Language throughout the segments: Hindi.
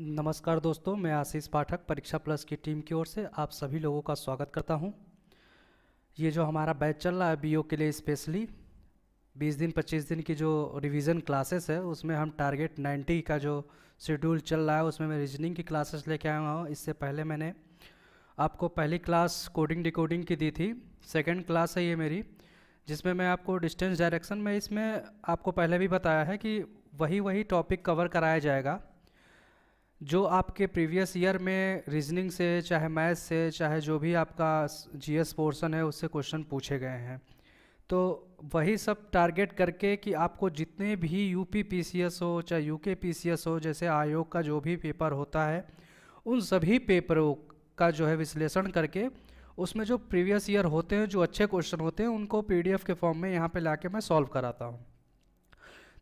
नमस्कार दोस्तों मैं आशीष पाठक परीक्षा प्लस की टीम की ओर से आप सभी लोगों का स्वागत करता हूं ये जो हमारा बैच चल रहा है बीओ के लिए स्पेशली 20 दिन 25 दिन की जो रिवीजन क्लासेस है उसमें हम टारगेट 90 का जो शेड्यूल चल रहा है उसमें मैं रीजनिंग की क्लासेस लेके आया हूँ इससे पहले मैंने आपको पहली क्लास कोडिंग डिकोडिंग की दी थी सेकेंड क्लास है ये मेरी जिसमें मैं आपको डिस्टेंस डायरेक्शन में इसमें आपको पहले भी बताया है कि वही वही टॉपिक कवर कराया जाएगा जो आपके प्रीवियस ईयर में रीजनिंग से चाहे मैथ से चाहे जो भी आपका जीएस पोर्शन है उससे क्वेश्चन पूछे गए हैं तो वही सब टारगेट करके कि आपको जितने भी U P P C S हो चाहे यू के पी सी एस हो जैसे आयोग का जो भी पेपर होता है उन सभी पेपरों का जो है विश्लेषण करके उसमें जो प्रीवियस ईयर होते हैं जो अच्छे क्वेश्चन होते हैं उनको एफ़ के फॉर्म में यहाँ ला के मैं सॉल्व कराता हूँ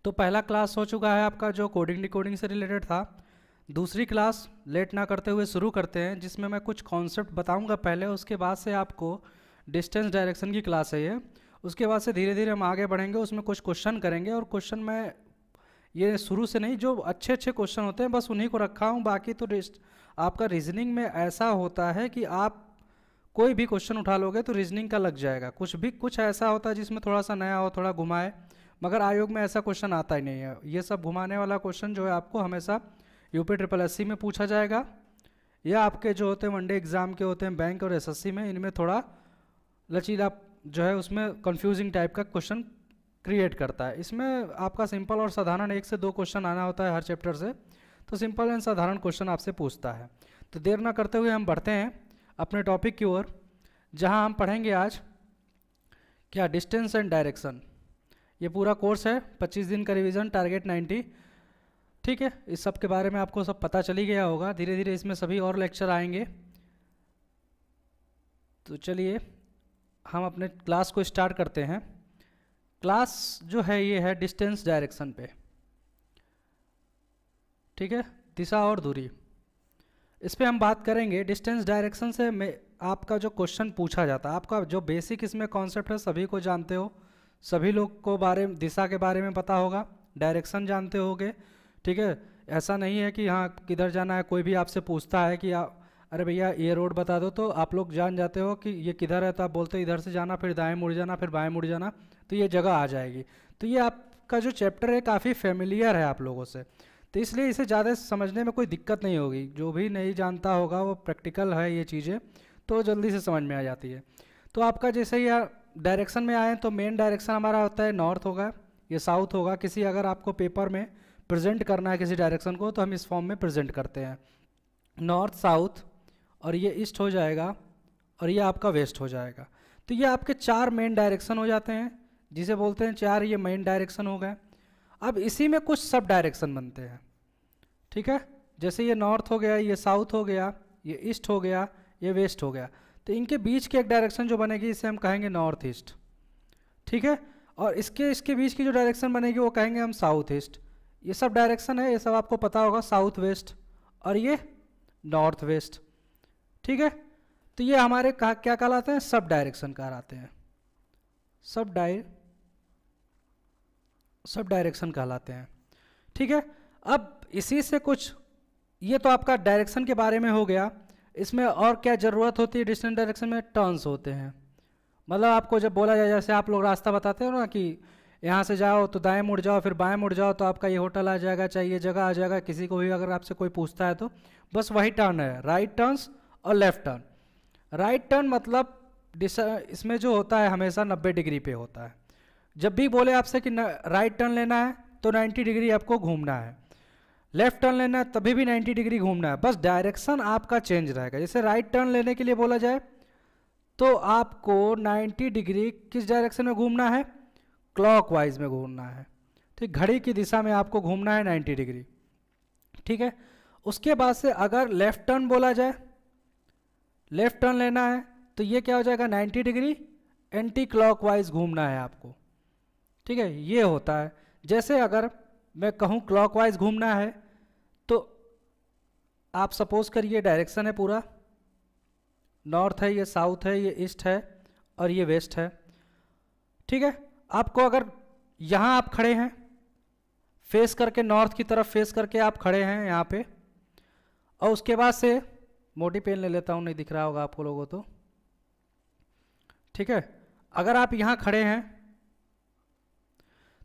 तो पहला क्लास हो चुका है आपका जो कोडिंग डिकोडिंग से रिलेटेड था दूसरी क्लास लेट ना करते हुए शुरू करते हैं जिसमें मैं कुछ कॉन्सेप्ट बताऊंगा पहले उसके बाद से आपको डिस्टेंस डायरेक्शन की क्लास है ये उसके बाद से धीरे धीरे हम आगे बढ़ेंगे उसमें कुछ क्वेश्चन करेंगे और क्वेश्चन मैं ये शुरू से नहीं जो अच्छे अच्छे क्वेश्चन होते हैं बस उन्हीं को रखा हूँ बाकी तो आपका रीजनिंग में ऐसा होता है कि आप कोई भी क्वेश्चन उठा लोगे तो रीजनिंग का लग जाएगा कुछ भी कुछ ऐसा होता है जिसमें थोड़ा सा नया हो थोड़ा घुमाए मगर आयोग में ऐसा क्वेश्चन आता ही नहीं है ये सब घुमाने वाला क्वेश्चन जो है आपको हमेशा यूपी ट्रिपल एस में पूछा जाएगा या आपके जो होते हैं वनडे एग्ज़ाम के होते हैं बैंक और एस में इनमें थोड़ा लचीला जो है उसमें कन्फ्यूजिंग टाइप का क्वेश्चन क्रिएट करता है इसमें आपका सिंपल और साधारण एक से दो क्वेश्चन आना होता है हर चैप्टर से तो सिंपल एंड साधारण क्वेश्चन आपसे पूछता है तो देर ना करते हुए हम बढ़ते हैं अपने टॉपिक की ओर जहाँ हम पढ़ेंगे आज क्या डिस्टेंस एंड डायरेक्शन ये पूरा कोर्स है 25 दिन का रिवीजन टारगेट ठीक है इस सब के बारे में आपको सब पता चली गया होगा धीरे धीरे इसमें सभी और लेक्चर आएंगे तो चलिए हम अपने क्लास को स्टार्ट करते हैं क्लास जो है ये है डिस्टेंस डायरेक्शन पे ठीक है दिशा और दूरी इस पर हम बात करेंगे डिस्टेंस डायरेक्शन से मैं आपका जो क्वेश्चन पूछा जाता है आपका जो बेसिक इसमें कॉन्सेप्ट है सभी को जानते हो सभी लोग को बारे दिशा के बारे में पता होगा डायरेक्शन जानते होगे ठीक है ऐसा नहीं है कि हाँ किधर जाना है कोई भी आपसे पूछता है कि आप अरे भैया ये रोड बता दो तो आप लोग जान जाते हो कि ये किधर है तो आप बोलते हो इधर से जाना फिर दाएं मुड़ जाना फिर बाएं मुड़ जाना तो ये जगह आ जाएगी तो ये आपका जो चैप्टर है काफ़ी फेमिलियर है आप लोगों से तो इसलिए इसे ज़्यादा समझने में कोई दिक्कत नहीं होगी जो भी नहीं जानता होगा वो प्रैक्टिकल है ये चीज़ें तो जल्दी से समझ में आ जाती है तो आपका जैसे यह डायरेक्शन में आए तो मेन डायरेक्शन हमारा होता है नॉर्थ होगा या साउथ होगा किसी अगर आपको पेपर में प्रेजेंट करना है किसी डायरेक्शन को तो हम इस फॉर्म में प्रेजेंट करते हैं नॉर्थ साउथ और ये ईस्ट हो जाएगा और ये आपका वेस्ट हो जाएगा तो ये आपके चार मेन डायरेक्शन हो जाते हैं जिसे बोलते हैं चार ये मेन डायरेक्शन हो गए अब इसी में कुछ सब डायरेक्शन बनते हैं ठीक है जैसे ये नॉर्थ हो गया ये साउथ हो गया ये ईस्ट हो गया ये वेस्ट हो गया तो इनके बीच की एक डायरेक्शन जो बनेगी इसे हम कहेंगे नॉर्थ ईस्ट ठीक है और इसके इसके बीच की जो डायरेक्शन बनेगी वो कहेंगे हम साउथ ईस्ट ये सब डायरेक्शन है ये सब आपको पता होगा साउथ वेस्ट और ये नॉर्थ वेस्ट ठीक है तो ये हमारे कहा क्या कहलाते हैं सब डायरेक्शन कहलाते हैं सब डाय सब डायरेक्शन कहलाते हैं ठीक है अब इसी से कुछ ये तो आपका डायरेक्शन के बारे में हो गया इसमें और क्या ज़रूरत होती है डिस्टेंट डायरेक्शन में टर्न्स होते हैं मतलब आपको जब बोला जाए जैसे आप लोग रास्ता बताते हो ना कि यहाँ से जाओ तो दाएं मुड़ जाओ फिर बाएं मुड़ जाओ तो आपका ये होटल आ जाएगा चाहे ये जगह आ जाएगा किसी को भी अगर आपसे कोई पूछता है तो बस वही टर्न है राइट टर्न्स और लेफ्ट टर्न राइट टर्न मतलब इसमें जो होता है हमेशा नब्बे डिग्री पे होता है जब भी बोले आपसे कि राइट टर्न लेना है तो नाइन्टी डिग्री आपको घूमना है लेफ्ट टर्न लेना है तभी भी नाइन्टी डिग्री घूमना है बस डायरेक्शन आपका चेंज रहेगा जैसे राइट टर्न लेने के लिए बोला जाए तो आपको 90 डिग्री किस डायरेक्शन में घूमना है क्लॉकवाइज में घूमना है ठीक तो घड़ी की दिशा में आपको घूमना है 90 डिग्री ठीक है उसके बाद से अगर लेफ्ट टर्न बोला जाए लेफ्ट टर्न लेना है तो ये क्या हो जाएगा 90 डिग्री एंटी वाइज घूमना है आपको ठीक है ये होता है जैसे अगर मैं कहूँ वाइज घूमना है तो आप सपोज करिए डायरेक्शन है पूरा नॉर्थ है ये साउथ है ये ईस्ट है और ये वेस्ट है ठीक है आपको अगर यहाँ आप खड़े हैं फेस करके नॉर्थ की तरफ फेस करके आप खड़े हैं यहाँ पे और उसके बाद से मोटी पेन ले लेता हूँ नहीं दिख रहा होगा आपको लोगों तो ठीक है अगर आप यहाँ खड़े हैं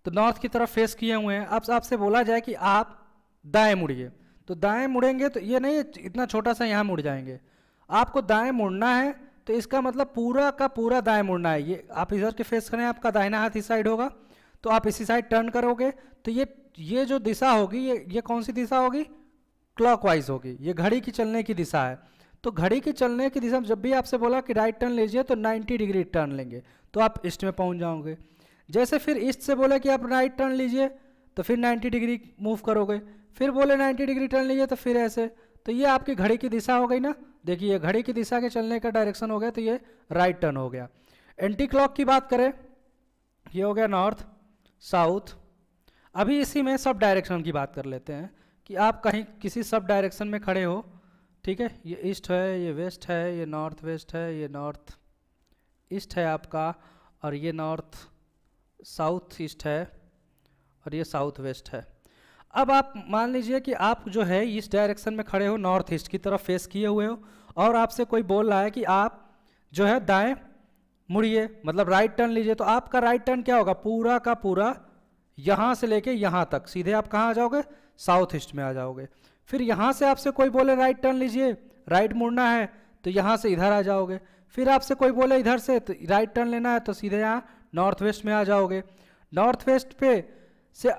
तो नॉर्थ की तरफ फेस किए हुए हैं अब आपसे बोला जाए कि आप दाएं मुड़िए तो दाएं मुड़ेंगे तो ये नहीं इतना छोटा सा यहाँ मुड़ जाएंगे आपको दाएं मुड़ना है तो इसका मतलब पूरा का पूरा दाएं मुड़ना है ये आप इधर के फेस करें आपका दाहिना हाथ इस साइड होगा तो आप इसी साइड टर्न करोगे तो ये ये जो दिशा होगी ये ये कौन सी दिशा होगी क्लॉकवाइज होगी ये घड़ी की चलने की दिशा है तो घड़ी की चलने की दिशा जब भी आपसे बोला कि राइट टर्न लीजिए तो 90 डिग्री टर्न लेंगे तो आप ईस्ट में पहुंच जाओगे जैसे फिर ईस्ट से बोला कि आप राइट टर्न लीजिए तो फिर 90 डिग्री मूव करोगे फिर बोले 90 डिग्री टर्न लीजिए तो फिर ऐसे तो ये आपकी घड़ी की दिशा हो गई ना देखिए घड़ी की दिशा के चलने का डायरेक्शन हो गया तो ये राइट टर्न हो गया एंटी क्लॉक की बात करें ये हो गया नॉर्थ साउथ अभी इसी में सब डायरेक्शन की बात कर लेते हैं कि आप कहीं किसी सब डायरेक्शन में खड़े हो ठीक है ये ईस्ट है ये वेस्ट है ये नॉर्थ वेस्ट है ये नॉर्थ ईस्ट है आपका और ये नॉर्थ साउथ ईस्ट है और ये साउथ वेस्ट है अब आप मान लीजिए कि आप जो है इस डायरेक्शन में खड़े हो नॉर्थ ईस्ट की तरफ फेस किए हुए हो और आपसे कोई बोल रहा है कि आप जो है दाएं मुड़िए मतलब राइट टर्न लीजिए तो आपका राइट टर्न क्या होगा पूरा का पूरा यहाँ से लेके यहाँ तक सीधे आप कहाँ आ जाओगे साउथ ईस्ट में आ जाओगे फिर यहाँ से आपसे कोई बोले राइट टर्न लीजिए राइट मुड़ना है तो यहाँ से इधर आ जाओगे फिर आपसे कोई बोले इधर से तो राइट टर्न लेना है तो सीधे यहाँ नॉर्थ वेस्ट में आ जाओगे नॉर्थ वेस्ट पे से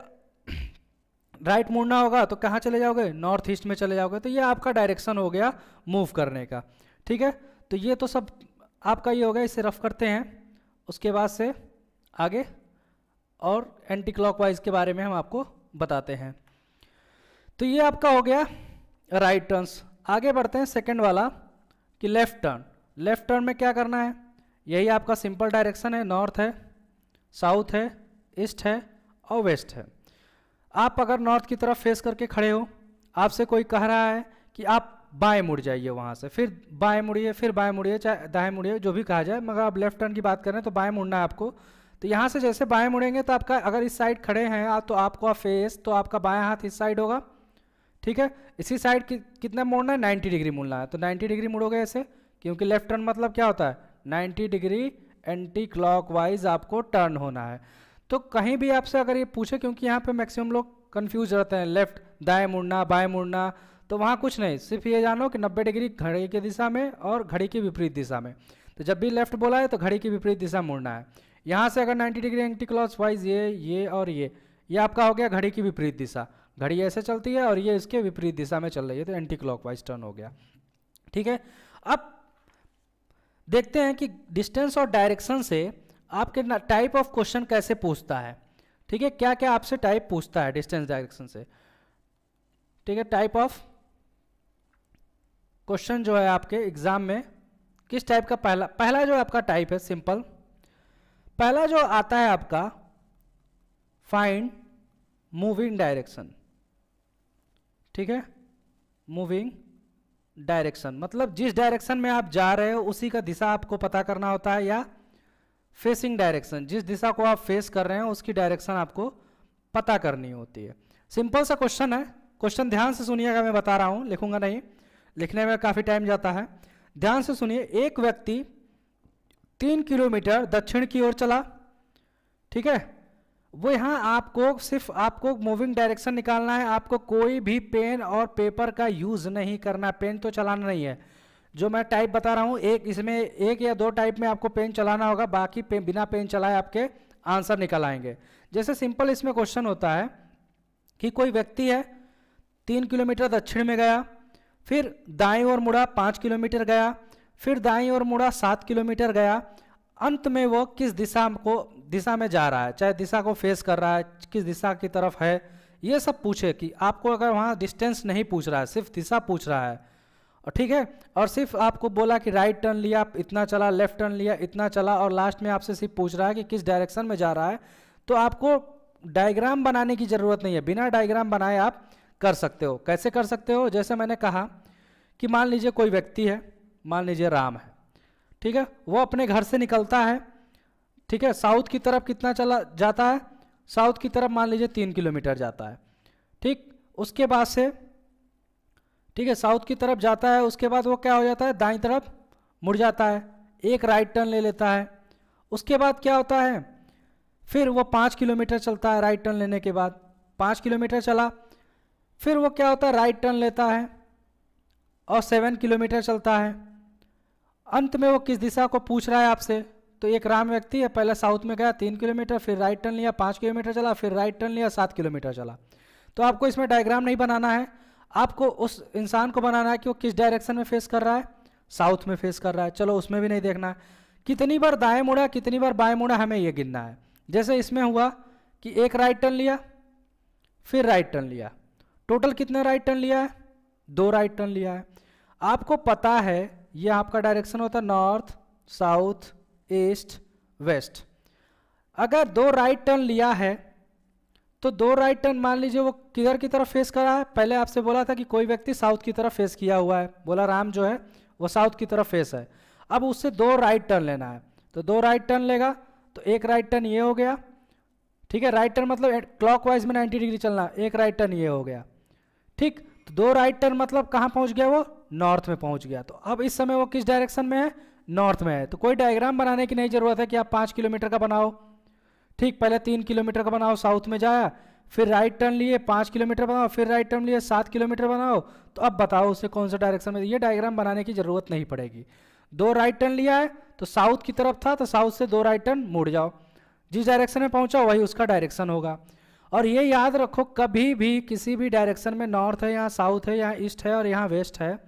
राइट मुड़ना होगा तो कहाँ चले जाओगे नॉर्थ ईस्ट में चले जाओगे तो ये आपका डायरेक्शन हो गया मूव करने का ठीक है तो ये तो सब आपका ये हो गया इसे रफ करते हैं उसके बाद से आगे और एंटी क्लॉकवाइज के बारे में हम आपको बताते हैं तो ये आपका हो गया राइट टर्न्स आगे बढ़ते हैं सेकेंड वाला कि लेफ़्ट टर्न लेफ़्ट टर्न में क्या करना है यही आपका सिंपल डायरेक्शन है नॉर्थ है साउथ है ईस्ट है और वेस्ट है आप अगर नॉर्थ की तरफ फेस करके खड़े हो आपसे कोई कह रहा है कि आप बाएं मुड़ जाइए वहाँ से फिर बाएं मुड़िए फिर बाएं मुड़िए चाहे दाएं मुड़िए जो भी कहा जाए मगर आप लेफ्ट टर्न की बात करें तो बाएं मुड़ना है आपको तो यहाँ से जैसे बाएं मुड़ेंगे तो आपका अगर इस साइड खड़े हैं आप तो आपको फेस तो आपका बाएं हाथ इस साइड होगा ठीक है इसी साइड कि, कितना मुड़ना है नाइन्टी डिग्री मुड़ना है तो नाइन्टी डिग्री मुड़ोगे ऐसे क्योंकि लेफ्ट टर्न मतलब क्या होता है नाइन्टी डिग्री एंटी क्लॉक आपको टर्न होना है तो कहीं भी आपसे अगर ये पूछे क्योंकि यहाँ पे मैक्सिमम लोग कंफ्यूज रहते हैं लेफ्ट दाएं मुड़ना बाएं मुड़ना तो वहाँ कुछ नहीं सिर्फ ये जानो कि 90 डिग्री घड़ी की दिशा में और घड़ी की विपरीत दिशा में तो जब भी लेफ्ट बोला है तो घड़ी की विपरीत दिशा मुड़ना है यहाँ से अगर ninety degree anticlockwise ये ये और ये ये आपका हो गया घड़ी की विपरीत दिशा घड़ी ऐसे चलती है और ये इसके विपरीत दिशा में चल रही है तो एंटी क्लॉक वाइज टर्न हो गया ठीक है अब देखते हैं कि डिस्टेंस और डायरेक्शन से आपके टाइप ऑफ क्वेश्चन कैसे पूछता है ठीक है क्या क्या आपसे टाइप पूछता है डिस्टेंस डायरेक्शन से ठीक है टाइप ऑफ क्वेश्चन जो है आपके एग्जाम में किस टाइप का पहला पहला जो आपका टाइप है सिंपल पहला जो आता है आपका फाइंड मूविंग डायरेक्शन ठीक है मूविंग डायरेक्शन मतलब जिस डायरेक्शन में आप जा रहे हो उसी का दिशा आपको पता करना होता है या फेसिंग डायरेक्शन जिस दिशा को आप फेस कर रहे हैं उसकी डायरेक्शन आपको पता करनी होती है सिंपल सा क्वेश्चन है क्वेश्चन ध्यान से सुनिएगा मैं बता रहा हूँ लिखूंगा नहीं लिखने में काफ़ी टाइम जाता है ध्यान से सुनिए एक व्यक्ति तीन किलोमीटर दक्षिण की ओर चला ठीक है वो यहाँ आपको सिर्फ आपको मूविंग डायरेक्शन निकालना है आपको कोई भी पेन और पेपर का यूज़ नहीं करना पेन तो चलाना नहीं है जो मैं टाइप बता रहा हूँ एक इसमें एक या दो टाइप में आपको पेन चलाना होगा बाकी पे, बिना पेन चलाए आपके आंसर निकल आएंगे जैसे सिंपल इसमें क्वेश्चन होता है कि कोई व्यक्ति है तीन किलोमीटर दक्षिण में गया फिर दाएं और मुड़ा पाँच किलोमीटर गया फिर दाएं और मुड़ा सात किलोमीटर गया अंत में वो किस दिशा को दिशा में जा रहा है चाहे दिशा को फेस कर रहा है किस दिशा की तरफ है ये सब पूछे कि आपको अगर वहाँ डिस्टेंस नहीं पूछ रहा है सिर्फ दिशा पूछ रहा है ठीक है और सिर्फ आपको बोला कि राइट टर्न लिया इतना चला लेफ्ट टर्न लिया इतना चला और लास्ट में आपसे सिर्फ पूछ रहा है कि किस डायरेक्शन में जा रहा है तो आपको डायग्राम बनाने की ज़रूरत नहीं है बिना डायग्राम बनाए आप कर सकते हो कैसे कर सकते हो जैसे मैंने कहा कि मान लीजिए कोई व्यक्ति है मान लीजिए राम है ठीक है वो अपने घर से निकलता है ठीक है साउथ की तरफ कितना चला जाता है साउथ की तरफ मान लीजिए तीन किलोमीटर जाता है ठीक उसके बाद से ठीक है साउथ की तरफ जाता है उसके बाद वो क्या हो जाता है दाई तरफ मुड़ जाता है एक राइट टर्न ले लेता है उसके बाद क्या होता है फिर वो पाँच किलोमीटर चलता है राइट टर्न लेने के बाद पाँच किलोमीटर चला फिर वो क्या होता है राइट टर्न लेता है और सेवन किलोमीटर चलता है अंत में वो किस दिशा को पूछ रहा है आपसे तो एक राम व्यक्ति है पहले साउथ में गया तीन किलोमीटर फिर राइट टर्न लिया पाँच किलोमीटर चला फिर राइट टर्न लिया सात किलोमीटर चला तो आपको इसमें डायग्राम नहीं बनाना है आपको उस इंसान को बनाना है कि वो किस डायरेक्शन में फेस कर रहा है साउथ में फेस कर रहा है चलो उसमें भी नहीं देखना है कितनी बार दाएं मुड़ा कितनी बार बाएं मुड़ा हमें ये गिनना है जैसे इसमें हुआ कि एक राइट टर्न लिया फिर राइट टर्न लिया टोटल कितने राइट टर्न लिया है दो राइट टर्न लिया है आपको पता है ये आपका डायरेक्शन होता है नॉर्थ साउथ ईस्ट वेस्ट अगर दो राइट टर्न लिया है तो दो राइट टर्न मान लीजिए वो किधर की तरफ फेस करा है पहले आपसे बोला था कि कोई व्यक्ति साउथ की तरफ फेस किया हुआ है बोला राम जो है वो साउथ की तरफ फेस है अब उससे दो राइट टर्न लेना है तो दो राइट टर्न लेगा तो एक राइट टर्न ये हो गया ठीक है राइट टर्न मतलब क्लॉक वाइज में नाइन्टी डिग्री चलना एक राइट टर्न ये हो गया ठीक तो दो राइट टर्न मतलब कहाँ पहुँच गया वो नॉर्थ में पहुँच गया तो अब इस समय वो किस डायरेक्शन में है नॉर्थ में है तो कोई डायग्राम बनाने की नहीं जरूरत है कि आप पाँच किलोमीटर का बनाओ ठीक पहले तीन किलोमीटर का बनाओ साउथ में जाया फिर राइट टर्न लिए पाँच किलोमीटर बनाओ फिर राइट टर्न लिए सात किलोमीटर बनाओ तो अब बताओ उसे कौन सा डायरेक्शन में ये डायग्राम बनाने की ज़रूरत नहीं पड़ेगी दो राइट टर्न लिया है तो साउथ की तरफ था तो साउथ से दो राइट टर्न मुड़ जाओ जिस डायरेक्शन में पहुंचा वही उसका डायरेक्शन होगा और ये याद रखो कभी भी किसी भी डायरेक्शन में नॉर्थ है यहाँ साउथ है यहाँ ईस्ट है और यहाँ वेस्ट है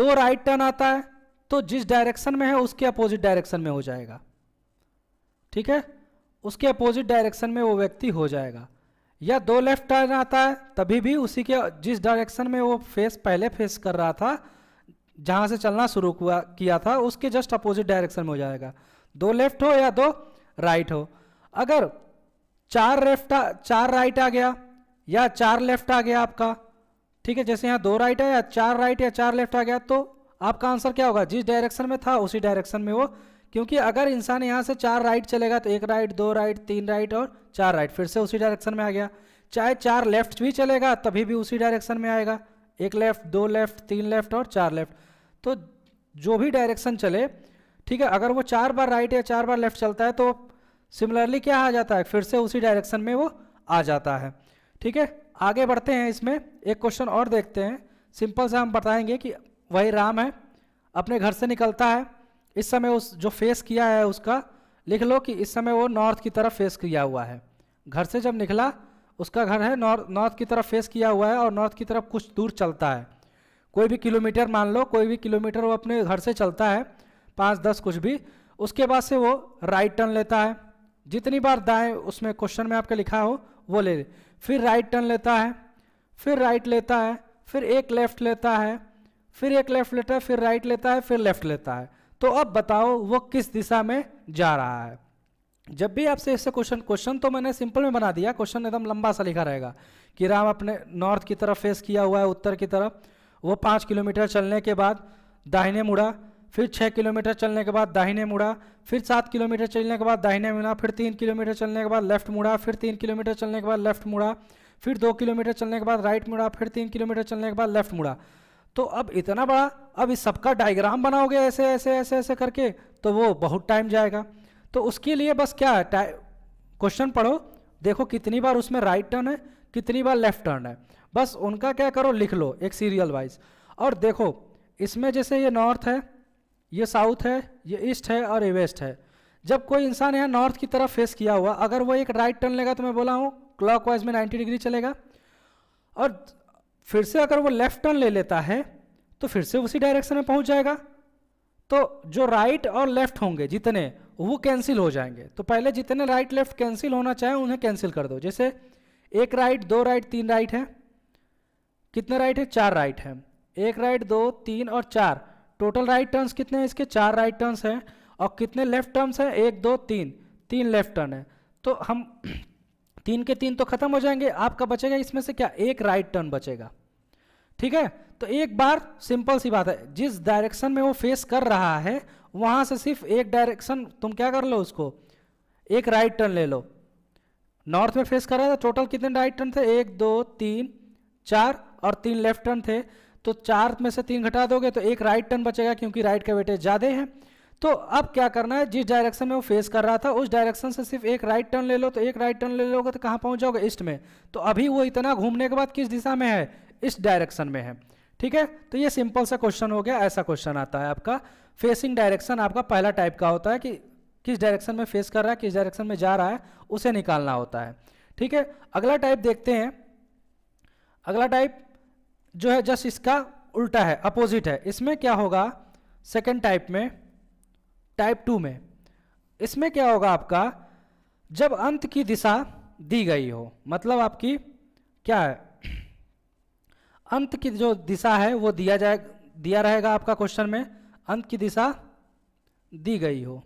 दो राइट टर्न आता है तो जिस डायरेक्शन में है उसके अपोजिट डायरेक्शन में हो जाएगा ठीक है उसके अपोजिट डायरेक्शन में वो व्यक्ति हो जाएगा या दो लेफ्ट टर्न आता है तभी भी उसी के जिस डायरेक्शन में वो फेस पहले फेस कर रहा था जहाँ से चलना शुरू किया था उसके जस्ट अपोजिट डायरेक्शन में हो जाएगा दो लेफ्ट हो या दो राइट हो अगर चार लेफ्ट चार राइट आ गया या चार लेफ्ट आ गया आपका ठीक है जैसे यहाँ दो राइट है या चार राइट या चार लेफ्ट आ गया तो आपका आंसर क्या होगा जिस डायरेक्शन में था उसी डायरेक्शन में वो क्योंकि अगर इंसान यहाँ से चार राइट चलेगा तो एक राइट दो राइट तीन राइट और चार राइट फिर से उसी डायरेक्शन में आ गया चाहे चार लेफ्ट भी चलेगा तभी भी उसी डायरेक्शन में आएगा एक लेफ्ट दो लेफ्ट तीन लेफ्ट और चार लेफ्ट तो जो भी डायरेक्शन चले ठीक है अगर वो चार बार राइट या चार बार लेफ्ट चलता है तो सिमिलरली क्या आ जाता है फिर से उसी डायरेक्शन में वो आ जाता है ठीक है आगे बढ़ते हैं इसमें एक क्वेश्चन और देखते हैं सिंपल से हम बताएंगे कि वही राम है अपने घर से निकलता है इस समय उस जो फेस किया है उसका लिख लो कि इस समय वो नॉर्थ की तरफ फेस किया हुआ है घर से जब निकला उसका घर है नॉर्थ नॉर्थ की तरफ फेस किया हुआ है और नॉर्थ की तरफ कुछ दूर चलता है कोई भी किलोमीटर मान लो कोई भी किलोमीटर वो अपने घर से चलता है पाँच दस कुछ भी उसके बाद से वो राइट टर्न लेता है जितनी बार दाएँ उसमें क्वेश्चन में आपके लिखा हो वो ले ले फिर राइट टर्न लेता है फिर राइट लेता है फिर एक लेफ्ट लेता है फिर एक लेफ्ट लेता है फिर राइट लेता है फिर लेफ्ट लेता है तो अब बताओ वो किस दिशा में जा रहा है जब भी आपसे इससे क्वेश्चन क्वेश्चन तो मैंने सिंपल में बना दिया क्वेश्चन एकदम लंबा सा लिखा रहेगा कि राम अपने नॉर्थ की तरफ फेस किया हुआ है उत्तर की तरफ वो पाँच किलोमीटर चलने के बाद दाहिने मुड़ा फिर छः किलोमीटर चलने के बाद दाहिने मुड़ा फिर सात किलोमीटर चलने के बाद दाहिने मुड़ा फिर तीन किलोमीटर चलने के बाद लेफ्ट मुड़ा फिर तीन किलोमीटर चलने के बाद लेफ्ट मुड़ा फिर दो किलोमीटर चलने के बाद राइट मुड़ा फिर तीन किलोमीटर चलने के बाद लेफ्ट मुड़ा तो अब इतना बड़ा अब इस सबका डायग्राम बनाओगे ऐसे ऐसे ऐसे ऐसे करके तो वो बहुत टाइम जाएगा तो उसके लिए बस क्या है क्वेश्चन पढ़ो देखो कितनी बार उसमें राइट टर्न है कितनी बार लेफ्ट टर्न है बस उनका क्या करो लिख लो एक सीरियल वाइज और देखो इसमें जैसे ये नॉर्थ है ये साउथ है ये ईस्ट है और ये वेस्ट है जब कोई इंसान यहाँ नॉर्थ की तरफ फेस किया हुआ अगर वो एक राइट टर्न लेगा तो मैं बोला हूँ क्लॉक वाइज में 90 डिग्री चलेगा और फिर से अगर वो लेफ्ट टर्न ले लेता है तो फिर से उसी डायरेक्शन में पहुंच जाएगा तो जो राइट और लेफ्ट होंगे जितने वो कैंसिल हो जाएंगे तो पहले जितने राइट लेफ्ट कैंसिल होना चाहे उन्हें कैंसिल कर दो जैसे एक राइट दो राइट तीन राइट है कितने राइट है चार राइट है एक राइट दो तीन और चार टोटल राइट टर्न्स कितने हैं इसके चार राइट टर्न्स हैं और कितने लेफ्ट टर्न्स हैं एक दो तीन तीन लेफ्ट टर्न है तो हम तीन के तीन तो खत्म हो जाएंगे आपका बचेगा इसमें से क्या एक राइट टर्न बचेगा ठीक है तो एक बार सिंपल सी बात है जिस डायरेक्शन में वो फेस कर रहा है वहां से सिर्फ एक डायरेक्शन तुम क्या कर लो उसको एक राइट टर्न ले लो नॉर्थ में फेस कर रहा था टोटल कितने राइट टर्न थे एक दो तीन चार और तीन लेफ्ट टर्न थे तो चार में से तीन घटा दोगे तो एक राइट टर्न बचेगा क्योंकि राइट का वेटेज ज़्यादा है तो अब क्या करना है जिस डायरेक्शन में वो फेस कर रहा था उस डायरेक्शन से सिर्फ एक राइट टर्न ले लो तो एक राइट टर्न ले लोगे तो कहाँ पहुँच जाओगे ईस्ट में तो अभी वो इतना घूमने के बाद किस दिशा में है इस डायरेक्शन में है ठीक है तो ये सिंपल सा क्वेश्चन हो गया ऐसा क्वेश्चन आता है आपका फेसिंग डायरेक्शन आपका पहला टाइप का होता है कि किस डायरेक्शन में फेस कर रहा है किस डायरेक्शन में जा रहा है उसे निकालना होता है ठीक है अगला टाइप देखते हैं अगला टाइप जो है जस्ट इसका उल्टा है अपोजिट है इसमें क्या होगा सेकेंड टाइप में टाइप टू में इसमें क्या होगा आपका जब अंत की दिशा दी गई हो मतलब आपकी क्या है अंत की जो दिशा है वो दिया जाए दिया रहेगा आपका क्वेश्चन में अंत की दिशा दी गई हो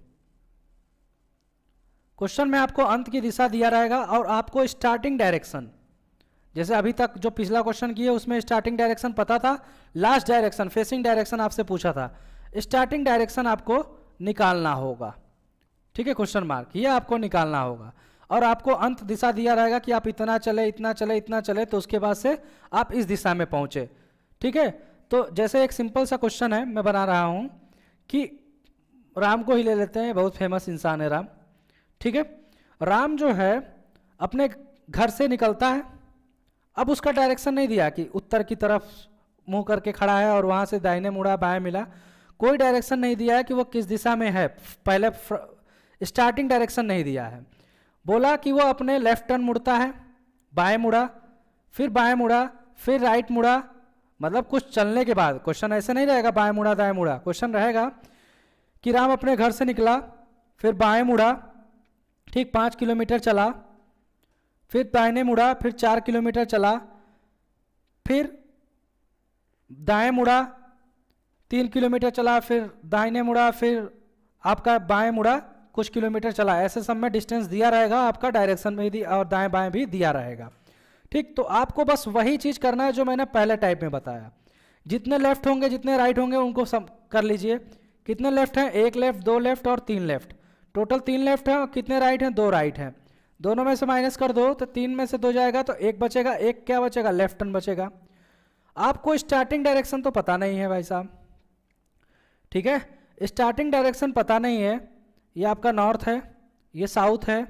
क्वेश्चन में आपको अंत की दिशा दिया रहेगा और आपको स्टार्टिंग डायरेक्शन जैसे अभी तक जो पिछला क्वेश्चन किया उसमें स्टार्टिंग डायरेक्शन पता था लास्ट डायरेक्शन फेसिंग डायरेक्शन आपसे पूछा था स्टार्टिंग डायरेक्शन आपको निकालना होगा ठीक है क्वेश्चन मार्क ये आपको निकालना होगा और आपको अंत दिशा दिया रहेगा कि आप इतना चले इतना चले इतना चले तो उसके बाद से आप इस दिशा में पहुंचे ठीक है तो जैसे एक सिंपल सा क्वेश्चन है मैं बना रहा हूँ कि राम को ही ले लेते हैं बहुत फेमस इंसान है राम ठीक है राम जो है अपने घर से निकलता है अब उसका डायरेक्शन नहीं दिया कि उत्तर की तरफ मुंह करके खड़ा है और वहाँ से दाहिने मुड़ा बाएं मिला कोई डायरेक्शन नहीं दिया है कि वो किस दिशा में है पहले स्टार्टिंग डायरेक्शन नहीं दिया है बोला कि वो अपने लेफ्ट टर्न मुड़ता है बाएं मुड़ा फिर बाएं मुड़ा फिर राइट मुड़ा मतलब कुछ चलने के बाद क्वेश्चन ऐसे नहीं रहेगा बाएं मुड़ा दाएं मुड़ा क्वेश्चन रहेगा कि राम अपने घर से निकला फिर बाएं मुड़ा ठीक पाँच किलोमीटर चला फिर दाहिने मुड़ा फिर चार किलोमीटर चला फिर दाएं मुड़ा तीन किलोमीटर चला फिर दाहिने मुड़ा फिर आपका बाएं मुड़ा कुछ किलोमीटर चला ऐसे सब में डिस्टेंस दिया रहेगा आपका डायरेक्शन में भी और दाएं बाएं भी दिया रहेगा ठीक तो आपको बस वही चीज़ करना है जो मैंने पहले टाइप में बताया जितने लेफ्ट होंगे जितने राइट होंगे उनको सब कर लीजिए कितने लेफ्ट हैं एक लेफ्ट दो लेफ्ट और तीन लेफ्ट टोटल तीन लेफ्ट हैं और कितने राइट हैं दो राइट हैं दोनों में से माइनस कर दो तो तीन में से दो जाएगा तो एक बचेगा एक क्या बचेगा लेफ्ट टर्न बचेगा आपको स्टार्टिंग डायरेक्शन तो पता नहीं है भाई साहब ठीक है स्टार्टिंग डायरेक्शन पता नहीं है ये आपका नॉर्थ है ये साउथ है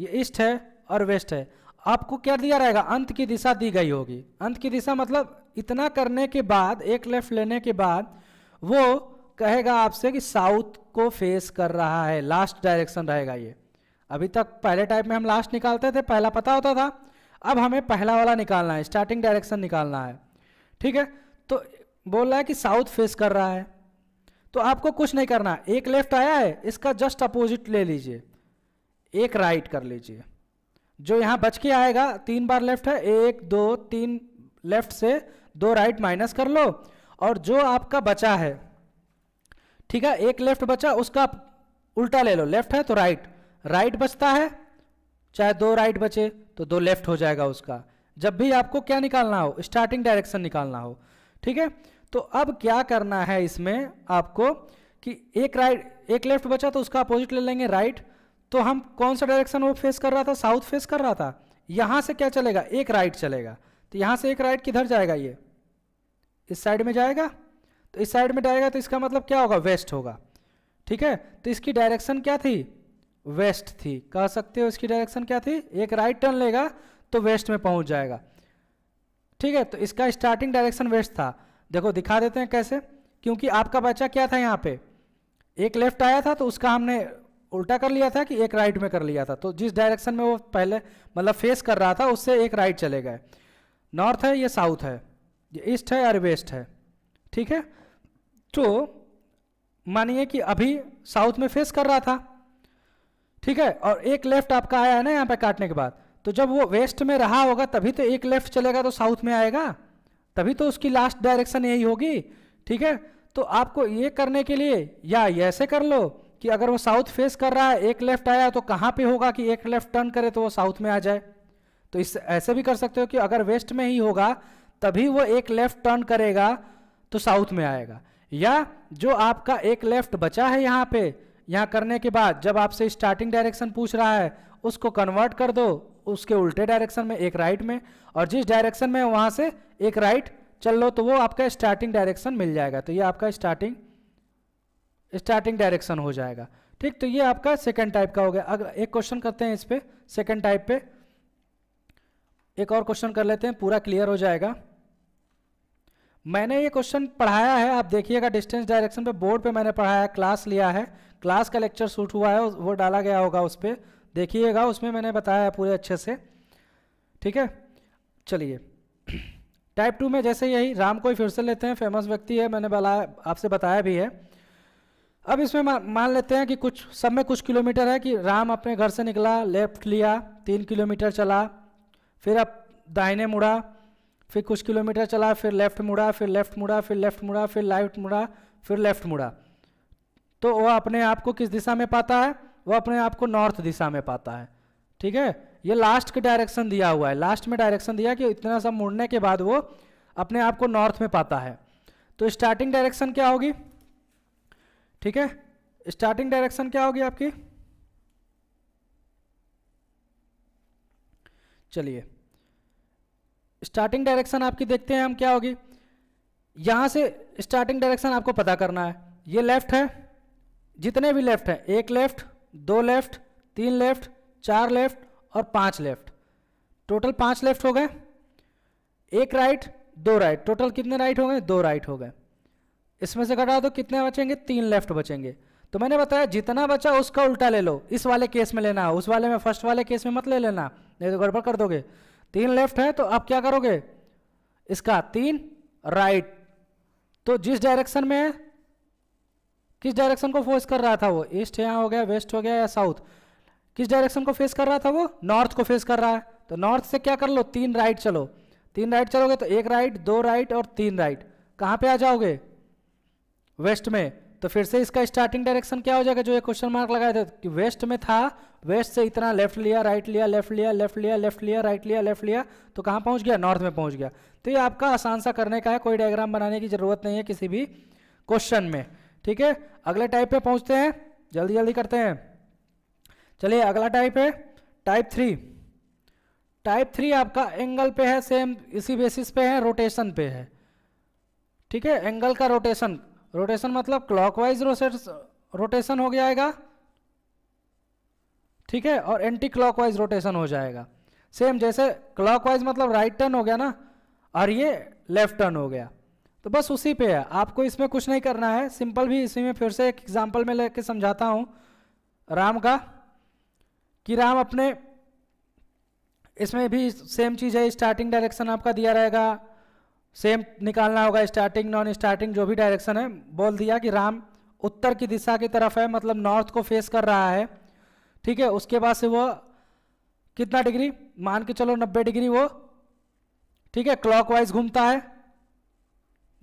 ये ईस्ट है और वेस्ट है आपको क्या दिया रहेगा अंत की दिशा दी गई होगी अंत की दिशा मतलब इतना करने के बाद एक लेफ्ट लेने के बाद वो कहेगा आपसे कि साउथ को फेस कर रहा है लास्ट डायरेक्शन रहेगा ये अभी तक पहले टाइप में हम लास्ट निकालते थे पहला पता होता था अब हमें पहला वाला निकालना है स्टार्टिंग डायरेक्शन निकालना है ठीक है तो बोल रहा है कि साउथ फेस कर रहा है तो आपको कुछ नहीं करना एक लेफ्ट आया है इसका जस्ट अपोजिट ले लीजिए एक राइट कर लीजिए जो यहाँ बच के आएगा तीन बार लेफ्ट है एक दो तीन लेफ्ट से दो राइट माइनस कर लो और जो आपका बचा है ठीक है एक लेफ्ट बचा उसका उल्टा ले लो लेफ्ट है तो राइट राइट बचता है चाहे दो राइट बचे तो दो लेफ्ट हो जाएगा उसका जब भी आपको क्या निकालना हो स्टार्टिंग डायरेक्शन निकालना हो ठीक है तो अब क्या करना है इसमें आपको कि एक राइट एक लेफ्ट बचा तो उसका अपोजिट ले लेंगे राइट तो हम कौन सा डायरेक्शन वो फेस कर रहा था साउथ फेस कर रहा था यहाँ से क्या चलेगा एक राइट चलेगा तो यहाँ से एक राइट किधर जाएगा ये इस साइड में जाएगा तो इस साइड में जाएगा तो इसका मतलब क्या होगा वेस्ट होगा ठीक है तो इसकी डायरेक्शन क्या थी वेस्ट थी कह सकते हो इसकी डायरेक्शन क्या थी एक राइट टर्न लेगा तो वेस्ट में पहुंच जाएगा ठीक है तो इसका स्टार्टिंग डायरेक्शन वेस्ट था देखो दिखा देते हैं कैसे क्योंकि आपका बच्चा क्या था यहाँ पे एक लेफ्ट आया था तो उसका हमने उल्टा कर लिया था कि एक राइट में कर लिया था तो जिस डायरेक्शन में वो पहले मतलब फेस कर रहा था उससे एक राइट चले गए नॉर्थ है ये साउथ है ये ईस्ट है और वेस्ट है ठीक है तो मानिए कि अभी साउथ में फेस कर रहा था ठीक है और एक लेफ्ट आपका आया है ना यहाँ पे काटने के बाद तो जब वो वेस्ट में रहा होगा तभी तो एक लेफ्ट चलेगा तो साउथ में आएगा तभी तो उसकी लास्ट डायरेक्शन यही होगी ठीक है तो आपको ये करने के लिए या ऐसे कर लो कि अगर वो साउथ फेस कर रहा है एक लेफ्ट आया तो कहाँ पे होगा कि एक लेफ्ट टर्न करे तो वो साउथ में आ जाए तो इस ऐसे भी कर सकते हो कि अगर वेस्ट में ही होगा तभी वो एक लेफ्ट टर्न करेगा तो साउथ में आएगा या जो आपका एक लेफ्ट बचा है यहाँ पे यहाँ करने के बाद जब आपसे स्टार्टिंग डायरेक्शन पूछ रहा है उसको कन्वर्ट कर दो उसके उल्टे डायरेक्शन में एक राइट में और जिस डायरेक्शन में वहाँ से एक राइट चल लो तो वो आपका स्टार्टिंग डायरेक्शन मिल जाएगा तो ये आपका स्टार्टिंग स्टार्टिंग डायरेक्शन हो जाएगा ठीक तो ये आपका सेकेंड टाइप का हो गया अगर एक क्वेश्चन करते हैं इस पर सेकेंड टाइप पे एक और क्वेश्चन कर लेते हैं पूरा क्लियर हो जाएगा मैंने ये क्वेश्चन पढ़ाया है आप देखिएगा डिस्टेंस डायरेक्शन पे बोर्ड पे मैंने पढ़ाया क्लास लिया है क्लास का लेक्चर शूट हुआ है वो डाला गया होगा उस पर देखिएगा उसमें मैंने बताया है पूरे अच्छे से ठीक है चलिए टाइप टू में जैसे यही राम को फिर से लेते हैं फेमस व्यक्ति है मैंने बताया आपसे बताया भी है अब इसमें मान लेते हैं कि कुछ सब में कुछ किलोमीटर है कि राम अपने घर से निकला लेफ्ट लिया तीन किलोमीटर चला फिर अब दाहिने मुड़ा फिर कुछ किलोमीटर चला फिर लेफ्ट मुड़ा फिर लेफ्ट मुड़ा फिर लेफ्ट मुड़ा फिर लाइट मुड़ा फिर लेफ्ट मुड़ा तो वह अपने आप को किस दिशा में पाता है वो अपने आप को नॉर्थ दिशा में पाता है ठीक है ये लास्ट का डायरेक्शन दिया हुआ है लास्ट में डायरेक्शन दिया कि इतना सा मुड़ने के बाद वो अपने आप को नॉर्थ में पाता है तो स्टार्टिंग डायरेक्शन क्या होगी ठीक है स्टार्टिंग डायरेक्शन क्या होगी आपकी चलिए स्टार्टिंग डायरेक्शन आपकी देखते हैं हम क्या होगी यहां से स्टार्टिंग डायरेक्शन आपको पता करना है ये लेफ्ट है जितने भी लेफ्ट हैं एक लेफ्ट दो लेफ्ट तीन लेफ्ट चार लेफ्ट और पांच लेफ्ट टोटल पांच लेफ्ट हो गए एक राइट दो राइट टोटल कितने राइट हो गए दो राइट हो गए इसमें से घटा दो कितने बचेंगे तीन लेफ्ट बचेंगे तो मैंने बताया जितना बचा उसका उल्टा ले लो इस वाले केस में लेना उस वाले में फर्स्ट वाले केस में मत ले लेना नहीं तो गड़बड़ कर दोगे तीन लेफ्ट है तो आप क्या करोगे इसका तीन राइट तो जिस डायरेक्शन में है किस डायरेक्शन को फोर्स कर रहा था वो ईस्ट यहाँ हो गया वेस्ट हो गया या साउथ किस डायरेक्शन को फेस कर रहा था वो नॉर्थ को फेस कर रहा है तो नॉर्थ से क्या कर लो तीन राइट चलो तीन राइट चलोगे तो एक राइट दो राइट और तीन राइट कहाँ पे आ जाओगे वेस्ट में तो फिर से इसका स्टार्टिंग डायरेक्शन क्या हो जाएगा जो ये क्वेश्चन मार्क लगाए थे कि वेस्ट में था वेस्ट से इतना लेफ्ट लिया राइट लिया लेफ्ट लिया लेफ्ट लिया लेफ्ट लिया राइट लिया लेफ्ट लिया तो कहाँ पहुँच गया नॉर्थ में पहुँच गया तो ये आपका आसान सा करने का है कोई डायग्राम बनाने की जरूरत नहीं है किसी भी क्वेश्चन में ठीक है अगले टाइप पे पहुंचते हैं जल्दी जल्दी करते हैं चलिए अगला टाइप है टाइप थ्री टाइप थ्री आपका एंगल पे है सेम इसी बेसिस पे है रोटेशन पे है ठीक है एंगल का रोटेशन रोटेशन मतलब क्लॉकवाइज रोटेशन हो जाएगा ठीक है और एंटी क्लॉकवाइज रोटेशन हो जाएगा सेम जैसे क्लॉकवाइज मतलब राइट टर्न हो गया ना और ये लेफ्ट टर्न हो गया तो बस उसी पे है आपको इसमें कुछ नहीं करना है सिंपल भी इसी में फिर से एक एग्जाम्पल में लेके समझाता हूँ राम का कि राम अपने इसमें भी सेम चीज़ है स्टार्टिंग डायरेक्शन आपका दिया रहेगा सेम निकालना होगा स्टार्टिंग नॉन स्टार्टिंग जो भी डायरेक्शन है बोल दिया कि राम उत्तर की दिशा की तरफ है मतलब नॉर्थ को फेस कर रहा है ठीक है उसके बाद से वो कितना डिग्री मान के चलो नब्बे डिग्री वो ठीक है क्लॉकवाइज घूमता है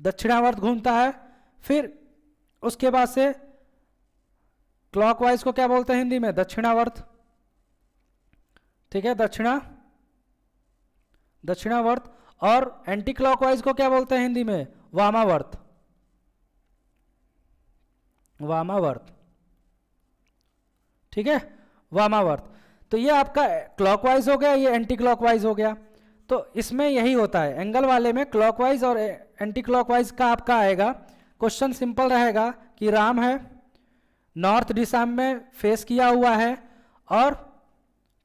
दक्षिणावर्त घूमता है फिर उसके बाद से क्लॉकवाइज को क्या बोलते हैं हिंदी में दक्षिणावर्त ठीक है दक्षिणा दक्षिणावर्त और एंटी क्लॉकवाइज को क्या बोलते हैं हिंदी में वामावर्त वामावर्त ठीक है वामावर्त तो ये आपका क्लॉकवाइज हो गया ये एंटी क्लॉकवाइज हो गया तो इसमें यही होता है एंगल वाले में क्लॉकवाइज और एंटी क्लॉकवाइज का आपका आएगा क्वेश्चन सिंपल रहेगा कि राम है नॉर्थ दिशा में फेस किया हुआ है और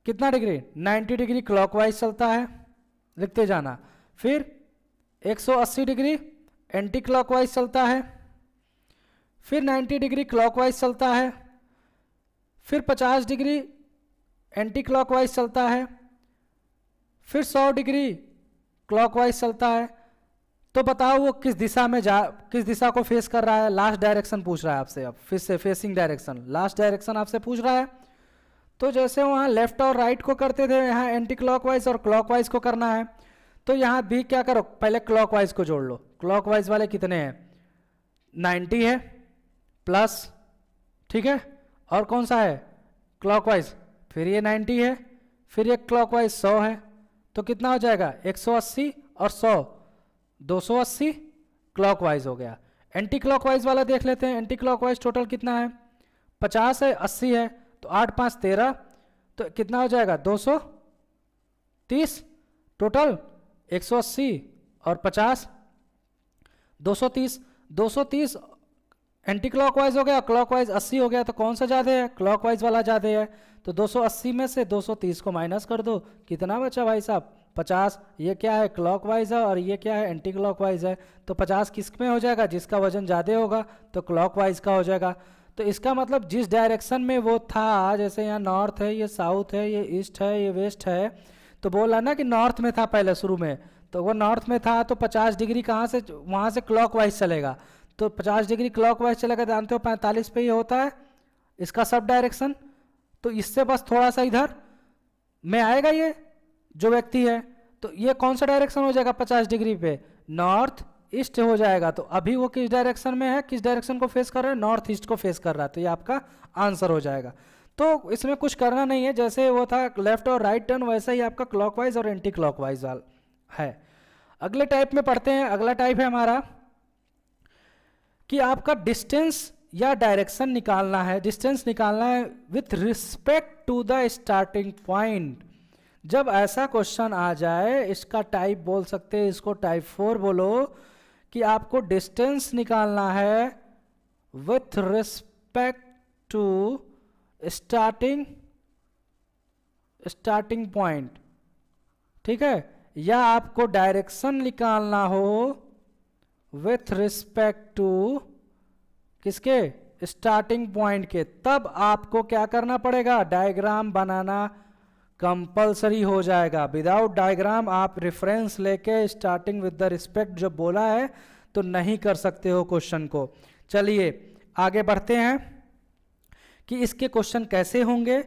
कितना डिग्री 90 डिग्री क्लॉकवाइज चलता है लिखते जाना फिर 180 डिग्री एंटी क्लॉकवाइज चलता है फिर 90 डिग्री क्लॉकवाइज चलता है फिर 50 डिग्री एंटी क्लॉकवाइज चलता है फिर 100 डिग्री क्लॉकवाइज चलता है तो बताओ वो किस दिशा में जा किस दिशा को फेस कर रहा है लास्ट डायरेक्शन पूछ रहा है आपसे अब फिर से फेसिंग डायरेक्शन लास्ट डायरेक्शन आपसे पूछ रहा है तो जैसे वहाँ लेफ्ट और राइट को करते थे यहाँ एंटी क्लॉकवाइज और क्लॉकवाइज को करना है तो यहाँ भी क्या करो पहले क्लॉकवाइज को जोड़ लो क्लॉकवाइज वाले कितने हैं 90 है प्लस ठीक है और कौन सा है क्लॉकवाइज फिर ये 90 है फिर ये क्लॉकवाइज 100 है तो कितना हो जाएगा 180 और 100 280 क्लॉकवाइज हो गया एंटी क्लॉकवाइज वाला देख लेते हैं एंटी क्लॉकवाइज टोटल कितना है 50 है 80 है तो आठ पाँच तेरह तो कितना हो जाएगा 230 टोटल 180 और 50 230 230 एंटी क्लॉकवाइज हो गया क्लॉकवाइज 80 हो गया तो कौन सा ज़्यादा है क्लॉकवाइज वाला ज़्यादा है तो 280 में से 230 को माइनस कर दो कितना बचा भाई साहब 50 ये क्या है क्लॉकवाइज है और ये क्या है एंटी क्लॉकवाइज है तो 50 किस में हो जाएगा जिसका वजन ज़्यादा होगा तो क्लॉकवाइज का हो जाएगा तो इसका मतलब जिस डायरेक्शन में वो था जैसे यहाँ नॉर्थ है ये साउथ है ये ईस्ट है ये वेस्ट है तो बोला ना कि नॉर्थ में था पहले शुरू में तो वो नॉर्थ में था तो पचास डिग्री कहाँ से वहाँ से वाइज चलेगा तो 50 डिग्री क्लॉकवाइज चलेगा जानते हो 45 पे ही होता है इसका सब डायरेक्शन तो इससे बस थोड़ा सा इधर में आएगा ये जो व्यक्ति है तो ये कौन सा डायरेक्शन हो जाएगा 50 डिग्री पे नॉर्थ ईस्ट हो जाएगा तो अभी वो किस डायरेक्शन में है किस डायरेक्शन को फेस कर रहा है नॉर्थ ईस्ट को फेस कर रहा है तो ये आपका आंसर हो जाएगा तो इसमें कुछ करना नहीं है जैसे वो था लेफ्ट और राइट टर्न वैसा ही आपका क्लॉकवाइज और एंटी क्लॉकवाइज वाल है अगले टाइप में पढ़ते हैं अगला टाइप है हमारा कि आपका डिस्टेंस या डायरेक्शन निकालना है डिस्टेंस निकालना है with respect to the starting point जब ऐसा क्वेश्चन आ जाए इसका टाइप बोल सकते हैं इसको टाइप फोर बोलो कि आपको डिस्टेंस निकालना है with respect to starting starting point ठीक है या आपको डायरेक्शन निकालना हो विथ रिस्पेक्ट टू किसके स्टार्टिंग पॉइंट के तब आपको क्या करना पड़ेगा डायग्राम बनाना कंपलसरी हो जाएगा विदाउट डायग्राम आप रेफरेंस लेके स्टार्टिंग विद द रिस्पेक्ट जब बोला है तो नहीं कर सकते हो क्वेश्चन को चलिए आगे बढ़ते हैं कि इसके क्वेश्चन कैसे होंगे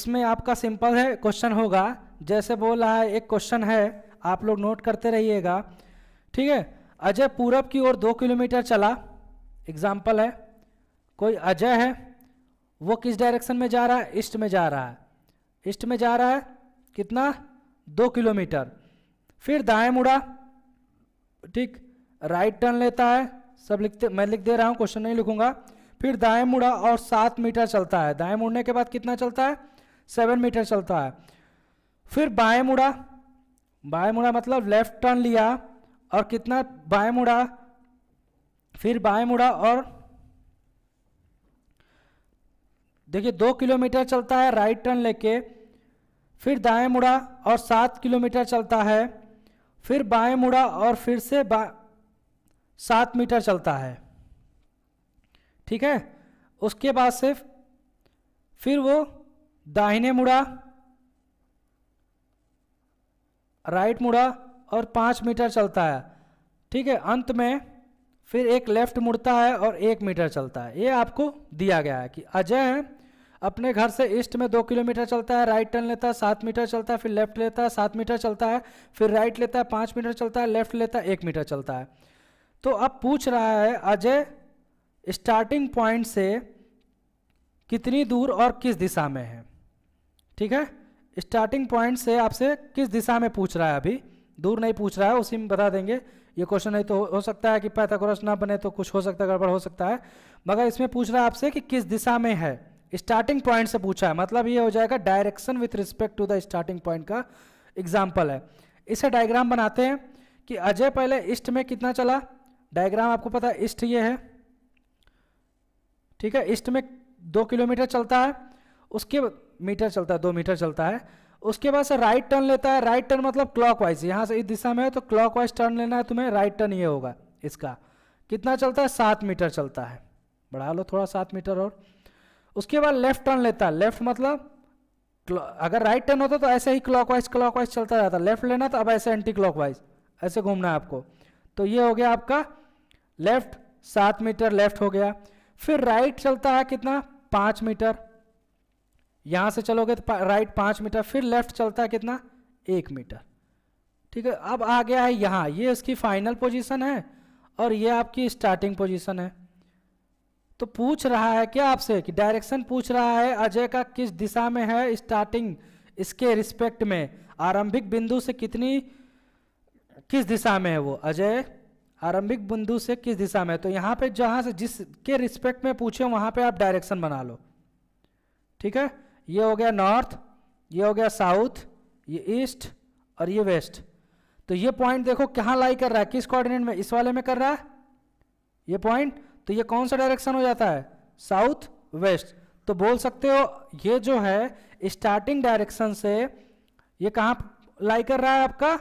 इसमें आपका सिंपल है क्वेश्चन होगा जैसे बोला है एक क्वेश्चन है आप लोग नोट करते रहिएगा ठीक है अजय पूरब की ओर दो किलोमीटर चला एग्जाम्पल है कोई अजय है वो किस डायरेक्शन में जा रहा है ईस्ट में जा रहा है ईस्ट में जा रहा है कितना दो किलोमीटर फिर दाएं मुड़ा ठीक राइट टर्न लेता है सब लिखते मैं लिख दे रहा हूँ क्वेश्चन नहीं लिखूंगा फिर दाएं मुड़ा और सात मीटर चलता है दाएं मुड़ने के बाद कितना चलता है सेवन मीटर चलता है फिर बाएं मुड़ा बाएं मुड़ा मतलब लेफ्ट टर्न लिया और कितना बाएं मुड़ा फिर बाएं मुड़ा और देखिए दो किलोमीटर चलता है राइट टर्न लेके फिर दाएं मुड़ा और सात किलोमीटर चलता है फिर बाएं मुड़ा और फिर से सात मीटर चलता है ठीक है उसके बाद से फिर वो दाहिने मुड़ा राइट मुड़ा और पाँच मीटर चलता है ठीक है अंत में फिर एक लेफ्ट मुड़ता है और एक मीटर चलता है ये आपको दिया गया है कि अजय अपने घर से ईस्ट में दो किलोमीटर चलता है राइट टर्न लेता है सात मीटर चलता है फिर लेफ्ट लेता है सात मीटर चलता है फिर राइट लेता है पाँच मीटर चलता है लेफ्ट लेता है एक मीटर चलता है तो अब पूछ रहा है अजय स्टार्टिंग पॉइंट से कितनी दूर और किस दिशा में है ठीक है स्टार्टिंग पॉइंट से आपसे किस दिशा में पूछ रहा है अभी दूर नहीं पूछ रहा है उसी में बता देंगे ये क्वेश्चन नहीं तो हो सकता है कि पैथाकोरस ना बने तो कुछ हो सकता है गड़बड़ हो सकता है मगर इसमें पूछ रहा है आपसे कि किस दिशा में है स्टार्टिंग पॉइंट से पूछा है मतलब ये हो जाएगा direction with respect to the starting point का एग्जाम्पल है इसे डायग्राम बनाते हैं कि अजय पहले ईस्ट में कितना चला डायग्राम आपको पता है ईस्ट ये है ठीक है ईस्ट में दो किलोमीटर चलता है उसके मीटर चलता है दो मीटर चलता है उसके बाद से राइट टर्न लेता है राइट टर्न मतलब क्लॉकवाइज यहाँ से इस दिशा में है तो क्लॉकवाइज टर्न लेना है तुम्हें राइट टर्न ये होगा इसका कितना चलता है सात मीटर चलता है बढ़ा लो थोड़ा सात मीटर और उसके बाद लेफ्ट टर्न लेता है लेफ्ट मतलब अगर राइट टर्न होता तो ऐसे ही क्लॉकवाइज क्लॉकवाइज चलता जाता लेफ्ट लेना तो अब ऐसे एंटी क्लॉकवाइज ऐसे घूमना है आपको तो ये हो गया आपका लेफ्ट सात मीटर लेफ्ट हो गया फिर राइट चलता है कितना पाँच मीटर यहाँ से चलोगे तो पा, राइट पाँच मीटर फिर लेफ्ट चलता है कितना एक मीटर ठीक है अब आ गया है यहाँ ये इसकी फाइनल पोजीशन है और ये आपकी स्टार्टिंग पोजीशन है तो पूछ रहा है क्या आपसे कि डायरेक्शन पूछ रहा है अजय का किस दिशा में है स्टार्टिंग इसके रिस्पेक्ट में आरंभिक बिंदु से कितनी किस दिशा में है वो अजय आरंभिक बिंदु से किस दिशा में है तो यहाँ पे जहाँ से जिसके रिस्पेक्ट में पूछे वहाँ पे आप डायरेक्शन बना लो ठीक है ये हो गया नॉर्थ ये हो गया साउथ ये ईस्ट और ये वेस्ट तो ये पॉइंट देखो कहाँ लाई कर रहा है किस कोऑर्डिनेट में इस वाले में कर रहा है ये पॉइंट तो ये कौन सा डायरेक्शन हो जाता है साउथ वेस्ट तो बोल सकते हो ये जो है स्टार्टिंग डायरेक्शन से ये कहाँ लाई कर रहा है आपका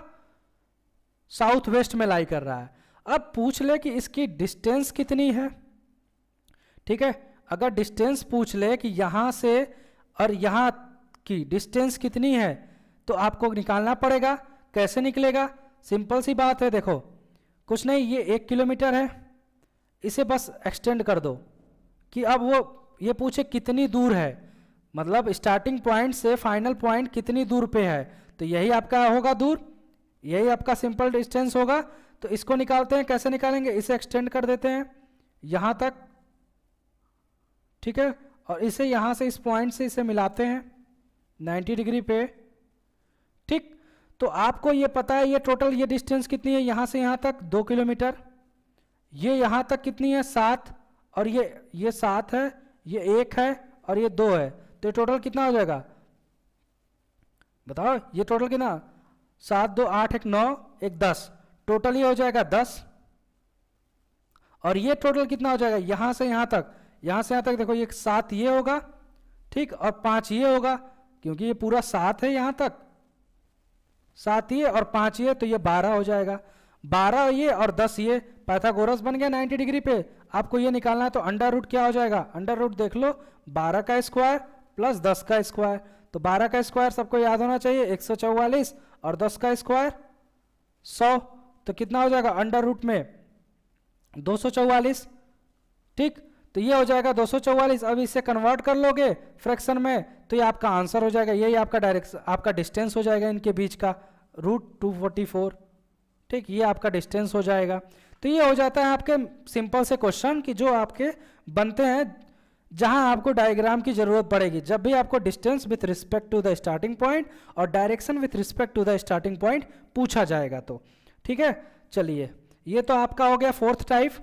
साउथ वेस्ट में लाई कर रहा है अब पूछ ले कि इसकी डिस्टेंस कितनी है ठीक है अगर डिस्टेंस पूछ ले कि यहाँ से और यहाँ की डिस्टेंस कितनी है तो आपको निकालना पड़ेगा कैसे निकलेगा सिंपल सी बात है देखो कुछ नहीं ये एक किलोमीटर है इसे बस एक्सटेंड कर दो कि अब वो ये पूछे कितनी दूर है मतलब स्टार्टिंग पॉइंट से फाइनल पॉइंट कितनी दूर पे है तो यही आपका होगा दूर यही आपका सिंपल डिस्टेंस होगा तो इसको निकालते हैं कैसे निकालेंगे इसे एक्सटेंड कर देते हैं यहाँ तक ठीक है और इसे यहाँ से इस पॉइंट से इसे मिलाते हैं 90 डिग्री पे ठीक तो आपको ये पता है ये टोटल ये डिस्टेंस कितनी है यहाँ से यहाँ तक दो किलोमीटर ये यहाँ तक कितनी है सात और ये ये सात है ये एक है और ये दो है तो टोटल कितना हो जाएगा बताओ ये टोटल कितना सात दो आठ एक नौ एक दस टोटल ये हो जाएगा दस और ये टोटल कितना हो जाएगा यहाँ से यहाँ तक यहां से यहां तक देखो ये सात ये होगा ठीक और पांच ये होगा क्योंकि ये पूरा सात है यहां तक सात ये और पांच ये तो ये बारह हो जाएगा बारह ये और दस ये पैथागोरस बन गया नाइन्टी डिग्री पे आपको ये निकालना है तो अंडर रूट क्या हो जाएगा अंडर रूट देख लो बारह का स्क्वायर प्लस दस का स्क्वायर तो बारह का स्क्वायर सबको याद होना चाहिए एक और दस का स्क्वायर सौ तो कितना हो जाएगा अंडर रूट में दो ठीक तो ये हो जाएगा दो अब इसे कन्वर्ट कर लोगे फ्रैक्शन में तो ये आपका आंसर हो जाएगा यही आपका डायरेक्ट आपका डिस्टेंस हो जाएगा इनके बीच का रूट टू ठीक ये आपका डिस्टेंस हो जाएगा तो ये हो जाता है आपके सिंपल से क्वेश्चन कि जो आपके बनते हैं जहां आपको डायग्राम की जरूरत पड़ेगी जब भी आपको distance with respect to the starting point और direction with respect to the starting point पूछा जाएगा तो ठीक है चलिए ये तो आपका हो गया फोर्थ टाइप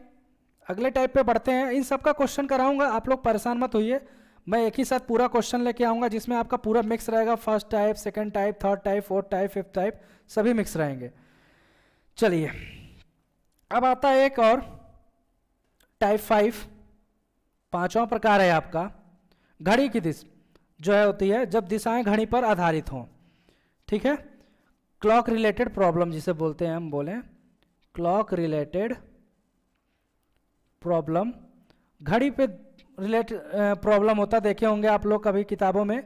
अगले टाइप पे बढ़ते हैं इन सब का क्वेश्चन कराऊंगा आप लोग परेशान मत होइए मैं एक ही साथ पूरा क्वेश्चन लेके आऊंगा जिसमें आपका पूरा मिक्स रहेगा first type second type third type fourth type fifth type सभी मिक्स रहेंगे चलिए अब आता है एक और टाइप फाइव पांचवा प्रकार है आपका घड़ी की दिश जो है होती है जब दिशाएं घड़ी पर आधारित हों ठीक है क्लॉक रिलेटेड प्रॉब्लम जिसे बोलते हैं हम बोलें क्लॉक रिलेटेड प्रॉब्लम घड़ी पे रिलेट प्रॉब्लम होता देखे होंगे आप लोग कभी किताबों में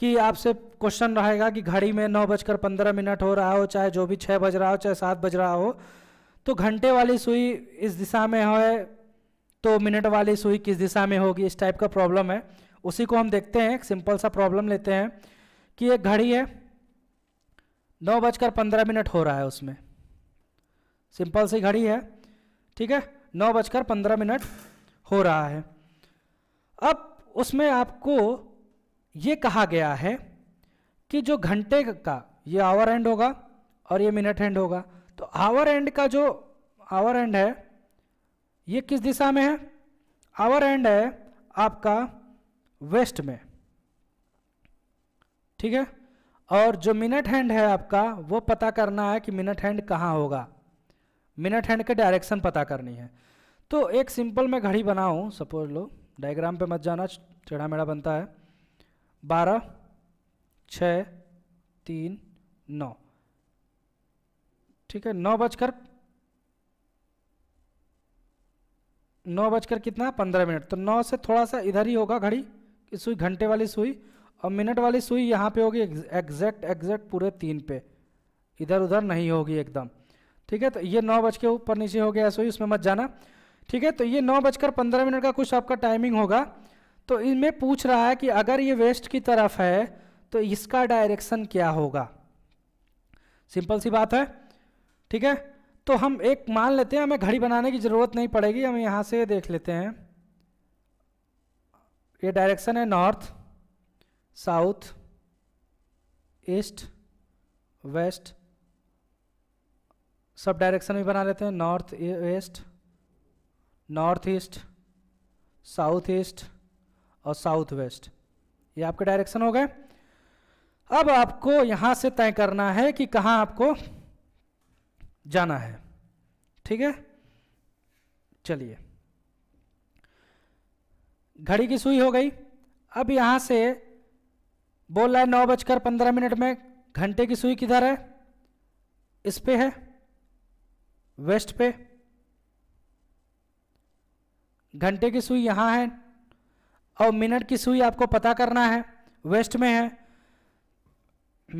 कि आपसे क्वेश्चन रहेगा कि घड़ी में नौ बजकर पंद्रह मिनट हो रहा हो चाहे जो भी छः बज रहा हो चाहे सात बज रहा हो तो घंटे वाली सुई इस दिशा में है तो मिनट वाली सुई किस दिशा में होगी इस टाइप का प्रॉब्लम है उसी को हम देखते हैं एक सिंपल सा प्रॉब्लम लेते हैं कि एक घड़ी है नौ बजकर पंद्रह मिनट हो रहा है उसमें सिंपल सी घड़ी है ठीक है नौ बजकर पंद्रह मिनट हो रहा है अब उसमें आपको ये कहा गया है कि जो घंटे का ये आवर एंड होगा और ये मिनट एंड होगा तो आवर एंड का जो आवर एंड है ये किस दिशा में है आवर एंड है आपका वेस्ट में ठीक है और जो मिनट हैंड है आपका वो पता करना है कि मिनट हैंड कहाँ होगा मिनट हैंड के डायरेक्शन पता करनी है तो एक सिंपल मैं घड़ी बनाऊँ सपोज लो डायग्राम पे मत जाना टेढ़ा मेढ़ा बनता है बारह छ तीन नौ ठीक है नौ बजकर नौ बजकर कितना पंद्रह मिनट तो नौ से थोड़ा सा इधर ही होगा घड़ी सुई घंटे वाली सुई और मिनट वाली सुई यहाँ पे होगी एग्जैक्ट एग्जैक्ट पूरे तीन पे इधर उधर नहीं होगी एकदम ठीक है तो ये नौ बज के ऊपर नीचे हो गया एसओई उसमें मत जाना ठीक है तो ये नौ बजकर पंद्रह मिनट का कुछ आपका टाइमिंग होगा तो इनमें पूछ रहा है कि अगर ये वेस्ट की तरफ है तो इसका डायरेक्शन क्या होगा सिंपल सी बात है ठीक है तो हम एक मान लेते हैं हमें घड़ी बनाने की ज़रूरत नहीं पड़ेगी हम यहाँ से देख लेते हैं ये डायरेक्शन है नॉर्थ साउथ ईस्ट वेस्ट सब डायरेक्शन भी बना लेते हैं north west north east south east और साउथ वेस्ट ये आपके डायरेक्शन हो गए अब आपको यहां से तय करना है कि कहाँ आपको जाना है ठीक है चलिए घड़ी की सुई हो गई अब यहां से बोल रहा है नौ बजकर पंद्रह मिनट में घंटे की सुई किधर है इस पे है वेस्ट पे घंटे की सुई यहाँ है और मिनट की सुई आपको पता करना है वेस्ट में है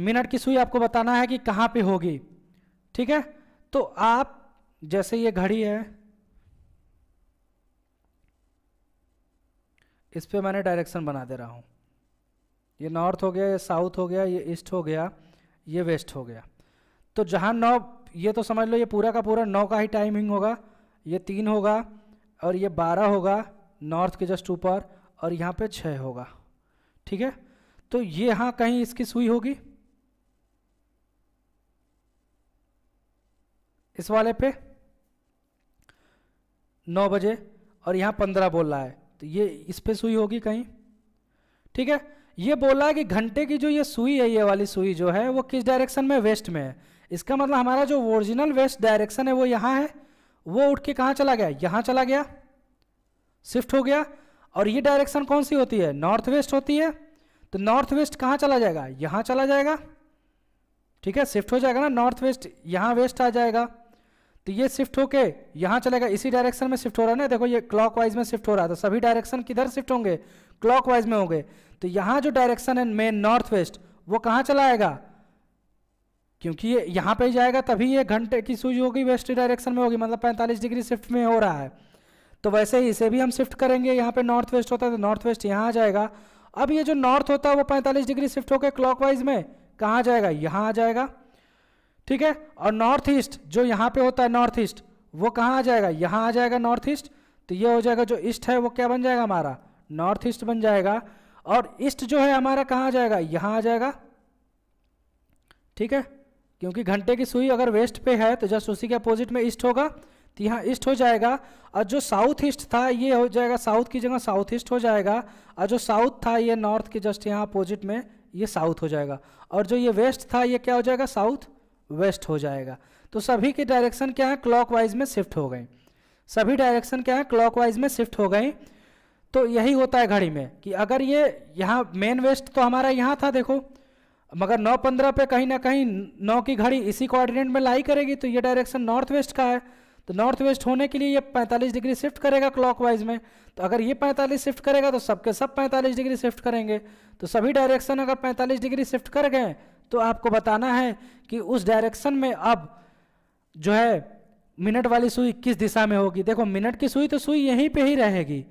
मिनट की सुई आपको बताना है कि कहाँ पे होगी ठीक है तो आप जैसे ये घड़ी है इस पर मैंने डायरेक्शन बना दे रहा हूँ ये नॉर्थ हो गया ये साउथ हो गया ये ईस्ट हो गया ये वेस्ट हो गया तो जहाँ नौ ये तो समझ लो ये पूरा का पूरा नौ का ही टाइमिंग होगा ये तीन होगा और ये बारह होगा नॉर्थ के जस्ट ऊपर और यहाँ पे छः होगा ठीक है तो ये यहाँ कहीं इसकी सुई होगी इस वाले पे नौ बजे और यहाँ पंद्रह बोल रहा है तो ये इस पे सुई होगी कहीं ठीक है ये बोला है कि घंटे की जो ये सुई है ये वाली सुई जो है वो किस डायरेक्शन में वेस्ट में है इसका मतलब हमारा जो ओरिजिनल वेस्ट डायरेक्शन है वो यहाँ है वो उठ के कहाँ चला गया यहाँ चला गया शिफ्ट हो गया और ये डायरेक्शन कौन सी होती है नॉर्थ वेस्ट होती है तो नॉर्थ वेस्ट कहाँ चला जाएगा यहाँ चला जाएगा ठीक है शिफ्ट हो जाएगा ना नॉर्थ वेस्ट यहाँ वेस्ट आ जाएगा तो ये शिफ्ट होके यहाँ चलेगा इसी डायरेक्शन में शिफ्ट हो रहा है ना देखो ये क्लॉक वाइज में शिफ्ट हो रहा है तो सभी डायरेक्शन किधर शिफ्ट होंगे क्लॉक वाइज में होंगे तो यहाँ जो डायरेक्शन है मेन नॉर्थ वेस्ट वो कहाँ चलाएगा क्योंकि ये यहाँ पे जाएगा तभी ये घंटे की सुई होगी वेस्ट डायरेक्शन में होगी मतलब 45 डिग्री शिफ्ट में हो रहा है तो वैसे ही इसे भी हम शिफ्ट करेंगे यहाँ पे नॉर्थ वेस्ट होता है तो नॉर्थ वेस्ट यहाँ आ जाएगा अब ये जो नॉर्थ होता है वो 45 डिग्री शिफ्ट होकर क्लॉकवाइज में कहाँ जाएगा यहाँ आ जाएगा ठीक है और नॉर्थ ईस्ट जो यहाँ पर होता है नॉर्थ ईस्ट वो कहाँ आ जाएगा यहाँ आ जाएगा नॉर्थ ईस्ट तो ये हो जाएगा जो ईस्ट है वो क्या बन जाएगा हमारा नॉर्थ ईस्ट बन जाएगा और ईस्ट जो है हमारा कहाँ आ जाएगा यहाँ आ जाएगा ठीक है क्योंकि घंटे की सुई अगर वेस्ट पे है तो जस्ट उसी के अपोजिट में ईस्ट होगा तो यहाँ ईस्ट हो जाएगा और जो साउथ ईस्ट था ये हो जाएगा साउथ की जगह साउथ ईस्ट हो जाएगा और जो साउथ था ये नॉर्थ के जस्ट यहाँ अपोजिट में ये साउथ हो जाएगा और जो ये वेस्ट था ये क्या हो जाएगा साउथ वेस्ट हो जाएगा तो सभी के डायरेक्शन क्या है क्लॉकवाइज में शिफ्ट हो गए सभी डायरेक्शन क्या है क्लॉकवाइज में शिफ्ट हो गए तो यही होता है घड़ी में कि अगर ये यहाँ मेन वेस्ट तो हमारा यहाँ था देखो मगर नौ पंद्रह पे कहीं ना कहीं नौ की घड़ी इसी कोऑर्डिनेट में लाई करेगी तो ये डायरेक्शन नॉर्थ वेस्ट का है तो नॉर्थ वेस्ट होने के लिए ये 45 डिग्री शिफ्ट करेगा क्लॉकवाइज में तो अगर ये 45 शिफ्ट करेगा तो सबके सब 45 डिग्री शिफ्ट करेंगे तो सभी डायरेक्शन अगर 45 डिग्री शिफ्ट कर गए तो आपको बताना है कि उस डायरेक्शन में अब जो है मिनट वाली सुई किस दिशा में होगी देखो मिनट की सुई तो सुई यहीं पर ही रहेगी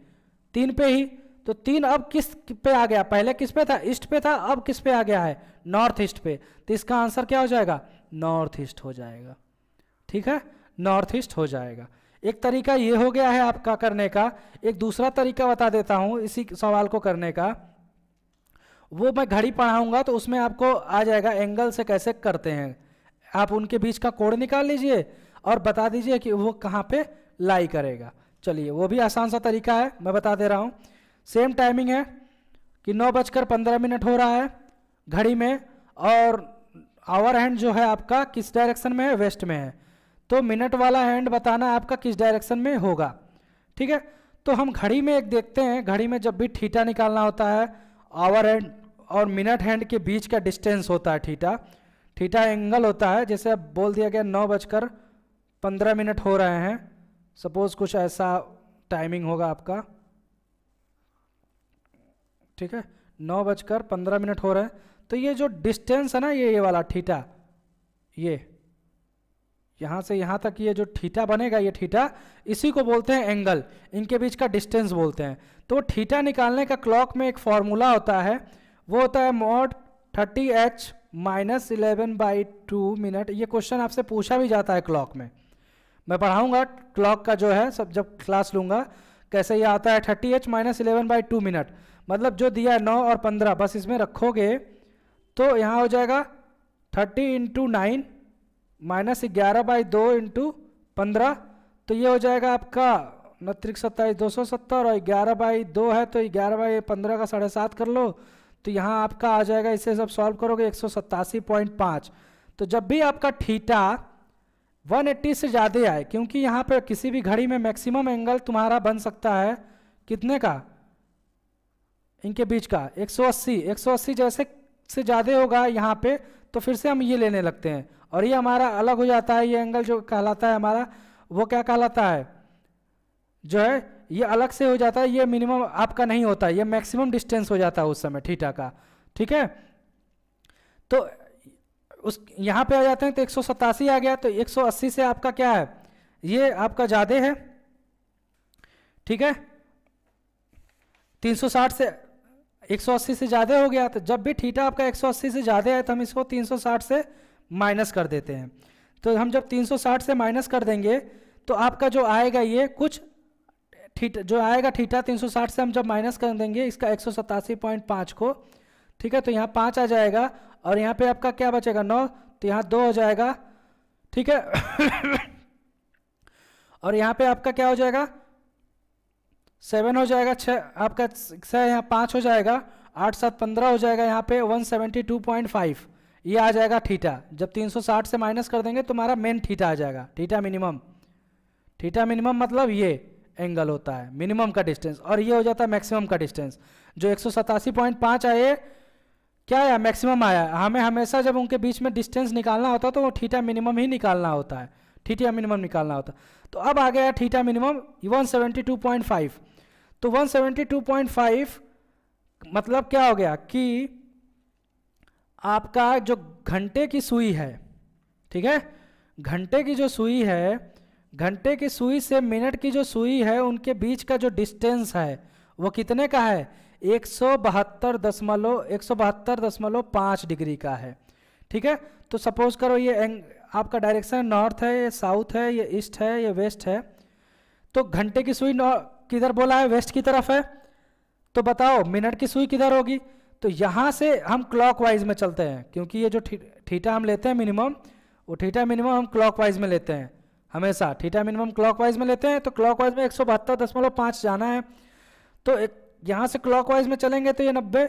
तीन पे ही तो तीन अब किस पे आ गया पहले किस पे था ईस्ट पे था अब किस पे आ गया है नॉर्थ ईस्ट पे तो इसका आंसर क्या हो जाएगा नॉर्थ ईस्ट हो जाएगा ठीक है नॉर्थ ईस्ट हो जाएगा एक तरीका ये हो गया है आपका करने का एक दूसरा तरीका बता देता हूँ इसी सवाल को करने का वो मैं घड़ी पढ़ाऊंगा तो उसमें आपको आ जाएगा एंगल से कैसे करते हैं आप उनके बीच का कोड निकाल लीजिए और बता दीजिए कि वो कहाँ पे लाई करेगा चलिए वो भी आसान सा तरीका है मैं बता दे रहा हूँ सेम टाइमिंग है कि नौ बजकर पंद्रह मिनट हो रहा है घड़ी में और आवर हैंड जो है आपका किस डायरेक्शन में है वेस्ट में है तो मिनट वाला हैंड बताना आपका किस डायरेक्शन में होगा ठीक है तो हम घड़ी में एक देखते हैं घड़ी में जब भी ठीटा निकालना होता है आवर हैंड और मिनट हैंड के बीच का डिस्टेंस होता है ठीटा ठीटा एंगल होता है जैसे अब बोल दिया गया नौ बजकर पंद्रह मिनट हो रहे हैं सपोज़ कुछ ऐसा टाइमिंग होगा आपका ठीक है नौ बजकर पंद्रह मिनट हो रहे हैं तो ये जो डिस्टेंस है ना ये ये वाला ठीठा ये यहाँ से यहाँ तक ये जो ठीठा बनेगा ये ठीठा इसी को बोलते हैं एंगल इनके बीच का डिस्टेंस बोलते हैं तो ठीठा निकालने का क्लॉक में एक फॉर्मूला होता है वो होता है mod thirty H minus eleven by two minute ये क्वेश्चन आपसे पूछा भी जाता है क्लॉक में मैं पढ़ाऊंगा क्लॉक का जो है सब जब क्लास लूंगा कैसे ये आता है thirty H minus eleven by two minute मतलब जो दिया है नौ और पंद्रह बस इसमें रखोगे तो यहाँ हो जाएगा थर्टी इंटू नाइन माइनस ग्यारह बाई दो इंटू पंद्रह तो ये हो जाएगा आपका नत्रिक सत्ताईस दो सौ सत्तर और ग्यारह बाई दो है तो ग्यारह बाई पंद्रह का साढ़े सात कर लो तो यहाँ आपका आ जाएगा इसे सब सॉल्व करोगे एक सौ सत्तासी पॉइंट पाँच तो जब भी आपका ठीटा एट्टी से ज़्यादा आए क्योंकि यहाँ पर किसी भी घड़ी में मैक्सिमम एंगल तुम्हारा बन सकता है कितने का इनके बीच का 180 180 जैसे से ज़्यादा होगा यहाँ पे तो फिर से हम ये लेने लगते हैं और ये हमारा अलग हो जाता है ये एंगल जो कहलाता है हमारा वो क्या कहलाता है जो है ये अलग से हो जाता है ये मिनिमम आपका नहीं होता ये मैक्सिमम डिस्टेंस हो जाता है उस समय ठीठा का ठीक है तो उस यहाँ पे आ जाते हैं तो एक आ गया तो 180 से आपका क्या है ये आपका ज़्यादा है ठीक है 360 से 180 से ज़्यादा हो गया तो जब भी थीटा आपका 180 से ज़्यादा है तो हम इसको 360 से माइनस कर देते हैं तो हम जब 360 से माइनस कर देंगे तो आपका जो आएगा ये कुछ थीटा जो आएगा थीटा 360 से हम जब माइनस कर देंगे इसका एक को ठीक है तो यहाँ पाँच आ जाएगा और यहाँ पे आपका क्या बचेगा नौ तो यहाँ दो हो जाएगा ठीक है और यहाँ पे आपका क्या हो जाएगा सेवन हो जाएगा छः आपका छः यहाँ पाँच हो जाएगा आठ सात पंद्रह हो जाएगा यहाँ पे one seventy two point five ये आ जाएगा ठीठा जब तीन सौ साठ से माइनस कर देंगे तुम्हारा मेन ठीठा आ जाएगा ठीठा मिनिमम ठीठा मिनिमम मतलब ये एंगल होता है मिनिमम का डिस्टेंस और ये हो जाता है मैक्सिमम का डिस्टेंस जो एक सौ सतासी पॉइंट पाँच आए क्या आया मैक्सिमम आया हमें हमेशा जब उनके बीच में डिस्टेंस निकालना होता है तो वो ठीठा मिनिमम ही निकालना होता है थीटा मिनिमम निकालना होता तो अब आ गया थीटा मिनिमम 172.5 तो 172.5 मतलब क्या हो गया कि आपका जो घंटे की सुई है ठीक है घंटे की जो सुई है घंटे की सुई से मिनट की जो सुई है उनके बीच का जो डिस्टेंस है वो कितने का है एक सौ बहत्तर दशमलव एक सौ बहत्तर दशमलव पाँच डिग्री का है ठीक है तो सपोज करो ये आपका डायरेक्शन नॉर्थ है ये साउथ है ये ईस्ट है या वेस्ट है तो घंटे की सुई किधर बोला है वेस्ट की तरफ है तो बताओ मिनट की सुई किधर होगी तो यहाँ से हम क्लॉकवाइज में चलते हैं क्योंकि ये जो ठीठा हम लेते हैं मिनिमम वो ठीठा मिनिमम हम क्लॉकवाइज में लेते हैं हमेशा ठीठा मिनिमम क्लॉकवाइज में लेते हैं तो क्लॉकवाइज में एक सौ बहत्तर दशमलव पाँच जाना है तो एक यहाँ से क्लॉकवाइज में चलेंगे तो ये नब्बे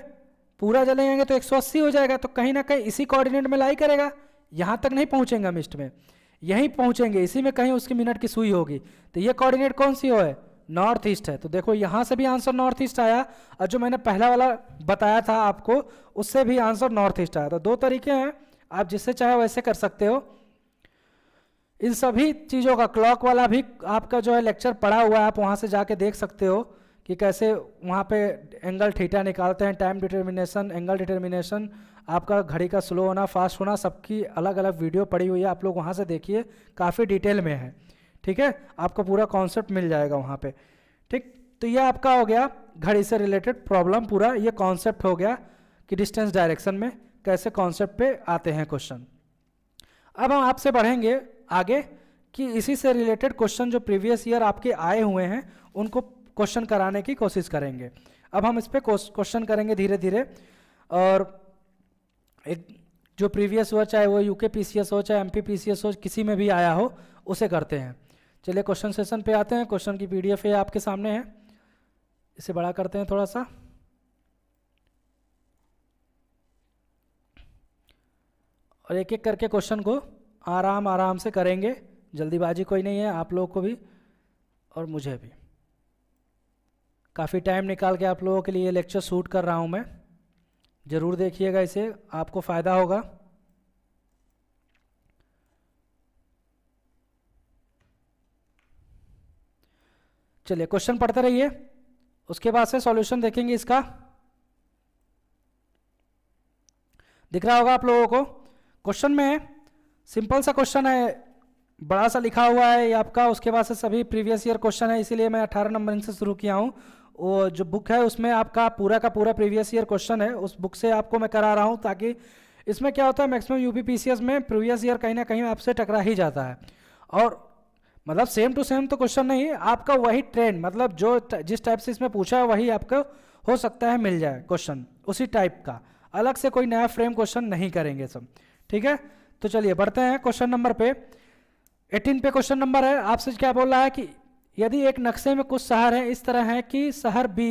पूरा चलेंगे तो एक हो जाएगा तो कहीं ना कहीं इसी कोऑर्डिनेट में लाई करेगा यहाँ तक नहीं पहुँचेंगे मिस्ट में यहीं पहुँचेंगे इसी में कहीं उसकी मिनट की सुई होगी तो ये कोऑर्डिनेट कौन सी हो है नॉर्थ ईस्ट है तो देखो यहाँ से भी आंसर नॉर्थ ईस्ट आया और जो मैंने पहला वाला बताया था आपको उससे भी आंसर नॉर्थ ईस्ट आया तो दो तरीके हैं आप जिससे चाहे वैसे कर सकते हो इन सभी चीज़ों का क्लॉक वाला भी आपका जो है लेक्चर पड़ा हुआ है आप वहाँ से जाके देख सकते हो कि कैसे वहाँ पे एंगल ठीठा निकालते हैं टाइम डिटर्मिनेशन एंगल डिटर्मिनेशन आपका घड़ी का स्लो होना फास्ट होना सबकी अलग अलग वीडियो पड़ी हुई है आप लोग वहाँ से देखिए काफ़ी डिटेल में है ठीक है आपको पूरा कॉन्सेप्ट मिल जाएगा वहाँ पे ठीक तो ये आपका हो गया घड़ी से रिलेटेड प्रॉब्लम पूरा ये कॉन्सेप्ट हो गया कि डिस्टेंस डायरेक्शन में कैसे कॉन्सेप्ट पे आते हैं क्वेश्चन अब हम आपसे बढ़ेंगे आगे कि इसी से रिलेटेड क्वेश्चन जो प्रीवियस ईयर आपके आए हुए हैं उनको क्वेश्चन कराने की कोशिश करेंगे अब हम इस पर क्वेश्चन करेंगे धीरे धीरे और एक जो प्रीवियस हो चाहे वो यूके पीसीएस हो चाहे एमपी पीसीएस हो किसी में भी आया हो उसे करते हैं चलिए क्वेश्चन सेशन पे आते हैं क्वेश्चन की पीडीएफ है आपके सामने है इसे बड़ा करते हैं थोड़ा सा और एक एक करके क्वेश्चन को आराम आराम से करेंगे जल्दीबाजी कोई नहीं है आप लोगों को भी और मुझे भी काफ़ी टाइम निकाल के आप लोगों के लिए लेक्चर शूट कर रहा हूँ मैं ज़रूर देखिएगा इसे आपको फ़ायदा होगा चलिए क्वेश्चन पढ़ते रहिए उसके बाद से सॉल्यूशन देखेंगे इसका दिख रहा होगा आप लोगों को क्वेश्चन में सिंपल सा क्वेश्चन है बड़ा सा लिखा हुआ है ये आपका उसके बाद से सभी प्रीवियस ईयर क्वेश्चन है इसीलिए मैं अठारह नंबर से शुरू किया हूँ वो जो बुक है उसमें आपका पूरा का पूरा प्रीवियस ईयर क्वेश्चन है उस बुक से आपको मैं करा रहा हूँ ताकि इसमें क्या होता है मैक्सिमम यू पी में प्रीवियस ईयर कहीं ना कहीं आपसे टकरा ही जाता है और मतलब सेम टू सेम तो क्वेश्चन नहीं है आपका वही ट्रेंड मतलब जो जिस टाइप से इसमें पूछा है वही आपको हो सकता है मिल जाए क्वेश्चन उसी टाइप का अलग से कोई नया फ्रेम क्वेश्चन नहीं करेंगे सब ठीक है तो चलिए बढ़ते हैं क्वेश्चन नंबर पे 18 पे क्वेश्चन नंबर है आपसे क्या बोल रहा है कि यदि एक नक्शे में कुछ शहर हैं इस तरह हैं कि शहर बी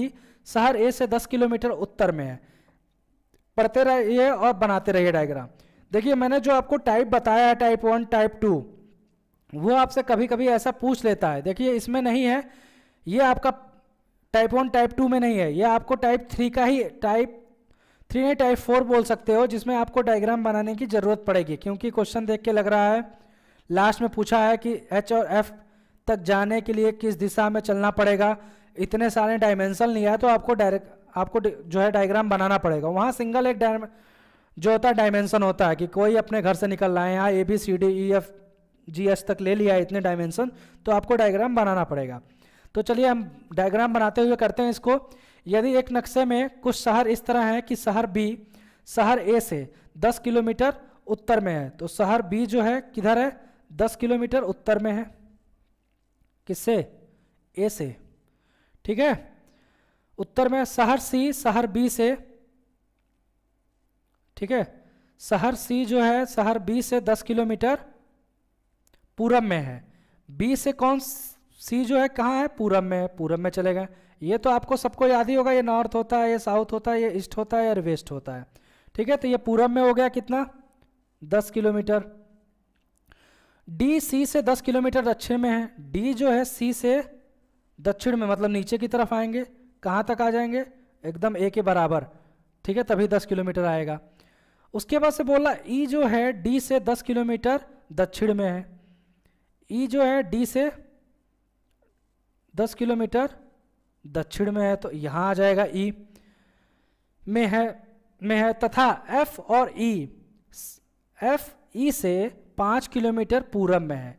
शहर ए से 10 किलोमीटर उत्तर में है पढ़ते रहिए और बनाते रहिए डायग्राम देखिए मैंने जो आपको टाइप बताया है टाइप वन टाइप टू वो आपसे कभी कभी ऐसा पूछ लेता है देखिए इसमें नहीं है ये आपका टाइप वन टाइप टू में नहीं है ये आपको टाइप थ्री का ही टाइप थ्री नहीं टाइप फोर बोल सकते हो जिसमें आपको डायग्राम बनाने की ज़रूरत पड़ेगी क्योंकि क्वेश्चन देख के लग रहा है लास्ट में पूछा है कि एच और एफ़ तक जाने के लिए किस दिशा में चलना पड़ेगा इतने सारे डायमेंशन लिया है तो आपको डायरेक्ट आपको जो है डायग्राम बनाना पड़ेगा वहाँ सिंगल एक जो होता है डायमेंशन होता है कि कोई अपने घर से निकल रहा है यहाँ A B C D E F G S तक ले लिया है इतने डायमेंशन तो आपको डायग्राम बनाना पड़ेगा तो चलिए हम डायग्राम बनाते हुए करते हैं इसको यदि एक नक्शे में कुछ शहर इस तरह हैं कि शहर बी शहर ए से 10 किलोमीटर उत्तर में है तो शहर बी जो है किधर है 10 किलोमीटर उत्तर में है किससे ए से ठीक है उत्तर में शहर सी शहर बी से ठीक है शहर सी जो है शहर बी से 10 किलोमीटर पूरब में है बी से कौन सी जो है कहाँ है पूरब में है पूरब में चले गए ये तो आपको सबको याद ही होगा ये नॉर्थ होता है ये साउथ होता है ये ईस्ट होता है या वेस्ट होता है ठीक है तो ये पूरब में हो गया कितना दस किलोमीटर डी सी से 10 किलोमीटर दक्षिण में है डी जो है सी से दक्षिण में मतलब नीचे की तरफ आएंगे कहाँ तक आ जाएंगे एकदम ए के बराबर ठीक है तभी 10 किलोमीटर आएगा उसके बाद से बोला ई e जो है डी से 10 किलोमीटर दक्षिण में है ई e जो है डी से 10 किलोमीटर दक्षिण में है तो यहाँ आ जाएगा ई e. में है में है तथा एफ और ई एफ ई से पाँच किलोमीटर पूरब में है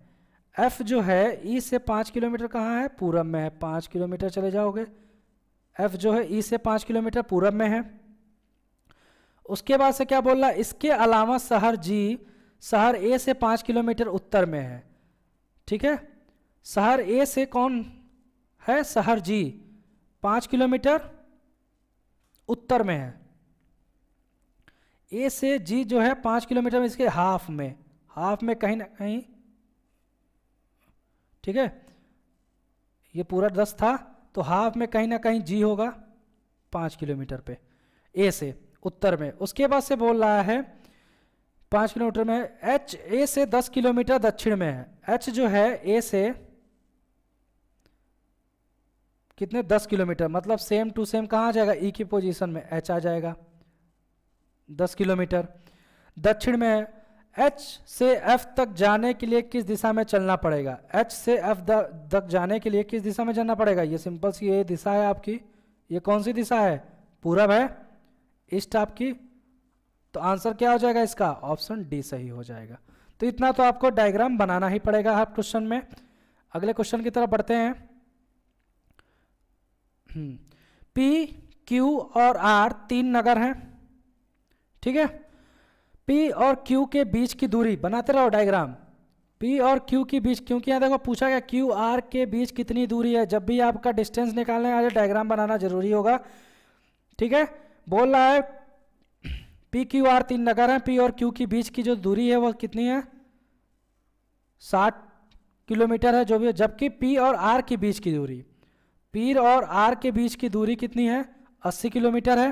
एफ जो है ई e से पाँच किलोमीटर कहाँ है पूरब में है पाँच किलोमीटर चले जाओगे एफ जो है ई e से पाँच किलोमीटर पूरब में है उसके बाद से क्या बोल रहा इसके अलावा शहर जी शहर ए से पाँच किलोमीटर उत्तर में है ठीक है शहर ए से कौन है शहर जी पाँच किलोमीटर उत्तर में है ए से जी जो है पाँच किलोमीटर इसके हाफ में हाफ में कहीं ना कहीं ठीक है ये पूरा दस था तो हाफ में कहीं ना कहीं जी होगा पाँच किलोमीटर पे ए से उत्तर में उसके बाद से बोल रहा है पाँच किलोमीटर में एच ए से दस किलोमीटर दक्षिण में है एच जो है ए से कितने दस किलोमीटर मतलब सेम टू सेम कहाँ जाएगा ई e की पोजीशन में एच आ जाएगा दस किलोमीटर दक्षिण में है H से F तक जाने के लिए किस दिशा में चलना पड़ेगा H से F तक जाने के लिए किस दिशा में चलना पड़ेगा ये सिंपल सी ये दिशा है आपकी ये कौन सी दिशा है पूरब है ईस्ट आपकी तो आंसर क्या हो जाएगा इसका ऑप्शन डी सही हो जाएगा तो इतना तो आपको डायग्राम बनाना ही पड़ेगा हर क्वेश्चन में अगले क्वेश्चन की तरफ बढ़ते हैं हम्म। पी क्यू और आर तीन नगर हैं ठीक है पी और क्यू के बीच की दूरी बनाते रहो डायग्राम पी और क्यू के बीच क्योंकि यहाँ देखो पूछा गया क्यू आर के बीच कितनी दूरी है जब भी आपका डिस्टेंस निकालने आज डायग्राम बनाना जरूरी होगा ठीक है बोल रहा है पी क्यू आर तीन नगर हैं पी और क्यू के बीच की जो दूरी है वो कितनी है साठ किलोमीटर है जो भी जबकि पी और आर के बीच की दूरी पी और आर के बीच की दूरी कितनी है अस्सी किलोमीटर है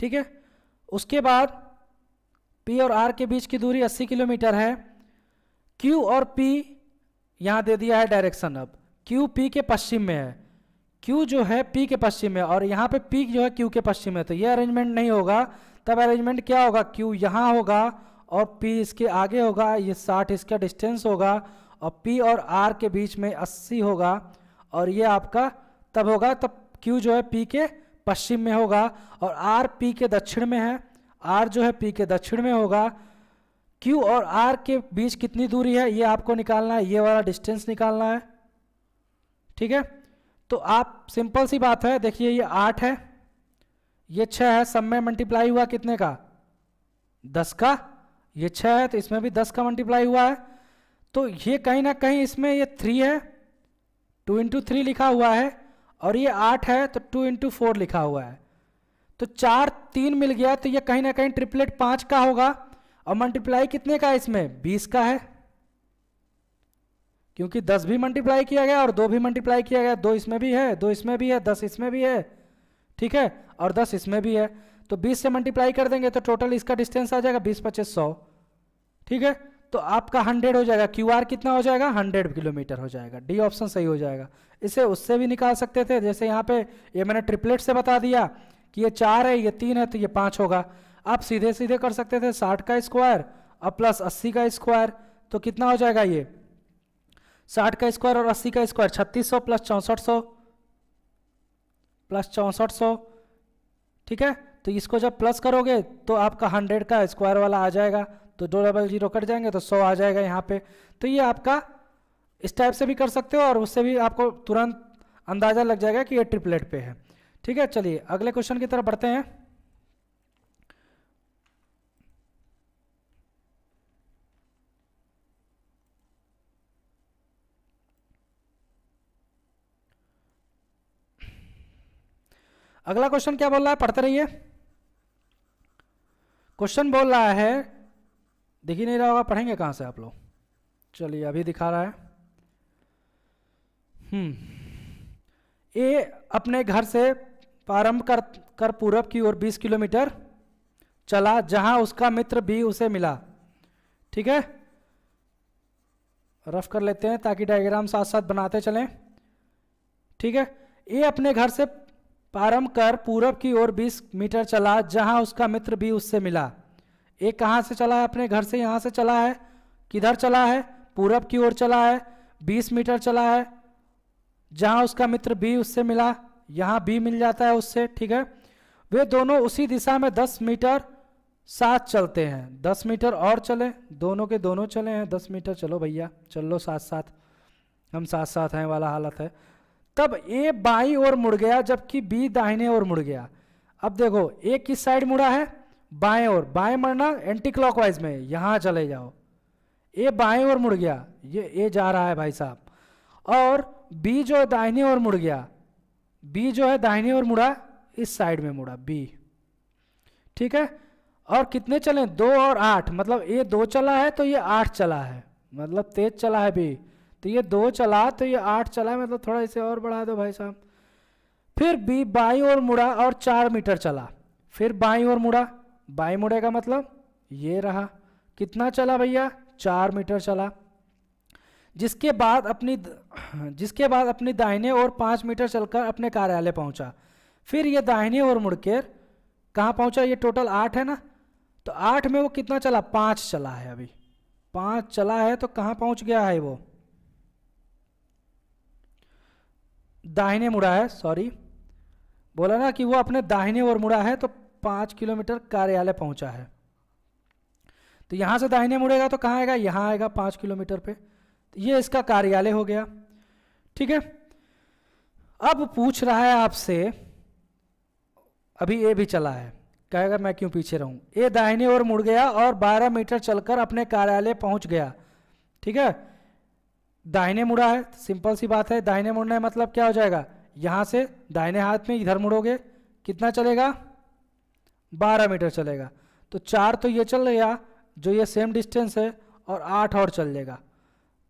ठीक है उसके बाद P और R के बीच की दूरी 80 किलोमीटर है Q और P यहाँ दे दिया है डायरेक्शन अब Q P के पश्चिम में है Q जो है P के पश्चिम में और यहाँ पे P जो है Q के पश्चिम में तो ये अरेंजमेंट नहीं होगा तब अरेंजमेंट क्या होगा Q यहाँ होगा और P इसके आगे होगा ये 60 इसका डिस्टेंस होगा और P और R के बीच में 80 होगा और ये आपका तब होगा तब क्यू जो है पी के पश्चिम में होगा और आर पी के दक्षिण में है आर जो है पी के दक्षिण में होगा क्यू और आर के बीच कितनी दूरी है ये आपको निकालना है ये वाला डिस्टेंस निकालना है ठीक है तो आप सिंपल सी बात है देखिए ये आठ है ये छः है सब में मल्टीप्लाई हुआ कितने का दस का ये छः है तो इसमें भी दस का मल्टीप्लाई हुआ है तो ये कहीं ना कहीं इसमें ये थ्री है टू इंटू थ्री लिखा हुआ है और ये आठ है तो टू इंटू फोर लिखा हुआ है तो चार तीन मिल गया तो ये कहीं ना कहीं ट्रिपलेट पांच का होगा और मल्टीप्लाई कितने का है इसमें बीस का है क्योंकि दस भी मल्टीप्लाई किया गया और दो भी मल्टीप्लाई किया गया दो इसमें भी है दो इसमें भी है दस इसमें भी है ठीक है और दस इसमें भी है तो बीस से मल्टीप्लाई कर देंगे तो टोटल इसका डिस्टेंस आ जाएगा बीस पच्चीस सौ ठीक है तो आपका हंड्रेड हो जाएगा क्यू आर कितना हो जाएगा हंड्रेड किलोमीटर हो जाएगा डी ऑप्शन सही हो जाएगा इसे उससे भी निकाल सकते थे जैसे यहाँ पे ये मैंने ट्रिपलेट से बता दिया कि ये चार है ये तीन है तो ये पाँच होगा आप सीधे सीधे कर सकते थे साठ का स्क्वायर और प्लस अस्सी का स्क्वायर तो कितना हो जाएगा ये साठ का स्क्वायर और अस्सी का स्क्वायर छत्तीस सौ प्लस चौंसठ सौ प्लस चौंसठ सौ ठीक है तो इसको जब प्लस करोगे तो आपका हंड्रेड का स्क्वायर वाला आ जाएगा तो दो डबल जीरो कट जाएंगे तो सौ आ जाएगा यहाँ पे तो ये आपका इस टाइप से भी कर सकते हो और उससे भी आपको तुरंत अंदाज़ा लग जाएगा कि ये ट्रिपलेट पे है ठीक है चलिए अगले क्वेश्चन की तरफ बढ़ते हैं अगला क्वेश्चन क्या बोल रहा है पढ़ते रहिए क्वेश्चन बोल रहा है दिख ही नहीं रहा होगा पढ़ेंगे कहां से आप लोग चलिए अभी दिखा रहा है हम्म ये अपने घर से प्रारंभ कर कर पूरब की ओर 20 किलोमीटर चला जहां उसका मित्र भी उसे मिला ठीक है रफ कर लेते हैं ताकि डायग्राम साथ साथ बनाते चलें ठीक है ये अपने घर से प्रारंभ कर पूरब की ओर 20 मीटर चला जहां उसका मित्र भी उससे मिला ये कहाँ से चला है अपने घर से यहाँ से चला है किधर चला है पूरब की ओर चला है 20 मीटर चला है जहां उसका मित्र भी उससे मिला यहाँ बी मिल जाता है उससे ठीक है वे दोनों उसी दिशा में दस मीटर साथ चलते हैं दस मीटर और चले दोनों के दोनों चले हैं दस मीटर चलो भैया चल लो साथ साथ हम साथ साथ हैं वाला हालत है तब ए बाई और मुड़ गया जबकि बी दाहिने और मुड़ गया अब देखो ए किस साइड मुड़ा है बाएं और बाएं मरना एंटी क्लॉकवाइज में यहाँ चले जाओ ए बाएं और मुड़ गया ये ए जा रहा है भाई साहब और बी जो दाहिने और मुड़ गया बी जो है दाहिने और मुड़ा इस साइड में मुड़ा बी ठीक है और कितने चले दो और आठ मतलब ये दो चला है तो ये आठ चला है मतलब तेज चला है बी तो ये दो चला तो ये आठ चला मतलब थोड़ा इसे और बढ़ा दो भाई साहब फिर बी बाई और मुड़ा और चार मीटर चला फिर बाई और मुड़ा बाई मुड़ेगा मतलब ये रहा कितना चला भैया चार मीटर चला जिसके बाद अपनी जिसके बाद अपनी दाहिने ओर पाँच मीटर चलकर अपने कार्यालय पहुंचा फिर ये दाहिने ओर मुड़कर कहाँ पहुंचा ये टोटल आठ है ना तो आठ में वो कितना चला पाँच चला है अभी पाँच चला है तो कहाँ पहुंच गया है वो दाहिने मुड़ा है सॉरी बोला ना कि वो अपने दाहिने ओर मुड़ा है तो पाँच किलोमीटर कार्यालय पहुँचा है तो यहाँ से दाहिने मुड़ेगा तो कहाँ आएगा यहाँ आएगा पाँच किलोमीटर पर ये इसका कार्यालय हो गया ठीक है अब पूछ रहा है आपसे अभी ए भी चला है कहेगा मैं क्यों पीछे रहूं ए दाहिने ओर मुड़ गया और 12 मीटर चलकर अपने कार्यालय पहुंच गया ठीक है दाहिने मुड़ा है सिंपल सी बात है दाहिने मुड़ने मतलब क्या हो जाएगा यहाँ से दाहिने हाथ में इधर मुड़ोगे कितना चलेगा 12 मीटर चलेगा तो चार तो ये चल गया जो ये सेम डिस्टेंस है और आठ और चल जाएगा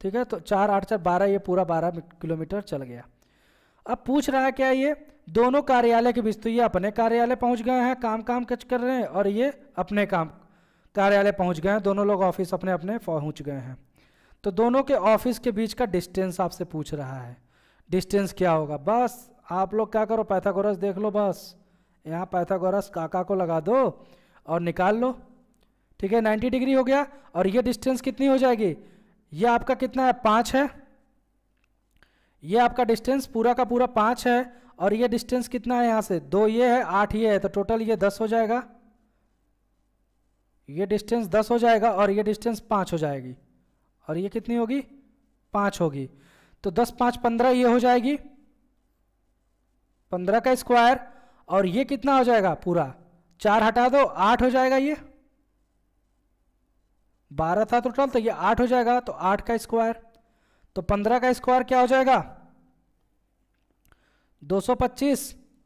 ठीक है तो चार आठ चार बारह ये पूरा बारह किलोमीटर चल गया अब पूछ रहा है क्या ये दोनों कार्यालय के बीच तो ये अपने कार्यालय पहुंच गए हैं काम काम कच कर रहे हैं और ये अपने काम कार्यालय पहुंच गए हैं दोनों लोग ऑफिस अपने अपने पहुंच गए हैं तो दोनों के ऑफिस के बीच का डिस्टेंस आपसे पूछ रहा है डिस्टेंस क्या होगा बस आप लोग क्या करो पैथागोरस देख लो बस यहाँ पैथागोरस काका को लगा दो और निकाल लो ठीक है 90 डिग्री हो गया और ये डिस्टेंस कितनी हो जाएगी ये आपका कितना है पाँच है ये आपका डिस्टेंस पूरा का पूरा पाँच है और ये डिस्टेंस कितना है यहाँ से दो ये है आठ ये है तो टोटल ये दस हो जाएगा ये डिस्टेंस दस हो जाएगा और ये डिस्टेंस पाँच हो जाएगी और ये कितनी होगी पाँच होगी तो दस पाँच पंद्रह ये हो जाएगी पंद्रह का स्क्वायर और ये कितना हो जाएगा पूरा चार हटा दो आठ हो जाएगा ये बारह था टोटल तो ये आठ हो जाएगा तो आठ का स्क्वायर तो पंद्रह का स्क्वायर क्या हो जाएगा 225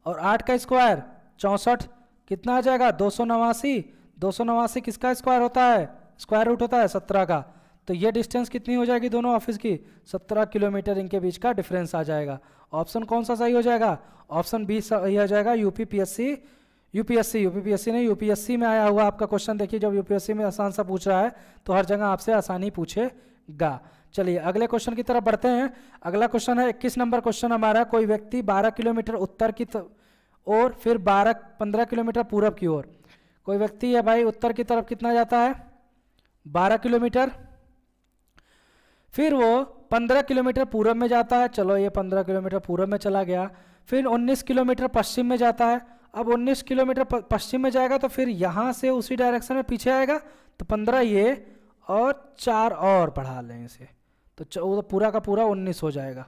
और आठ का स्क्वायर चौंसठ कितना आ जाएगा दो सौ नवासी दो सौ नवासी किसका स्क्वायर होता है स्क्वायर रूट होता है सत्रह का तो ये डिस्टेंस कितनी हो जाएगी दोनों ऑफिस की सत्रह किलोमीटर इनके बीच का डिफरेंस आ जाएगा ऑप्शन कौन सा सही हो जाएगा ऑप्शन बी सही हो जाएगा यूपी पीएससी यूपीएससी यूपीपीएससी नहीं यूपीएससी में आया हुआ आपका क्वेश्चन देखिए जब यूपीएससी में आसान सा पूछ रहा है तो हर जगह आपसे आसानी पूछेगा चलिए अगले क्वेश्चन की तरफ बढ़ते हैं अगला क्वेश्चन है इक्कीस नंबर क्वेश्चन हमारा कोई व्यक्ति बारह किलोमीटर उत्तर की और फिर बारह पंद्रह किलोमीटर पूर्व की ओर कोई व्यक्ति है भाई उत्तर की तरफ कितना जाता है बारह किलोमीटर फिर वो पंद्रह किलोमीटर पूर्व में जाता है चलो ये पंद्रह किलोमीटर पूरब में चला गया फिर उन्नीस किलोमीटर पश्चिम में जाता है अब 19 किलोमीटर पश्चिम में जाएगा तो फिर यहाँ से उसी डायरेक्शन में पीछे आएगा तो 15 ये और चार और बढ़ा लें इसे तो, तो पूरा का पूरा 19 हो जाएगा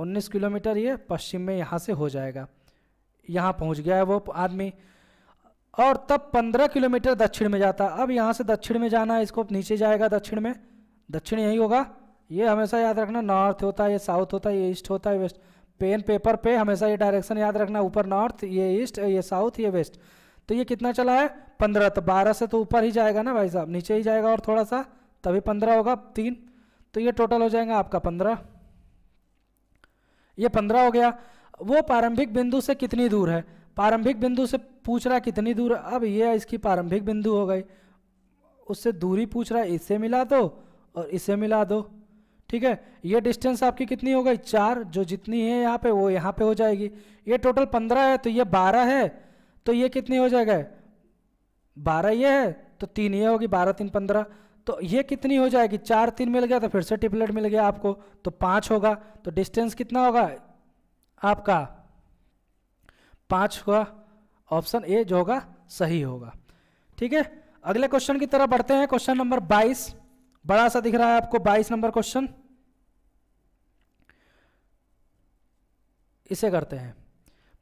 19 किलोमीटर ये पश्चिम में यहाँ से हो जाएगा यहाँ पहुँच गया है वो आदमी और तब 15 किलोमीटर दक्षिण में जाता अब यहाँ से दक्षिण में जाना है इसको नीचे जाएगा दक्षिण में दक्षिण यही होगा ये हमेशा याद रखना नॉर्थ होता है ये साउथ होता है ये ईस्ट होता है वेस्ट पेन पेपर पे हमेशा ये डायरेक्शन याद रखना ऊपर नॉर्थ ये ईस्ट ये साउथ ये वेस्ट तो ये कितना चला है पंद्रह तो बारह से तो ऊपर ही जाएगा ना भाई साहब नीचे ही जाएगा और थोड़ा सा तभी पंद्रह होगा तीन तो ये टोटल हो जाएगा आपका पंद्रह ये पंद्रह हो गया वो प्रारंभिक बिंदु से कितनी दूर है प्रारंभिक बिंदु से पूछ रहा कितनी दूर अब ये इसकी प्रारंभिक बिंदु हो गई उससे दूरी पूछ रहा है इससे मिला दो और इसे मिला दो ठीक है ये डिस्टेंस आपकी कितनी हो गई चार जो जितनी है यहाँ पे वो यहाँ पे हो जाएगी ये टोटल पंद्रह है तो ये बारह है तो ये कितनी हो जाएगा बारह ये है तो तीन ये होगी बारह तीन पंद्रह तो ये कितनी हो जाएगी चार तीन मिल गया तो फिर से टिपलेट मिल गया आपको तो पाँच होगा तो डिस्टेंस कितना होगा आपका पाँच हुआ ऑप्शन ए जो होगा सही होगा ठीक है अगले क्वेश्चन की तरफ बढ़ते हैं क्वेश्चन नंबर बाईस बड़ा सा दिख रहा है आपको 22 नंबर क्वेश्चन इसे करते हैं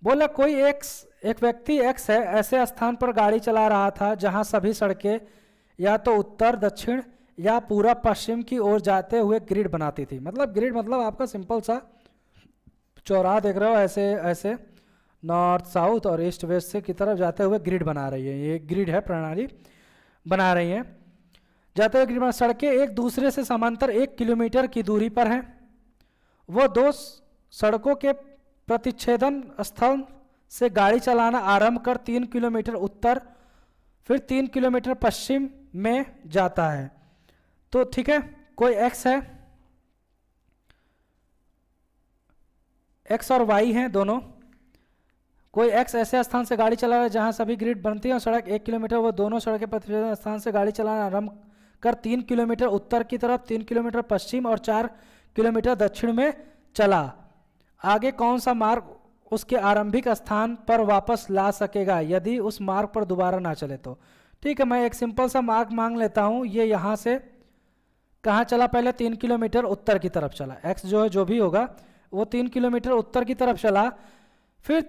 बोला कोई एक एक व्यक्ति एक्स है ऐसे स्थान पर गाड़ी चला रहा था जहां सभी सड़कें या तो उत्तर दक्षिण या पूरा पश्चिम की ओर जाते हुए ग्रिड बनाती थी मतलब ग्रिड मतलब आपका सिंपल सा चौराहा देख रहे हो ऐसे ऐसे नॉर्थ साउथ और ईस्ट वेस्ट से की तरफ जाते हुए ग्रिड बना रही है ये ग्रिड है प्रणाली बना रही है जाते हुए गिरिमार्ग सड़कें एक दूसरे से समांतर एक किलोमीटर की दूरी पर हैं वो दो सड़कों के प्रतिच्छेदन स्थल से गाड़ी चलाना आरंभ कर तीन किलोमीटर उत्तर फिर तीन किलोमीटर पश्चिम में जाता है तो ठीक है कोई एक्स है एक्स और वाई हैं दोनों कोई एक्स ऐसे स्थान से गाड़ी चला रहा है जहां सभी ग्रिड बनती है और सड़क एक किलोमीटर वो दोनों सड़क के प्रतिशत स्थान से गाड़ी चलाना आरंभ कर तीन किलोमीटर उत्तर की तरफ तीन किलोमीटर पश्चिम और चार किलोमीटर दक्षिण में चला आगे कौन सा मार्ग उसके आरंभिक स्थान पर वापस ला सकेगा यदि उस मार्ग पर दोबारा ना चले तो ठीक है मैं एक सिंपल सा मार्ग मांग लेता हूँ ये यहाँ से कहाँ चला पहले तीन किलोमीटर उत्तर की तरफ चला एक्स जो है जो भी होगा वो तीन किलोमीटर उत्तर की तरफ चला फिर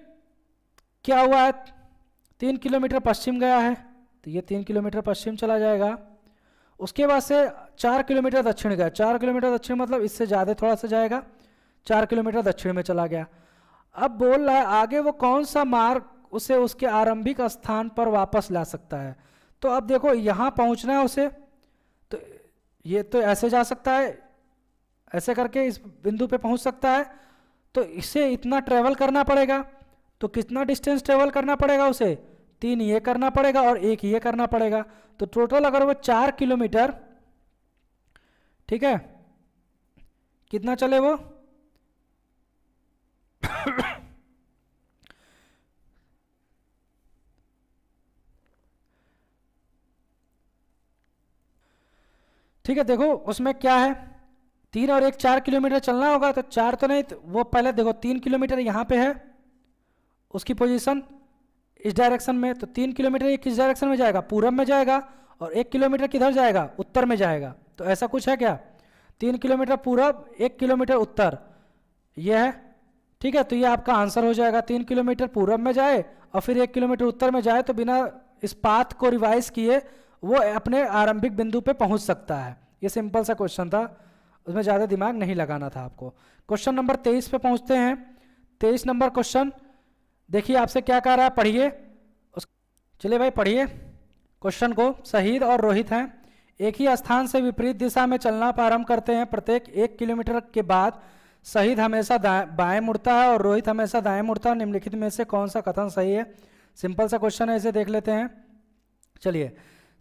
क्या हुआ है तीन किलोमीटर पश्चिम गया है तो ये तीन किलोमीटर पश्चिम चला जाएगा उसके बाद से चार किलोमीटर दक्षिण गया चार किलोमीटर दक्षिण मतलब इससे ज़्यादा थोड़ा सा जाएगा चार किलोमीटर दक्षिण में चला गया अब बोल रहा है आगे वो कौन सा मार्ग उसे उसके आरंभिक स्थान पर वापस ला सकता है तो अब देखो यहाँ पहुँचना है उसे तो ये तो ऐसे जा सकता है ऐसे करके इस बिंदु पर पहुँच सकता है तो इसे इतना ट्रैवल करना पड़ेगा तो कितना डिस्टेंस ट्रेवल करना पड़ेगा उसे तीन ये करना पड़ेगा और एक ये करना पड़ेगा तो टोटल अगर वो चार किलोमीटर ठीक है कितना चले वो ठीक है देखो उसमें क्या है तीन और एक चार किलोमीटर चलना होगा तो चार तो नहीं तो वो पहले देखो तीन किलोमीटर यहां पे है उसकी पोजीशन इस डायरेक्शन में तो तीन किलोमीटर ये किस डायरेक्शन में जाएगा पूरब में जाएगा और एक किलोमीटर किधर जाएगा उत्तर में जाएगा तो ऐसा कुछ है क्या तीन किलोमीटर पूरब एक किलोमीटर उत्तर यह है ठीक है तो ये आपका आंसर हो जाएगा तीन किलोमीटर पूरब में जाए और फिर एक किलोमीटर उत्तर में जाए तो बिना इस पाथ को रिवाइज किए वो अपने आरंभिक बिंदु पे पहुंच सकता है ये सिंपल सा क्वेश्चन था उसमें ज़्यादा दिमाग नहीं लगाना था आपको क्वेश्चन नंबर तेईस पे पहुंचते हैं तेईस नंबर क्वेश्चन देखिए आपसे क्या कह रहा है पढ़िए उस चलिए भाई पढ़िए क्वेश्चन को शहीद और रोहित हैं एक ही स्थान से विपरीत दिशा में चलना प्रारंभ करते हैं प्रत्येक एक किलोमीटर के बाद शहीद हमेशा बाएं मुड़ता है और रोहित हमेशा दाएं मुड़ता है निम्नलिखित में से कौन सा कथन सही है सिंपल सा क्वेश्चन है इसे देख लेते हैं चलिए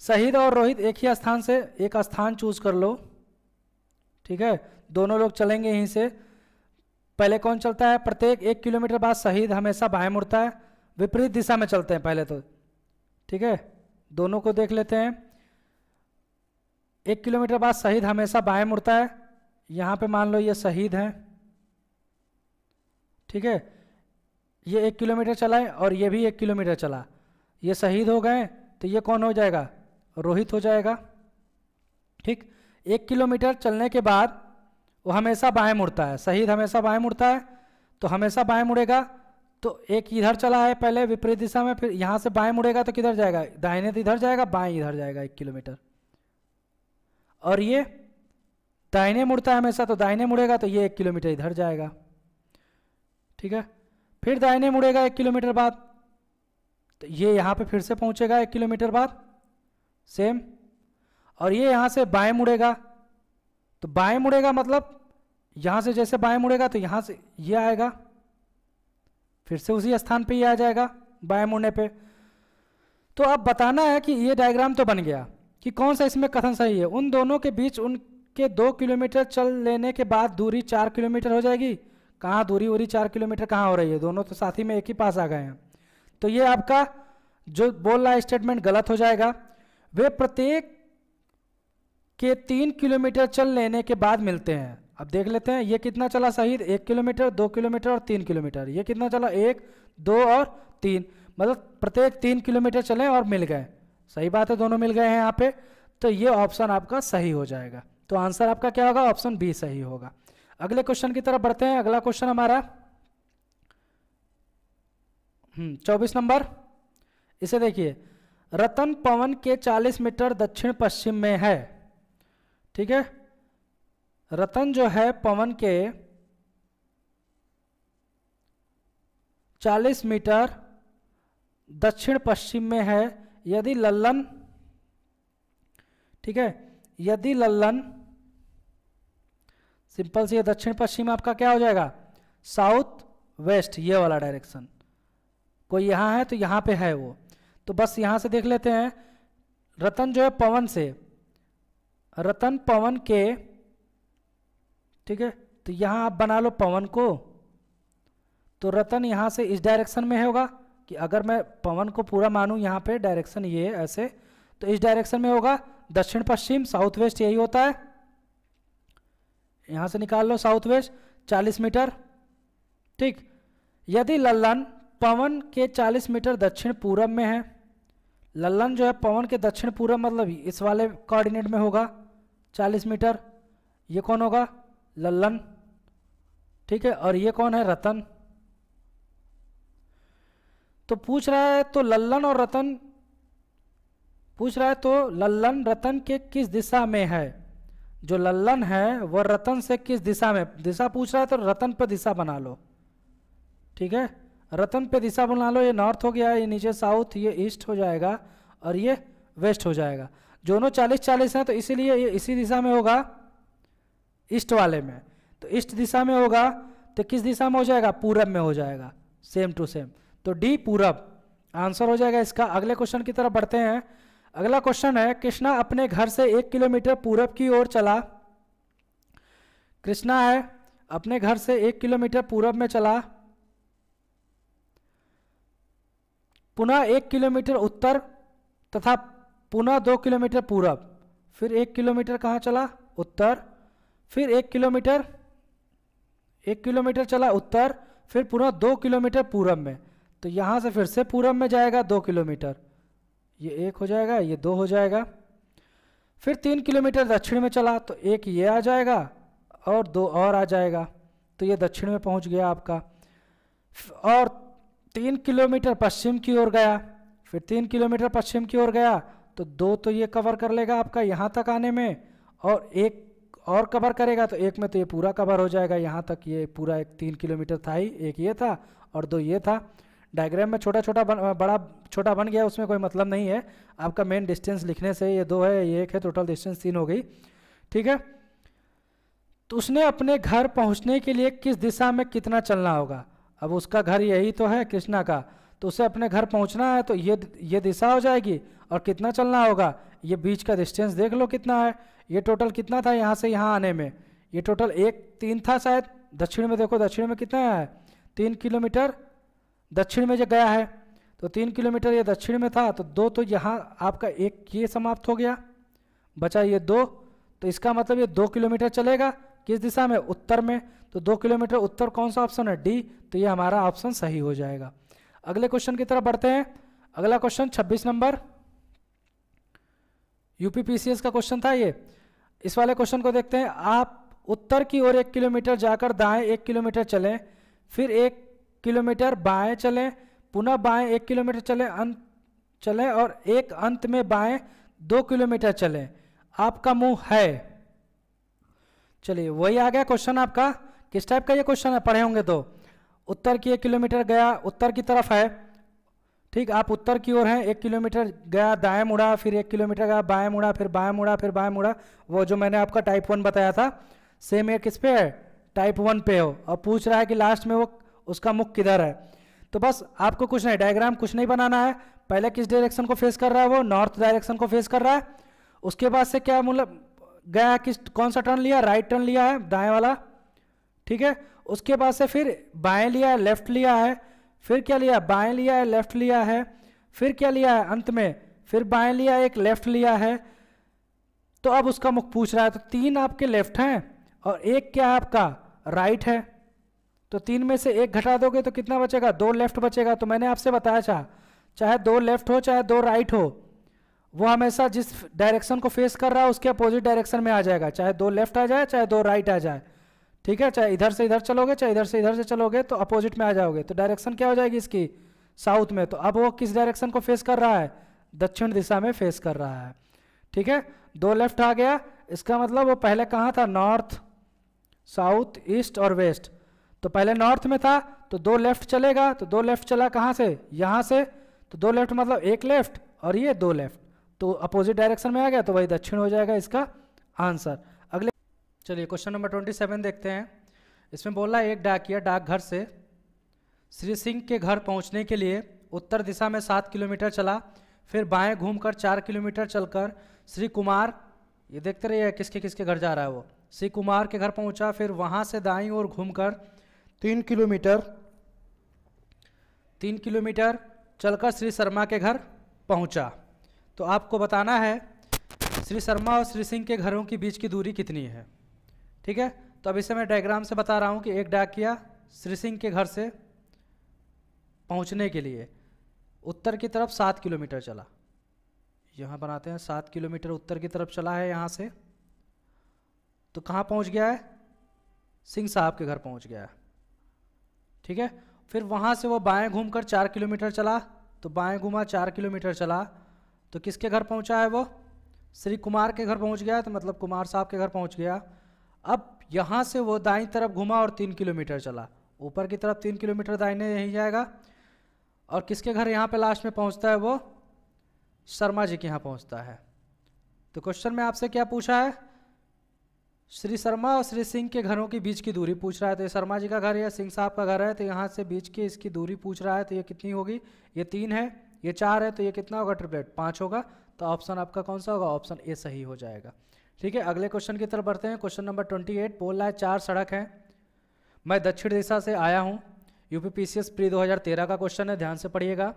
शहीद और रोहित एक ही स्थान से एक स्थान चूज कर लो ठीक है दोनों लोग चलेंगे यहीं से पहले कौन चलता है प्रत्येक एक किलोमीटर बाद शहीद हमेशा बाएं मुड़ता है विपरीत दिशा में चलते हैं पहले तो ठीक है दोनों को देख लेते हैं एक किलोमीटर बाद शहीद हमेशा बाएं मुड़ता है यहाँ पे मान लो ये शहीद हैं ठीक है ये एक किलोमीटर है और ये भी एक किलोमीटर चला ये शहीद हो गए तो ये कौन हो जाएगा रोहित हो जाएगा ठीक एक किलोमीटर चलने के बाद वो हमेशा बाएं मुड़ता है शहीद हमेशा बाएं मुड़ता है तो हमेशा बाएं मुड़ेगा तो एक इधर चला है पहले विपरीत दिशा में फिर यहाँ से बाएं मुड़ेगा तो किधर जाएगा दाहिने तो इधर जाएगा बाएं इधर जाएगा एक किलोमीटर और ये दाहिने मुड़ता है हमेशा तो दाहिने मुड़ेगा तो ये एक किलोमीटर इधर जाएगा ठीक है फिर दाहिने मुड़ेगा एक किलोमीटर बाद तो ये यहाँ पर फिर से पहुँचेगा एक किलोमीटर बाद सेम और ये यहाँ से बाएं मुड़ेगा तो बाएं मुड़ेगा मतलब यहां से जैसे बाएं मुड़ेगा तो यहां से ये यह आएगा फिर से उसी स्थान पे ये आ जाएगा बाएं मुड़ने पे तो अब बताना है कि ये डायग्राम तो बन गया कि कौन सा इसमें कथन सही है उन दोनों के बीच उनके दो किलोमीटर चल लेने के बाद दूरी चार किलोमीटर हो जाएगी कहाँ दूरी वूरी चार किलोमीटर कहाँ हो रही है दोनों तो साथ ही में एक ही पास आ गए हैं तो ये आपका जो बोल रहा स्टेटमेंट गलत हो जाएगा वे प्रत्येक के तीन किलोमीटर चल लेने के बाद मिलते हैं अब देख लेते हैं ये कितना चला शहीद एक किलोमीटर दो किलोमीटर और तीन किलोमीटर ये कितना चला एक दो और तीन मतलब प्रत्येक तीन किलोमीटर चले और मिल गए सही बात है दोनों मिल गए हैं यहाँ पे तो ये ऑप्शन आपका सही हो जाएगा तो आंसर आपका क्या होगा ऑप्शन बी सही होगा अगले क्वेश्चन की तरफ बढ़ते हैं अगला क्वेश्चन हमारा हम्म, चौबीस नंबर इसे देखिए रतन पवन के 40 मीटर दक्षिण पश्चिम में है ठीक है रतन जो है पवन के 40 मीटर दक्षिण पश्चिम में है यदि लल्लन ठीक है यदि लल्लन सिंपल से दक्षिण पश्चिम आपका क्या हो जाएगा साउथ वेस्ट ये वाला डायरेक्शन कोई यहां है तो यहां पे है वो तो बस यहां से देख लेते हैं रतन जो है पवन से रतन पवन के ठीक है तो यहाँ आप बना लो पवन को तो रतन यहाँ से इस डायरेक्शन में होगा कि अगर मैं पवन को पूरा मानूँ यहाँ पे डायरेक्शन ये ऐसे तो इस डायरेक्शन में होगा दक्षिण पश्चिम साउथ वेस्ट यही होता है यहाँ से निकाल लो साउथ वेस्ट चालीस मीटर ठीक यदि लल्लन पवन के चालीस मीटर दक्षिण पूर्व में है लल्लन जो है पवन के दक्षिण पूर्व मतलब इस वाले कोऑर्डिनेट में होगा चालीस मीटर ये कौन होगा लल्लन ठीक है और ये कौन है रतन तो पूछ रहा है तो लल्लन और रतन पूछ रहा है तो लल्लन रतन के किस दिशा में है जो लल्लन है वह रतन से किस दिशा में दिशा पूछ रहा है तो रतन पर दिशा बना लो ठीक है रतन पे दिशा बना लो ये नॉर्थ हो गया ये नीचे साउथ ये ईस्ट हो जाएगा और ये वेस्ट हो जाएगा दोनों चालीस चालीस हैं तो इसीलिए इसी दिशा में होगा ईस्ट वाले में तो ईस्ट दिशा में होगा तो किस दिशा में हो जाएगा पूरब में हो जाएगा सेम टू सेम तो डी पूरब आंसर हो जाएगा इसका अगले क्वेश्चन की तरफ बढ़ते हैं अगला क्वेश्चन है कृष्णा अपने घर से एक किलोमीटर पूरब की ओर चला कृष्णा है अपने घर से एक किलोमीटर पूरब में चला पुनः एक किलोमीटर उत्तर तथा पुनः दो किलोमीटर पूरब फिर एक किलोमीटर कहाँ चला उत्तर फिर एक किलोमीटर एक किलोमीटर चला उत्तर फिर पुनः दो किलोमीटर पूरब में तो यहाँ से फिर से पूरब में जाएगा दो किलोमीटर ये एक हो जाएगा ये दो हो जाएगा फिर तीन किलोमीटर दक्षिण में चला तो एक ये आ जाएगा और दो और आ जाएगा तो ये दक्षिण में पहुँच गया आपका और तीन किलोमीटर पश्चिम की ओर गया फिर तीन किलोमीटर पश्चिम की ओर गया तो दो तो ये कवर कर लेगा आपका यहाँ तक आने में और एक और कवर करेगा तो एक में तो ये पूरा कवर हो जाएगा यहाँ तक ये पूरा एक तीन किलोमीटर था ही एक ये था और दो ये था डायग्राम में छोटा छोटा बन बड़ा छोटा बन गया उसमें कोई मतलब नहीं है आपका मेन डिस्टेंस लिखने से ये दो है ये एक है टोटल डिस्टेंस तीन हो गई ठीक है तो उसने अपने घर पहुंचने के लिए किस दिशा में कितना चलना होगा अब उसका घर यही तो है कृष्णा का तो उसे अपने घर पहुंचना है तो ये ये दिशा हो जाएगी और कितना चलना होगा ये बीच का डिस्टेंस देख लो कितना है ये टोटल कितना था यहाँ से यहाँ आने में ये टोटल एक तीन था शायद दक्षिण में देखो दक्षिण में कितना है तीन किलोमीटर दक्षिण में जो गया है तो तीन किलोमीटर ये दक्षिण में था तो दो तो यहाँ आपका एक ये समाप्त हो गया बचा ये दो तो इसका मतलब ये दो किलोमीटर चलेगा किस दिशा में उत्तर में तो दो किलोमीटर उत्तर कौन सा ऑप्शन है डी तो ये हमारा ऑप्शन सही हो जाएगा अगले क्वेश्चन की तरफ बढ़ते हैं अगला क्वेश्चन 26 नंबर यूपी का क्वेश्चन था ये इस वाले क्वेश्चन को देखते हैं आप उत्तर की ओर एक किलोमीटर जाकर दाएं एक किलोमीटर चलें फिर एक किलोमीटर बाएं चलें पुनः बाएं एक किलोमीटर चलें अंत चलें और एक अंत में बाएं दो किलोमीटर चलें आपका मुंह है चलिए वही आ गया क्वेश्चन आपका किस टाइप का ये क्वेश्चन है पढ़े होंगे तो उत्तर की एक किलोमीटर गया उत्तर की तरफ है ठीक आप उत्तर की ओर हैं एक किलोमीटर गया दाएं मुड़ा फिर एक किलोमीटर गया बाएं मुड़ा फिर बाएं मुड़ा फिर बाएं मुड़ा वो जो मैंने आपका टाइप वन बताया था सेम ये किस पे है टाइप वन पे हो और पूछ रहा है कि लास्ट में वो उसका मुख किधर है तो बस आपको कुछ नहीं डायग्राम कुछ नहीं बनाना है पहले किस डायरेक्शन को फेस कर रहा है वो नॉर्थ डायरेक्शन को फेस कर रहा है उसके बाद से क्या मतलब गया किस कौन सा टर्न लिया राइट टर्न लिया है दाएँ वाला ठीक है उसके बाद से फिर बाएँ लिया है लेफ्ट लिया है फिर क्या लिया बाएं लिया है लेफ्ट लिया है फिर क्या लिया है अंत में फिर बाएं लिया एक लेफ्ट लिया है तो अब उसका मुख पूछ रहा है तो तीन आपके लेफ्ट हैं और एक क्या आपका राइट है तो तीन में से एक घटा दोगे तो कितना बचेगा दो लेफ्ट बचेगा तो मैंने आपसे बताया था चाहे दो लेफ्ट हो चाहे दो राइट हो वो हमेशा जिस डायरेक्शन को फेस कर रहा है उसके अपोजिट डायरेक्शन में आ जाएगा चाहे दो लेफ्ट आ जाए चाहे दो राइट आ जाए ठीक है चाहे इधर से इधर चलोगे चाहे इधर से इधर से चलोगे तो अपोजिट में आ जाओगे तो डायरेक्शन क्या हो जाएगी इसकी साउथ में तो अब वो किस डायरेक्शन को फेस कर रहा है दक्षिण दिशा में फेस कर रहा है ठीक है दो लेफ्ट आ गया इसका मतलब वो पहले कहाँ था नॉर्थ साउथ ईस्ट और वेस्ट तो पहले नॉर्थ में था तो दो लेफ्ट चलेगा तो दो लेफ्ट चला कहाँ से यहाँ से तो दो लेफ्ट मतलब एक लेफ्ट और ये दो लेफ्ट तो अपोजिट डायरेक्शन में आ गया तो वही दक्षिण हो जाएगा इसका आंसर चलिए क्वेश्चन नंबर ट्वेंटी सेवन देखते हैं इसमें बोला एक डाकिया डाकघर से श्री सिंह के घर पहुंचने के लिए उत्तर दिशा में सात किलोमीटर चला फिर बाएं घूमकर चार किलोमीटर चलकर श्री कुमार ये देखते रहिए किसके किसके घर जा रहा है वो श्री कुमार के घर पहुंचा फिर वहां से दाई ओर घूमकर तीन किलोमीटर तीन किलोमीटर चलकर श्री शर्मा के घर पहुंचा तो आपको बताना है श्री शर्मा और श्री सिंह के घरों के बीच की दूरी कितनी है ठीक है तो अब इसे मैं डायग्राम से बता रहा हूँ कि एक डाकिया श्री सिंह के घर से पहुँचने के लिए उत्तर की तरफ सात किलोमीटर चला यहाँ बनाते हैं सात किलोमीटर उत्तर की तरफ चला है यहाँ से तो कहाँ पहुँच गया है सिंह साहब के घर पहुँच गया है ठीक है फिर वहाँ से वो बाएँ घूम चार किलोमीटर चला तो बाएँ घुमा चार किलोमीटर चला तो किसके घर पहुँचा है वो श्री कुमार के घर पहुँच गया तो मतलब कुमार साहब के घर पहुँच गया अब यहाँ से वो दाई तरफ घुमा और तीन किलोमीटर चला ऊपर की तरफ तीन किलोमीटर दाइने यहीं जाएगा और किसके घर यहाँ पे लास्ट में पहुँचता है वो शर्मा जी के यहाँ पहुँचता है तो क्वेश्चन में आपसे क्या पूछा है श्री शर्मा और श्री सिंह के घरों के बीच की दूरी पूछ रहा है तो ये शर्मा जी का घर है सिंह साहब का घर है तो यहाँ से बीच की इसकी दूरी पूछ रहा है तो ये कितनी होगी ये तीन है ये चार है तो ये कितना होगा ट्रिपलेट पाँच होगा तो ऑप्शन आपका कौन सा होगा ऑप्शन ए सही हो जाएगा ठीक है अगले क्वेश्चन की तरफ बढ़ते हैं क्वेश्चन नंबर ट्वेंटी एट बोल रहा है चार सड़क है मैं दक्षिण दिशा से आया हूँ यूपी पी प्री दो का क्वेश्चन है ध्यान से पढ़िएगा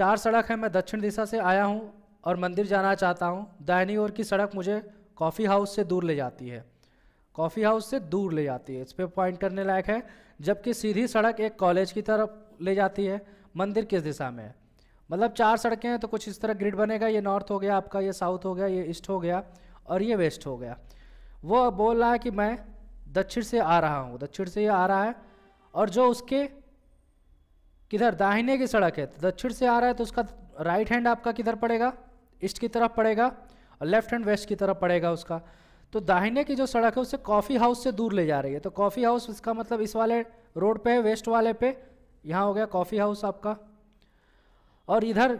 चार सड़क है मैं दक्षिण दिशा से आया हूँ और मंदिर जाना चाहता हूँ दाहिनी ओर की सड़क मुझे कॉफ़ी हाउस से दूर ले जाती है कॉफ़ी हाउस से दूर ले जाती है इस पर पॉइंट करने लायक है जबकि सीधी सड़क एक कॉलेज की तरफ ले जाती है मंदिर किस दिशा में है मतलब चार सड़कें हैं तो कुछ इस तरह ग्रिड बनेगा ये नॉर्थ हो गया आपका ये साउथ हो गया ये ईस्ट हो गया और ये वेस्ट हो गया वो बोल रहा है कि मैं दक्षिण से आ रहा हूँ दक्षिण से ये आ रहा है और जो उसके किधर दाहिने की सड़क है तो दक्षिण से आ रहा है तो उसका राइट हैंड आपका किधर पड़ेगा ईस्ट की तरफ पड़ेगा और लेफ्ट हैंड वेस्ट की तरफ पड़ेगा उसका तो दाहिने की जो सड़क है उसे कॉफ़ी हाउस से दूर ले जा रही है तो कॉफ़ी हाउस इसका मतलब इस वाले रोड पे है वेस्ट वाले पे यहाँ हो गया कॉफ़ी हाउस आपका और इधर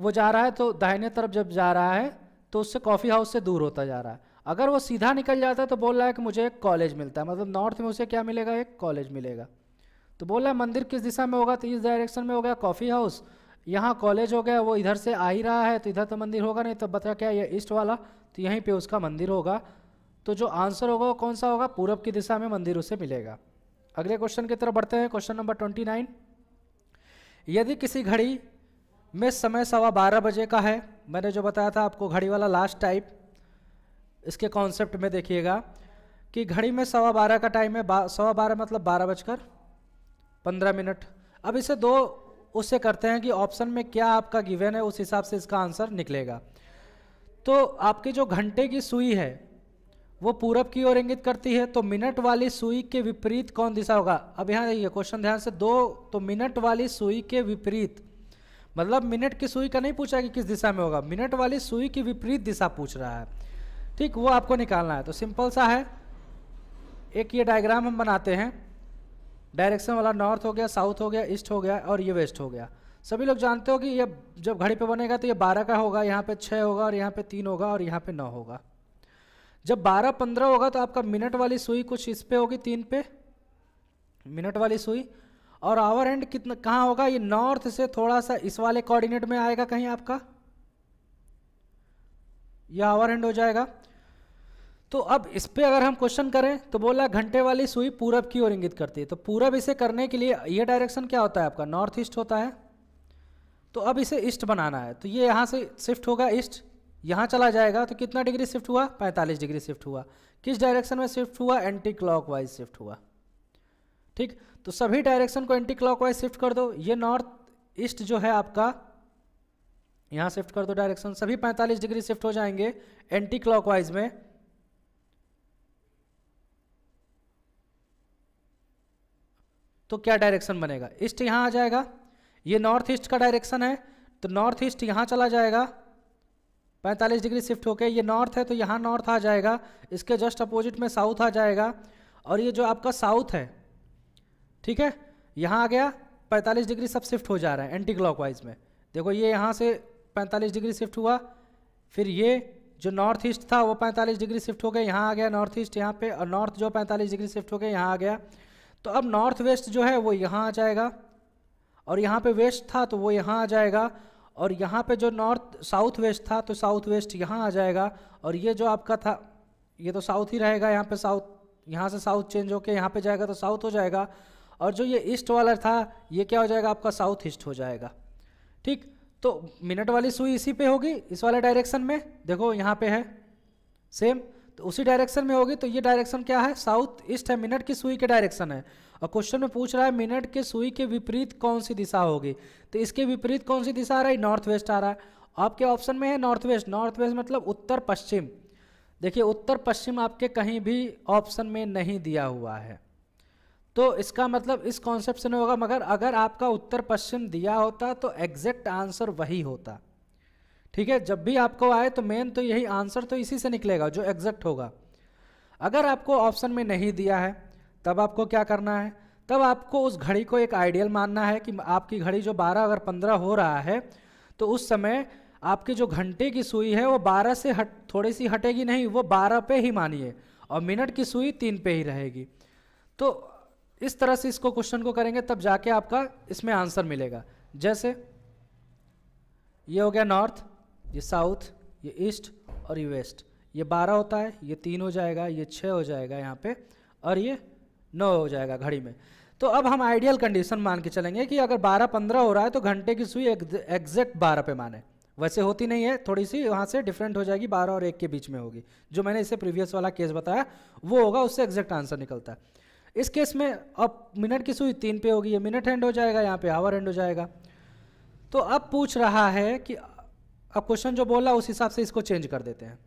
वो जा रहा है तो दाहिने तरफ जब जा रहा है तो उससे कॉफ़ी हाउस से दूर होता जा रहा है अगर वो सीधा निकल जाता है तो बोल रहा है कि मुझे एक कॉलेज मिलता है मतलब नॉर्थ में उसे क्या मिलेगा एक कॉलेज मिलेगा तो बोल रहा है मंदिर किस दिशा में होगा तो इस डायरेक्शन में हो गया कॉफ़ी हाउस यहाँ कॉलेज हो गया वो इधर से आ ही रहा है तो इधर तो मंदिर होगा नहीं तो बता क्या ये ईस्ट वाला तो यहीं पर उसका मंदिर होगा तो जो आंसर होगा वो कौन सा होगा पूरब की दिशा में मंदिर उसे मिलेगा अगले क्वेश्चन की तरफ बढ़ते हैं क्वेश्चन नंबर ट्वेंटी नाइन यदि किसी घड़ी मिस समय सवा बारह बजे का है मैंने जो बताया था आपको घड़ी वाला लास्ट टाइप इसके कॉन्सेप्ट में देखिएगा कि घड़ी में सवा बारह का टाइम है बा, सवा बारह मतलब बारह बजकर पंद्रह मिनट अब इसे दो उससे करते हैं कि ऑप्शन में क्या आपका गिवन है उस हिसाब से इसका आंसर निकलेगा तो आपकी जो घंटे की सुई है वो पूरब की ओर इंगित करती है तो मिनट वाली सुई के विपरीत कौन दिशा होगा अब यहाँ देखिए क्वेश्चन ध्यान से दो तो मिनट वाली सुई के विपरीत मतलब मिनट की सुई का नहीं पूछा कि किस दिशा में होगा मिनट वाली सुई की विपरीत दिशा पूछ रहा है ठीक वो आपको निकालना है तो सिंपल सा है एक ये डायग्राम हम बनाते हैं डायरेक्शन वाला नॉर्थ हो गया साउथ हो गया ईस्ट हो गया और ये वेस्ट हो गया सभी लोग जानते हो कि ये जब घड़ी पे बनेगा तो ये बारह का होगा यहाँ पे छः होगा और यहाँ पे तीन होगा और यहाँ पे नौ होगा जब बारह पंद्रह होगा तो आपका मिनट वाली सुई कुछ इस पे होगी तीन पे मिनट वाली सुई और आवर एंड कितना कहाँ होगा ये नॉर्थ से थोड़ा सा इस वाले कोऑर्डिनेट में आएगा कहीं आपका यह आवर एंड हो जाएगा तो अब इस पर अगर हम क्वेश्चन करें तो बोला घंटे वाली सुई पूरब की ओर इंगित करती है तो पूरब इसे करने के लिए ये डायरेक्शन क्या होता है आपका नॉर्थ ईस्ट होता है तो अब इसे ईस्ट बनाना है तो ये यहाँ से शिफ्ट होगा ईस्ट यहाँ चला जाएगा तो कितना डिग्री शिफ्ट हुआ 45 डिग्री शिफ्ट हुआ किस डायरेक्शन में शिफ्ट हुआ एंटी क्लॉक शिफ्ट हुआ ठीक तो सभी डायरेक्शन को एंटी क्लॉकवाइज शिफ्ट कर दो ये नॉर्थ ईस्ट जो है आपका यहां शिफ्ट कर दो डायरेक्शन सभी 45 डिग्री शिफ्ट हो जाएंगे एंटी क्लॉकवाइज में तो क्या डायरेक्शन बनेगा ईस्ट यहां आ जाएगा ये नॉर्थ ईस्ट का डायरेक्शन है तो नॉर्थ ईस्ट यहां चला जाएगा 45 डिग्री शिफ्ट होके ये नॉर्थ है तो यहाँ नॉर्थ आ जाएगा इसके जस्ट अपोजिट में साउथ आ जाएगा और ये जो आपका साउथ है ठीक है यहाँ आ गया 45 डिग्री सब शिफ्ट हो जा रहा है एंटी क्लॉक में देखो ये यहाँ से 45 डिग्री शिफ्ट हुआ फिर ये जो नॉर्थ ईस्ट था वो 45 डिग्री शिफ्ट हो गया यहाँ आ गया नॉर्थ ईस्ट यहाँ पे और नॉर्थ जो 45 डिग्री शिफ्ट हो गया यहाँ आ गया तो अब नॉर्थ वेस्ट जो है वो यहाँ आ जाएगा और यहाँ पर वेस्ट था तो वो यहाँ आ जाएगा और यहाँ पर जो नॉर्थ साउथ वेस्ट था तो साउथ वेस्ट यहाँ आ जाएगा और ये जो आपका था ये तो साउथ ही रहेगा यहाँ पर साउथ यहाँ से साउथ चेंज होके यहाँ पे जाएगा तो साउथ हो जाएगा और जो ये ईस्ट वाला था ये क्या हो जाएगा आपका साउथ ईस्ट हो जाएगा ठीक तो मिनट वाली सुई इसी पे होगी इस वाले डायरेक्शन में देखो यहाँ पे है सेम तो उसी डायरेक्शन में होगी तो ये डायरेक्शन क्या है साउथ ईस्ट है मिनट की सुई के डायरेक्शन है और क्वेश्चन में पूछ रहा है मिनट के सुई के विपरीत कौन सी दिशा होगी तो इसके विपरीत कौन सी दिशा आ रहा है नॉर्थ वेस्ट आ रहा है आपके ऑप्शन में है नॉर्थ वेस्ट नॉर्थ वेस्ट मतलब उत्तर पश्चिम देखिए उत्तर पश्चिम आपके कहीं भी ऑप्शन में नहीं दिया हुआ है तो इसका मतलब इस कॉन्सेप्ट से नहीं होगा मगर अगर आपका उत्तर पश्चिम दिया होता तो एग्जैक्ट आंसर वही होता ठीक है जब भी आपको आए तो मेन तो यही आंसर तो इसी से निकलेगा जो एग्जैक्ट होगा अगर आपको ऑप्शन में नहीं दिया है तब आपको क्या करना है तब आपको उस घड़ी को एक आइडियल मानना है कि आपकी घड़ी जो 12 अगर 15 हो रहा है तो उस समय आपके जो घंटे की सुई है वो 12 से हट थोड़ी सी हटेगी नहीं वो 12 पे ही मानिए और मिनट की सुई तीन पे ही रहेगी तो इस तरह से इसको क्वेश्चन को करेंगे तब जाके आपका इसमें आंसर मिलेगा जैसे ये हो गया नॉर्थ ये साउथ ये ईस्ट और ये वेस्ट ये बारह होता है ये तीन हो जाएगा ये छः हो जाएगा यहाँ पे और ये नौ हो जाएगा घड़ी में तो अब हम आइडियल कंडीशन मान के चलेंगे कि अगर बारह पंद्रह हो रहा है तो घंटे की सुई एग्जैक्ट बारह पे माने वैसे होती नहीं है थोड़ी सी वहाँ से डिफरेंट हो जाएगी बारह और एक के बीच में होगी जो मैंने इसे प्रीवियस वाला केस बताया वो होगा उससे एग्जैक्ट आंसर निकलता है इस केस में अब मिनट की सुई तीन पे होगी ये मिनट एंड हो जाएगा यहाँ पे आवर एंड हो जाएगा तो अब पूछ रहा है कि अब क्वेश्चन जो बोला उस हिसाब से इसको चेंज कर देते हैं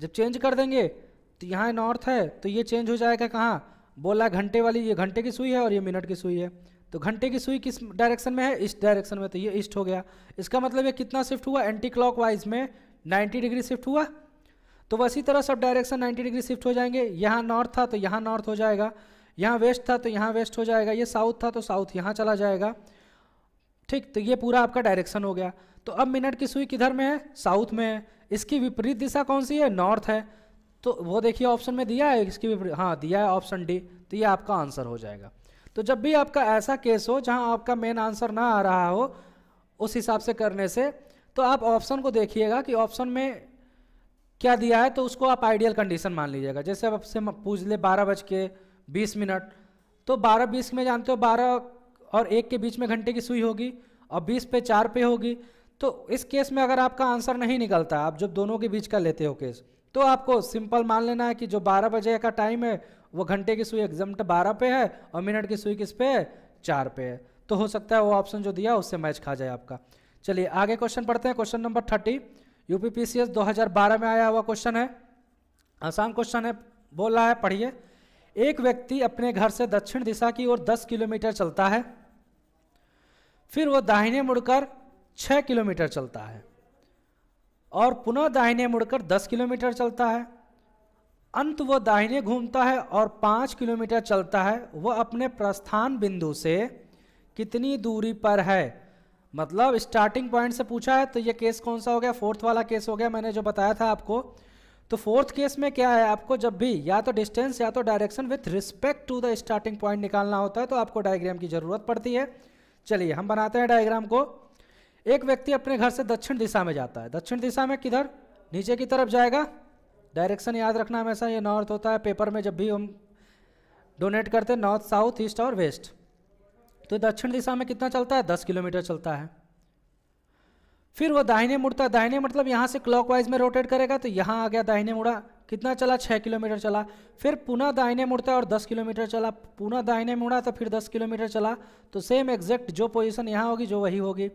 जब चेंज कर देंगे तो यहाँ नॉर्थ है तो ये चेंज हो जाएगा कहाँ बोला घंटे वाली ये घंटे की सुई है और ये मिनट की सुई है तो घंटे की सुई किस डायरेक्शन में है इस डायरेक्शन में तो ये ईस्ट हो गया इसका मतलब ये कितना शिफ्ट हुआ एंटी क्लॉक वाइज में नाइन्टी डिग्री शिफ्ट हुआ तो वैसी तरह सब डायरेक्शन 90 डिग्री शिफ्ट हो जाएंगे यहाँ नॉर्थ था तो यहाँ नॉर्थ हो जाएगा यहाँ वेस्ट था तो यहाँ वेस्ट हो जाएगा ये साउथ था तो साउथ यहाँ चला जाएगा ठीक तो ये पूरा आपका डायरेक्शन हो गया तो अब मिनट की सुई किधर में है साउथ में है इसकी विपरीत दिशा कौन सी है नॉर्थ है तो वो देखिए ऑप्शन में दिया है इसकी विपरीत हाँ दिया है ऑप्शन डी तो ये आपका आंसर हो जाएगा तो जब भी आपका ऐसा केस हो जहाँ आपका मेन आंसर ना आ रहा हो उस हिसाब से करने से तो आप ऑप्शन को देखिएगा कि ऑप्शन में क्या दिया है तो उसको आप आइडियल कंडीशन मान लीजिएगा जैसे आपसे पूछ ले बारह बज के बीस मिनट तो बारह बीस में जानते हो बारह और एक के बीच में घंटे की सुई होगी और बीस पे चार पे होगी तो इस केस में अगर आपका आंसर नहीं निकलता आप जब दोनों के बीच का लेते हो केस तो आपको सिंपल मान लेना है कि जो बारह बजे का टाइम है वो घंटे की सुई एग्जाम्ट बारह पे है और मिनट की सुई किस पे है चार पे है तो हो सकता है वो ऑप्शन जो दिया उससे मैच खा जाए आपका चलिए आगे क्वेश्चन पढ़ते हैं क्वेश्चन नंबर थर्टी यूपीपीसीएस 2012 में आया हुआ क्वेश्चन है आसान क्वेश्चन है बोल रहा है पढ़िए एक व्यक्ति अपने घर से दक्षिण दिशा की ओर 10 किलोमीटर चलता है फिर वह दाहिने मुड़कर 6 किलोमीटर चलता है और पुनः दाहिने मुड़कर 10 किलोमीटर चलता है अंत वह दाहिने घूमता है और 5 किलोमीटर चलता है वह अपने प्रस्थान बिंदु से कितनी दूरी पर है मतलब स्टार्टिंग पॉइंट से पूछा है तो यह केस कौन सा हो गया फोर्थ वाला केस हो गया मैंने जो बताया था आपको तो फोर्थ केस में क्या है आपको जब भी या तो डिस्टेंस या तो direction with respect to the starting point निकालना होता है तो आपको डायग्राम की ज़रूरत पड़ती है चलिए हम बनाते हैं डायग्राम को एक व्यक्ति अपने घर से दक्षिण दिशा में जाता है दक्षिण दिशा में किधर नीचे की तरफ जाएगा डायरेक्शन याद रखना हमेशा ये नॉर्थ होता है पेपर में जब भी हम डोनेट करते हैं नॉर्थ साउथ ईस्ट और वेस्ट तो दक्षिण दिशा में कितना चलता है दस किलोमीटर चलता है फिर वो दाहिने मुड़ता दाहिने मतलब यहाँ से क्लॉकवाइज में रोटेट करेगा तो यहाँ आ गया दाहिने मुड़ा कितना चला छः किलोमीटर चला फिर पुनः दाहिने मुड़ता और दस किलोमीटर चला पुनः दाहिने मुड़ा तो फिर दस किलोमीटर चला तो सेम एग्जैक्ट जो पोजिशन यहाँ होगी जो वही होगी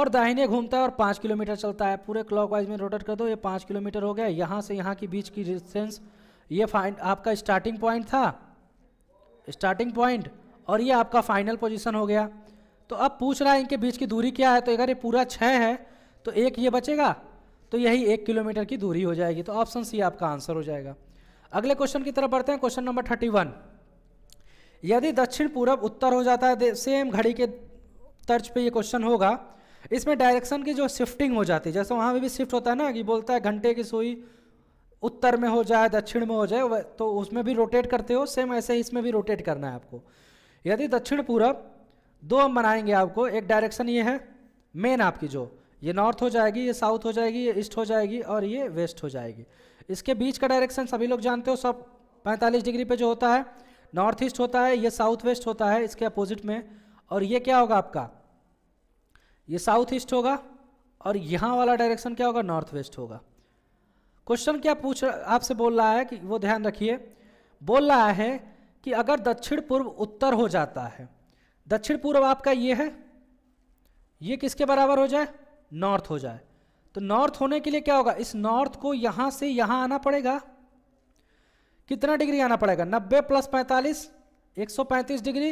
और दाहिने घूमता है और पाँच किलोमीटर चलता है पूरे क्लॉक में रोटेट कर दो ये पाँच किलोमीटर हो गया यहाँ से यहाँ की बीच की डिस्टेंस ये फाइन आपका स्टार्टिंग पॉइंट था स्टार्टिंग पॉइंट और ये आपका फाइनल पोजिशन हो गया तो अब पूछ रहा है इनके बीच की दूरी क्या है तो अगर ये पूरा छः है तो एक ये बचेगा तो यही एक किलोमीटर की दूरी हो जाएगी तो ऑप्शन सी आपका आंसर हो जाएगा अगले क्वेश्चन की तरफ बढ़ते हैं क्वेश्चन नंबर थर्टी वन यदि दक्षिण पूर्व उत्तर हो जाता है सेम घड़ी के तर्ज पे ये क्वेश्चन होगा इसमें डायरेक्शन की जो शिफ्टिंग हो जाती है जैसे वहाँ पर भी शिफ्ट होता है ना कि बोलता है घंटे की सुई उत्तर में हो जाए दक्षिण में हो जाए तो उसमें भी रोटेट करते हो सेम ऐसे ही इसमें भी रोटेट करना है आपको यदि दक्षिण पूर्व दो हम बनाएंगे आपको एक डायरेक्शन ये है मेन आपकी जो ये नॉर्थ हो जाएगी ये साउथ हो जाएगी ये ईस्ट हो जाएगी और ये वेस्ट हो जाएगी इसके बीच का डायरेक्शन सभी लोग जानते हो सब 45 डिग्री पे जो होता है नॉर्थ ईस्ट होता है ये साउथ वेस्ट होता है इसके अपोजिट में और ये क्या होगा आपका ये साउथ ईस्ट होगा और यहाँ वाला डायरेक्शन क्या होगा नॉर्थ वेस्ट होगा क्वेश्चन क्या पूछ आपसे बोल रहा है कि वो ध्यान रखिए बोल रहा है कि अगर दक्षिण पूर्व उत्तर हो जाता है दक्षिण पूर्व आपका ये है ये किसके बराबर हो जाए नॉर्थ हो जाए तो नॉर्थ होने के लिए क्या होगा इस नॉर्थ को यहां से यहां आना पड़ेगा कितना डिग्री आना पड़ेगा 90 प्लस 45 135 डिग्री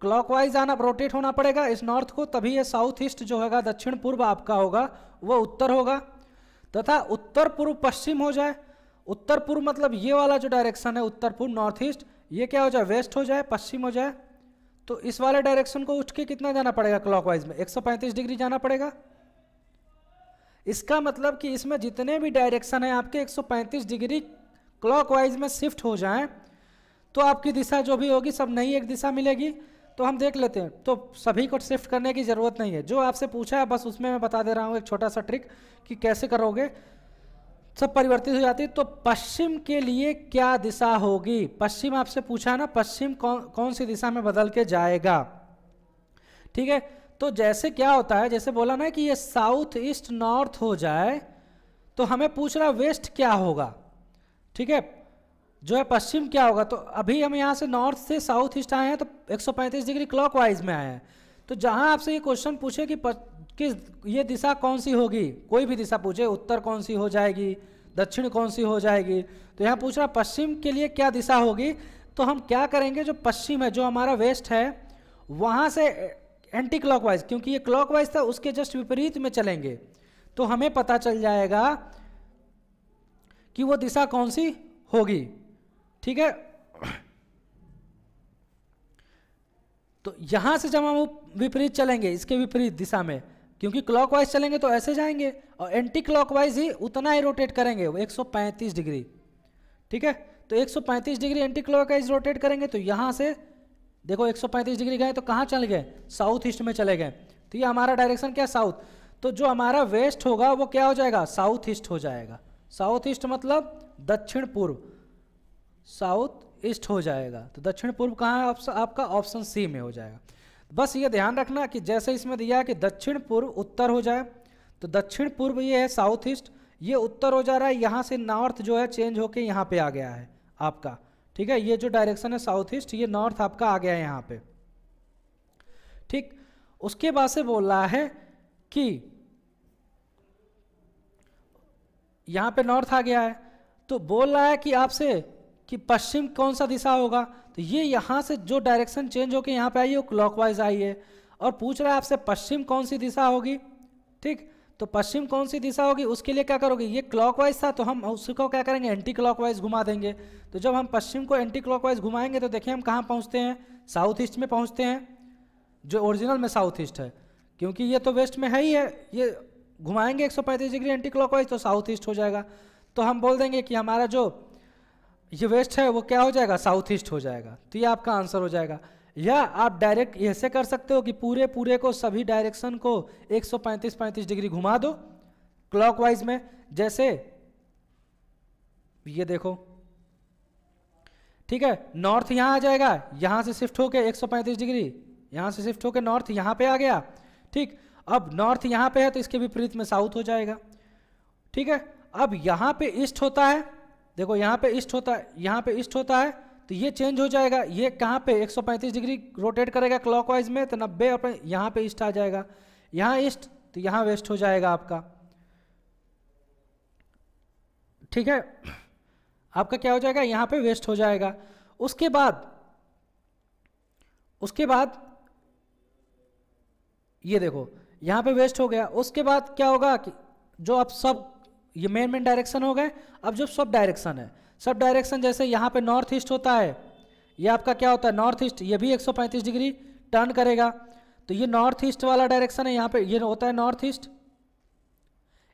क्लॉकवाइज आना रोटेट होना पड़ेगा इस नॉर्थ को तभी ये साउथ ईस्ट जो होगा दक्षिण पूर्व आपका होगा वह उत्तर होगा तथा उत्तर पूर्व पश्चिम हो जाए उत्तर पूर्व मतलब ये वाला जो डायरेक्शन है उत्तर पूर्व नॉर्थ ईस्ट ये क्या हो जाए वेस्ट हो जाए पश्चिम हो जाए तो इस वाले डायरेक्शन को उठ के कितना जाना पड़ेगा क्लॉकवाइज में 135 डिग्री जाना पड़ेगा इसका मतलब कि इसमें जितने भी डायरेक्शन है आपके 135 डिग्री क्लॉकवाइज में शिफ्ट हो जाएं तो आपकी दिशा जो भी होगी सब नई एक दिशा मिलेगी तो हम देख लेते हैं तो सभी को शिफ्ट करने की ज़रूरत नहीं है जो आपसे पूछा है बस उसमें मैं बता दे रहा हूँ एक छोटा सा ट्रिक कि कैसे करोगे सब परिवर्तित हो जाती है तो पश्चिम के लिए क्या दिशा होगी पश्चिम आपसे पूछा ना पश्चिम कौन कौन सी दिशा में बदल के जाएगा ठीक है तो जैसे क्या होता है जैसे बोला ना कि ये साउथ ईस्ट नॉर्थ हो जाए तो हमें पूछ रहा वेस्ट क्या होगा ठीक है जो है पश्चिम क्या होगा तो अभी हम यहाँ से नॉर्थ से साउथ ईस्ट आए हैं तो 135 डिग्री क्लॉकवाइज में आए हैं तो जहाँ आपसे ये क्वेश्चन पूछे कि किस ये दिशा कौन सी होगी कोई भी दिशा पूछे उत्तर कौन सी हो जाएगी दक्षिण कौन सी हो जाएगी तो यहाँ पूछ रहा पश्चिम के लिए क्या दिशा होगी तो हम क्या करेंगे जो पश्चिम है जो हमारा वेस्ट है वहाँ से एंटी क्लॉकवाइज क्योंकि ये क्लॉकवाइज था उसके जस्ट विपरीत में चलेंगे तो हमें पता चल जाएगा कि वो दिशा कौन सी होगी ठीक है तो यहां से जब हम विपरीत चलेंगे इसके विपरीत दिशा में क्योंकि क्लॉकवाइज चलेंगे तो ऐसे जाएंगे और एंटी क्लॉकवाइज ही उतना ही रोटेट करेंगे 135 डिग्री ठीक है तो 135 डिग्री एंटी क्लॉकवाइज रोटेट करेंगे तो यहाँ से देखो 135 डिग्री गए तो कहाँ चल गए साउथ ईस्ट में चले गए तो ये हमारा डायरेक्शन क्या साउथ तो जो हमारा वेस्ट होगा वो क्या हो जाएगा साउथ ईस्ट हो जाएगा साउथ ईस्ट मतलब दक्षिण पूर्व साउथ ईस्ट हो जाएगा तो दक्षिण पूर्व कहाँ है आपका ऑप्शन सी में हो जाएगा बस ये ध्यान रखना कि जैसे इसमें दिया है कि दक्षिण पूर्व उत्तर हो जाए तो दक्षिण पूर्व ये है साउथ ईस्ट ये उत्तर हो जा रहा है यहाँ से नॉर्थ जो है चेंज होके यहाँ पे आ गया है आपका ठीक है ये जो डायरेक्शन है साउथ ईस्ट ये नॉर्थ आपका आ गया है यहाँ पे ठीक उसके बाद से बोल रहा है कि यहाँ पे नॉर्थ आ गया है तो बोल रहा है कि आपसे कि पश्चिम कौन सा दिशा होगा तो ये यहाँ से जो डायरेक्शन चेंज होकर यहाँ पे आई है वो क्लॉकवाइज आई है और पूछ रहा है आपसे पश्चिम कौन सी दिशा होगी ठीक तो पश्चिम कौन सी दिशा होगी उसके लिए क्या करोगे ये क्लॉकवाइज था तो हम उसको क्या करेंगे एंटी क्लॉकवाइज घुमा देंगे तो जब हम पश्चिम को एंटी क्लॉकवाइज घुमाएंगे तो देखिए हम कहाँ पहुँचते हैं साउथ ईस्ट में पहुँचते हैं जो ओरिजिनल में साउथ ईस्ट है क्योंकि ये तो वेस्ट में है ही है ये घुमाएंगे पैंतीस डिग्री एंटी क्लॉकवाइज तो साउथ ईस्ट हो जाएगा तो हम बोल देंगे कि हमारा जो ये वेस्ट है वो क्या हो जाएगा साउथ ईस्ट हो जाएगा तो ये आपका आंसर हो जाएगा या आप डायरेक्ट ऐसे कर सकते हो कि पूरे पूरे को सभी डायरेक्शन को 135 35 डिग्री घुमा दो क्लॉकवाइज में जैसे ये देखो ठीक है नॉर्थ यहां आ जाएगा यहां से शिफ्ट होके 135 डिग्री यहां से शिफ्ट होके नॉर्थ यहां पे आ गया ठीक अब नॉर्थ यहां पे है तो इसके विपरीत में साउथ हो जाएगा ठीक है अब यहां पे ईस्ट होता है देखो यहाँ पे ईस्ट होता है यहाँ पे ईस्ट होता है तो ये चेंज हो जाएगा ये कहाँ पे 135 डिग्री रोटेट करेगा क्लॉकवाइज में तो नब्बे अपने यहाँ पे ईस्ट आ जाएगा यहाँ ईस्ट तो यहाँ वेस्ट हो जाएगा आपका ठीक है आपका क्या हो जाएगा यहाँ पे वेस्ट हो जाएगा उसके बाद उसके बाद ये देखो यहाँ पे वेस्ट हो गया उसके बाद क्या होगा कि जो आप सब ये मेन मेन डायरेक्शन हो गए अब जब सब डायरेक्शन है सब डायरेक्शन जैसे यहाँ पे नॉर्थ ईस्ट होता है ये आपका क्या होता है नॉर्थ ईस्ट ये भी 135 डिग्री टर्न करेगा तो ये नॉर्थ ईस्ट वाला डायरेक्शन है यहाँ पे ये होता है नॉर्थ ईस्ट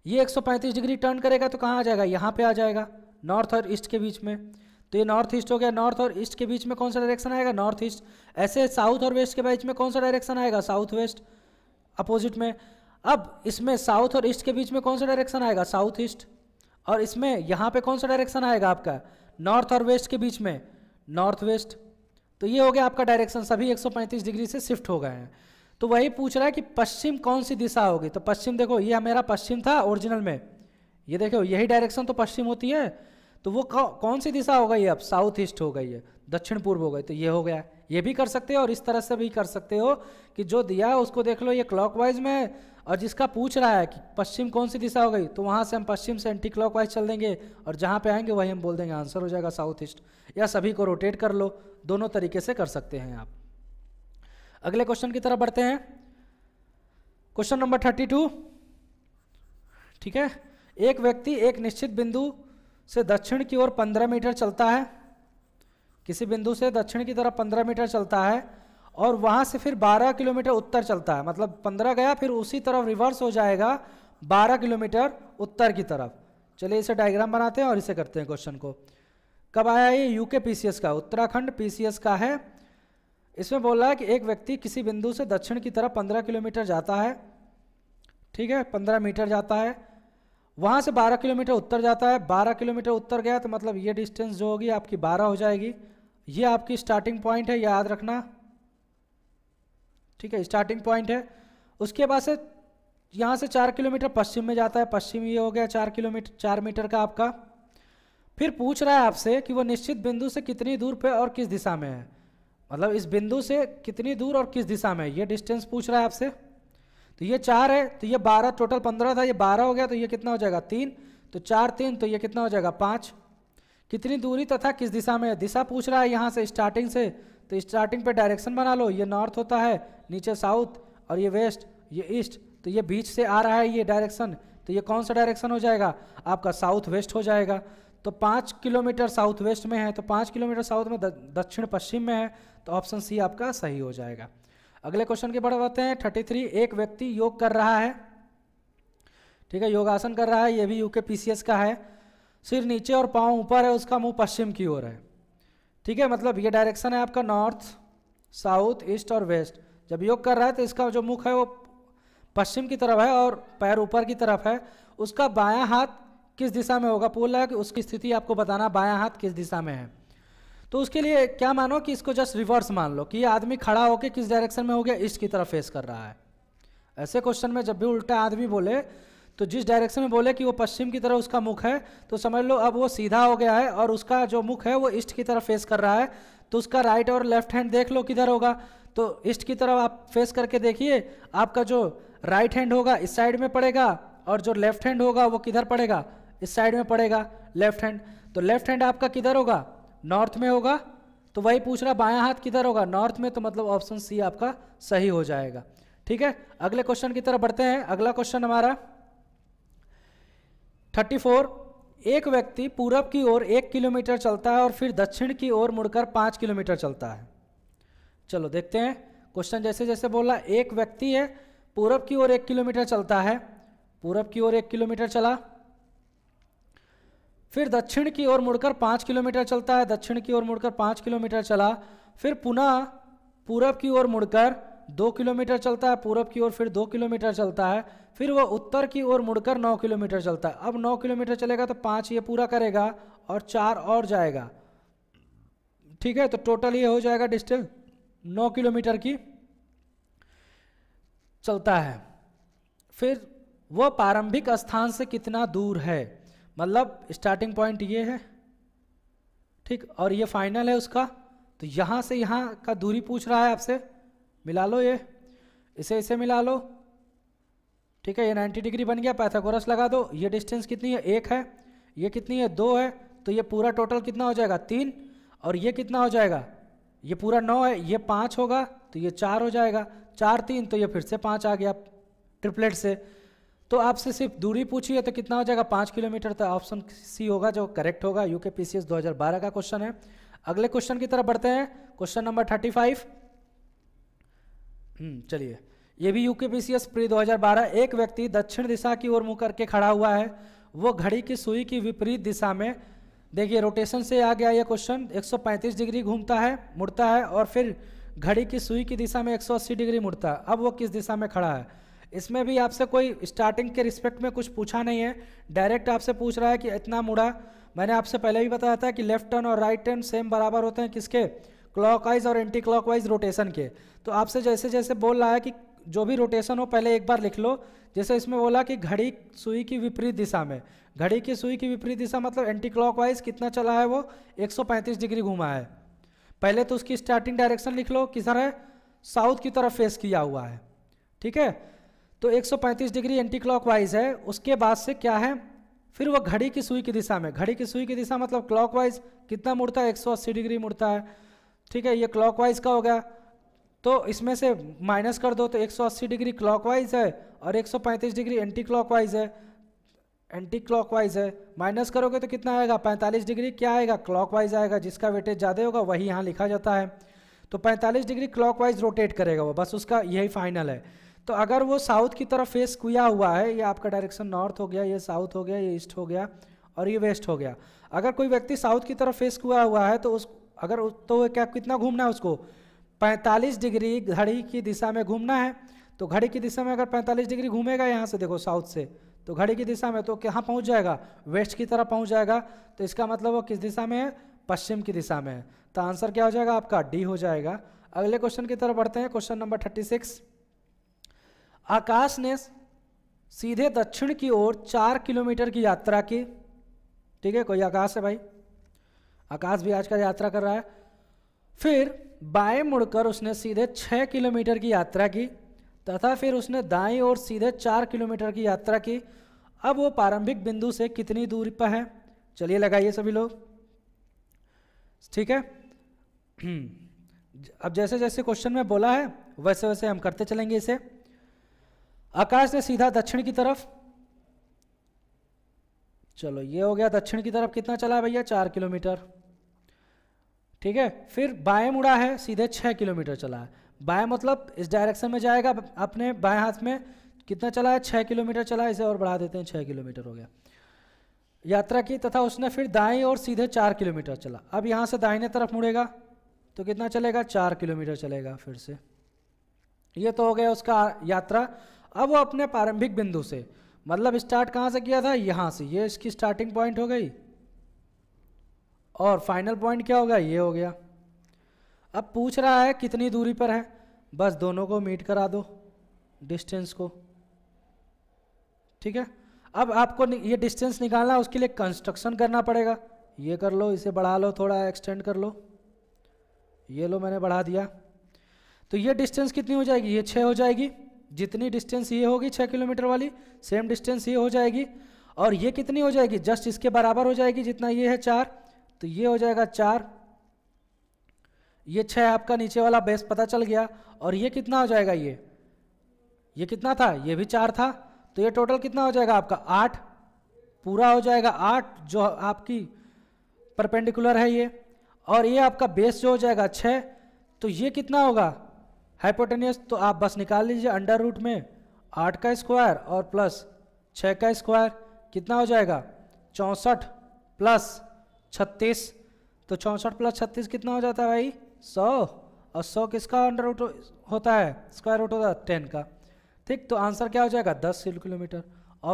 ये 135 डिग्री टर्न करेगा तो कहाँ आ जाएगा यहाँ पे आ जाएगा नॉर्थ और ईस्ट के बीच में तो ये नॉर्थ ईस्ट हो गया नॉर्थ और ईस्ट के बीच में कौन सा डायरेक्शन आएगा नॉर्थ ईस्ट ऐसे साउथ और वेस्ट के बीच में कौन सा डायरेक्शन आएगा साउथ वेस्ट अपोजिट में अब इसमें साउथ और ईस्ट के बीच में कौन सा डायरेक्शन आएगा साउथ ईस्ट और इसमें यहाँ पे कौन सा डायरेक्शन आएगा आपका नॉर्थ और वेस्ट के बीच में नॉर्थ वेस्ट तो ये हो गया आपका डायरेक्शन सभी 135 डिग्री से शिफ्ट हो गए हैं तो वही पूछ रहा है कि पश्चिम कौन सी दिशा होगी तो पश्चिम देखो ये मेरा पश्चिम था ओरिजिनल में ये देखो यही डायरेक्शन तो पश्चिम होती है तो वो कौन सी दिशा हो गई अब साउथ ईस्ट हो गई है दक्षिण पूर्व हो गई तो ये हो गया ये भी कर सकते हो और इस तरह से भी कर सकते हो कि जो दिया है उसको देख लो ये क्लॉकवाइज में है और जिसका पूछ रहा है कि पश्चिम कौन सी दिशा हो गई तो वहाँ से हम पश्चिम से एंटी क्लॉकवाइज चल देंगे और जहाँ पे आएंगे वहीं हम बोल देंगे आंसर हो जाएगा साउथ ईस्ट या सभी को रोटेट कर लो दोनों तरीके से कर सकते हैं आप अगले क्वेश्चन की तरफ बढ़ते हैं क्वेश्चन नंबर थर्टी टू ठीक है एक व्यक्ति एक निश्चित बिंदु से दक्षिण की ओर पंद्रह मीटर चलता है किसी बिंदु से दक्षिण की तरफ 15 मीटर चलता है और वहाँ से फिर 12 किलोमीटर उत्तर चलता है मतलब 15 गया फिर उसी तरफ रिवर्स हो जाएगा 12 किलोमीटर उत्तर की तरफ चलिए इसे डायग्राम बनाते हैं और इसे करते हैं क्वेश्चन को कब आया ये यूके पीसीएस का उत्तराखंड पीसीएस का है इसमें बोल रहा है कि एक व्यक्ति किसी बिंदु से दक्षिण की तरफ पंद्रह किलोमीटर जाता है ठीक है पंद्रह मीटर जाता है वहाँ से 12 किलोमीटर उत्तर जाता है 12 किलोमीटर उत्तर गया तो मतलब ये डिस्टेंस जो होगी आपकी 12 हो जाएगी ये आपकी स्टार्टिंग पॉइंट है याद रखना ठीक है स्टार्टिंग पॉइंट है उसके बाद से यहाँ से चार किलोमीटर पश्चिम में जाता है पश्चिम ये हो गया चार किलोमीटर चार मीटर का आपका फिर पूछ रहा है आपसे कि वो निश्चित बिंदु से कितनी दूर पे और किस दिशा में है मतलब इस बिंदु से कितनी दूर और किस दिशा में है ये डिस्टेंस पूछ रहा है आपसे तो ये चार है तो ये बारह टोटल पंद्रह था ये बारह हो गया तो ये कितना हो जाएगा तीन तो चार तीन तो ये कितना हो जाएगा पाँच कितनी दूरी तथा किस दिशा में दिशा पूछ रहा है यहाँ से स्टार्टिंग से तो स्टार्टिंग पे डायरेक्शन बना लो ये नॉर्थ होता है नीचे साउथ और ये वेस्ट ये ईस्ट तो ये बीच से आ रहा है ये डायरेक्शन तो ये कौन सा डायरेक्शन हो जाएगा आपका साउथ वेस्ट हो जाएगा तो पाँच किलोमीटर साउथ वेस्ट में है तो पाँच किलोमीटर साउथ में दक्षिण पश्चिम में है तो ऑप्शन सी आपका सही हो जाएगा अगले क्वेश्चन की बढ़ हैं थर्टी थ्री एक व्यक्ति योग कर रहा है ठीक है योगासन कर रहा है ये भी यूके पीसीएस का है सिर नीचे और पाँव ऊपर है उसका मुंह पश्चिम की ओर है ठीक है मतलब ये डायरेक्शन है आपका नॉर्थ साउथ ईस्ट और वेस्ट जब योग कर रहा है तो इसका जो मुख है वो पश्चिम की तरफ है और पैर ऊपर की तरफ है उसका बायां हाथ किस दिशा में होगा बोल रहा है कि उसकी स्थिति आपको बताना बायां हाथ किस दिशा में है तो उसके लिए क्या मानो कि इसको जस्ट रिवर्स मान लो कि ये आदमी खड़ा होकर किस डायरेक्शन में हो गया ईस्ट की तरफ फेस कर रहा है ऐसे क्वेश्चन में जब भी उल्टा आदमी बोले तो जिस डायरेक्शन में बोले कि वो पश्चिम की तरफ उसका मुख है तो समझ लो अब वो सीधा हो गया है और उसका जो मुख है वो ईस्ट की तरफ फेस कर रहा है तो उसका राइट और लेफ्ट हैंड देख लो किधर होगा तो ईस्ट की तरफ आप फेस करके देखिए आपका जो राइट हैंड होगा इस साइड में पड़ेगा और जो लेफ्ट हैंड होगा वो किधर पड़ेगा इस साइड में पड़ेगा लेफ्ट हैंड तो लेफ्ट हैंड आपका किधर होगा नॉर्थ में होगा तो वही पूछ रहा बायां हाथ किधर होगा नॉर्थ में तो मतलब ऑप्शन सी आपका सही हो जाएगा ठीक है अगले क्वेश्चन की तरफ बढ़ते हैं अगला क्वेश्चन हमारा थर्टी फोर एक व्यक्ति पूरब की ओर एक किलोमीटर चलता है और फिर दक्षिण की ओर मुड़कर पाँच किलोमीटर चलता है चलो देखते हैं क्वेश्चन जैसे जैसे बोला एक व्यक्ति है पूरब की ओर एक किलोमीटर चलता है पूरब की ओर एक किलोमीटर चला फिर दक्षिण की ओर मुड़कर पाँच किलोमीटर चलता है दक्षिण की ओर मुड़कर पाँच किलोमीटर चला फिर पुनः पूरब की ओर मुड़कर दो किलोमीटर चलता है पूरब की ओर फिर दो किलोमीटर चलता है फिर वह उत्तर की ओर मुड़कर नौ किलोमीटर चलता है अब नौ किलोमीटर चलेगा तो पाँच ये पूरा करेगा और चार और जाएगा ठीक है तो टोटल ये हो जाएगा डिस्टेंस नौ किलोमीटर की चलता है फिर वह प्रारंभिक स्थान से कितना दूर है मतलब स्टार्टिंग पॉइंट ये है ठीक और ये फाइनल है उसका तो यहाँ से यहाँ का दूरी पूछ रहा है आपसे मिला लो ये इसे इसे मिला लो ठीक है ये 90 डिग्री बन गया पैथागोरस लगा दो ये डिस्टेंस कितनी है एक है ये कितनी है दो है तो ये पूरा टोटल कितना हो जाएगा तीन और ये कितना हो जाएगा ये पूरा नौ है ये पाँच होगा तो ये चार हो जाएगा चार तीन तो ये फिर से पाँच आ गया ट्रिपलेट से तो आपसे सिर्फ दूरी पूछी है तो कितना हो जाएगा पाँच किलोमीटर तो ऑप्शन सी होगा जो करेक्ट होगा यू के पी सी एस दो हज़ार बारह का क्वेश्चन है अगले क्वेश्चन की तरफ बढ़ते हैं क्वेश्चन नंबर थर्टी फाइव हम्म, चलिए ये भी यूके पी प्री 2012 एक व्यक्ति दक्षिण दिशा की ओर मुंह करके खड़ा हुआ है वो घड़ी की सुई की विपरीत दिशा में देखिए रोटेशन से आ गया ये क्वेश्चन 135 डिग्री घूमता है मुड़ता है और फिर घड़ी की सुई की दिशा में 180 डिग्री मुड़ता है अब वो किस दिशा में खड़ा है इसमें भी आपसे कोई स्टार्टिंग के रिस्पेक्ट में कुछ पूछा नहीं है डायरेक्ट आपसे पूछ रहा है कि इतना मुड़ा मैंने आपसे पहले भी बताया था कि लेफ्ट टर्न और राइट टर्न सेम बराबर होते हैं किसके क्लॉकवाइज और एंटी क्लॉकवाइज रोटेशन के तो आपसे जैसे जैसे बोल रहा है कि जो भी रोटेशन हो पहले एक बार लिख लो जैसे इसमें बोला कि घड़ी सुई की विपरीत दिशा में घड़ी की सुई की विपरीत दिशा मतलब एंटी क्लॉकवाइज कितना चला है वो 135 डिग्री घुमा है पहले तो उसकी स्टार्टिंग डायरेक्शन लिख लो किधर है साउथ की तरफ फेस किया हुआ है ठीक है तो 135 डिग्री एंटी वाइज है उसके बाद से क्या है फिर वह घड़ी की सुई की दिशा में घड़ी की सुई की दिशा मतलब वाइज कितना मुड़ता है 180 डिग्री मुड़ता है ठीक है ये क्लॉकवाइज का हो गया तो इसमें से माइनस कर दो तो 180 डिग्री क्लॉकवाइज है और 135 डिग्री एंटी क्लॉकवाइज है एंटी क्लॉकवाइज है माइनस करोगे तो कितना आएगा 45 डिग्री क्या आएगा क्लॉकवाइज आएगा जिसका वेटेज ज़्यादा होगा वही यहाँ लिखा जाता है तो 45 डिग्री क्लॉकवाइज रोटेट करेगा वो बस उसका यही फाइनल है तो अगर वो साउथ की तरफ फेस किया हुआ है ये आपका डायरेक्शन नॉर्थ हो गया ये साउथ हो गया ये ईस्ट हो गया और ये वेस्ट हो गया अगर कोई व्यक्ति साउथ की तरफ फेस किया हुआ है तो उस अगर तो क्या कितना घूमना है उसको 45 डिग्री घड़ी की दिशा में घूमना है तो घड़ी की दिशा में अगर 45 डिग्री घूमेगा यहाँ से देखो साउथ से तो घड़ी की दिशा में तो कहाँ पहुँच जाएगा वेस्ट की तरफ पहुँच जाएगा तो इसका मतलब वो किस दिशा में है पश्चिम की दिशा में है तो आंसर क्या हो जाएगा आपका डी हो जाएगा अगले क्वेश्चन की तरफ बढ़ते हैं question number thirty six Akash ने सीधे दक्षिण की ओर चार किलोमीटर की यात्रा की ठीक है कोई आकाश है भाई आकाश भी आज का यात्रा कर रहा है फिर बाएं मुड़कर उसने सीधे छः किलोमीटर की यात्रा की तथा फिर उसने दाएं ओर सीधे चार किलोमीटर की यात्रा की अब वो प्रारंभिक बिंदु से कितनी दूरी पर है चलिए लगाइए सभी लोग ठीक है अब जैसे जैसे क्वेश्चन में बोला है वैसे वैसे हम करते चलेंगे इसे आकाश ने सीधा दक्षिण की तरफ चलो ये हो गया दक्षिण की तरफ कितना चला भैया चार किलोमीटर ठीक है फिर बाएं मुड़ा है सीधे छः किलोमीटर चला है बाएं मतलब इस डायरेक्शन में जाएगा अपने बाएं हाथ में कितना चला है छः किलोमीटर चला है इसे और बढ़ा देते हैं छः किलोमीटर हो गया यात्रा की तथा उसने फिर दाएं और सीधे चार किलोमीटर चला अब यहाँ से दाहिने तरफ मुड़ेगा तो कितना चलेगा चार किलोमीटर चलेगा फिर से ये तो हो गया उसका यात्रा अब वो अपने प्रारंभिक बिंदु से मतलब स्टार्ट कहाँ से किया था यहाँ से ये इसकी स्टार्टिंग पॉइंट हो गई और फाइनल पॉइंट क्या होगा ये हो गया अब पूछ रहा है कितनी दूरी पर है बस दोनों को मीट करा दो डिस्टेंस को ठीक है अब आपको ये डिस्टेंस निकालना उसके लिए कंस्ट्रक्शन करना पड़ेगा ये कर लो इसे बढ़ा लो थोड़ा एक्सटेंड कर लो ये लो मैंने बढ़ा दिया तो ये डिस्टेंस कितनी हो जाएगी ये छः हो जाएगी जितनी डिस्टेंस ये होगी छः किलोमीटर वाली सेम डिस्टेंस ये हो जाएगी और ये कितनी हो जाएगी जस्ट इसके बराबर हो जाएगी जितना ये है चार तो ये हो जाएगा चार ये छः आपका नीचे वाला बेस पता चल गया और ये कितना हो जाएगा ये ये कितना था ये भी चार था तो ये टोटल कितना हो जाएगा आपका आठ पूरा हो जाएगा आठ जो आपकी परपेंडिकुलर है ये और ये आपका बेस जो हो जाएगा छः तो ये कितना होगा हाइपोटेनियस तो आप बस निकाल लीजिए अंडर रूट में आठ का स्क्वायर और प्लस छः का स्क्वायर कितना हो जाएगा चौंसठ प्लस छत्तीस तो चौंसठ प्लस छत्तीस कितना हो जाता है भाई सौ और सौ किसका अंडर रूट होता है स्क्वायर रूट होता है टेन का ठीक तो आंसर क्या हो जाएगा दस किलोमीटर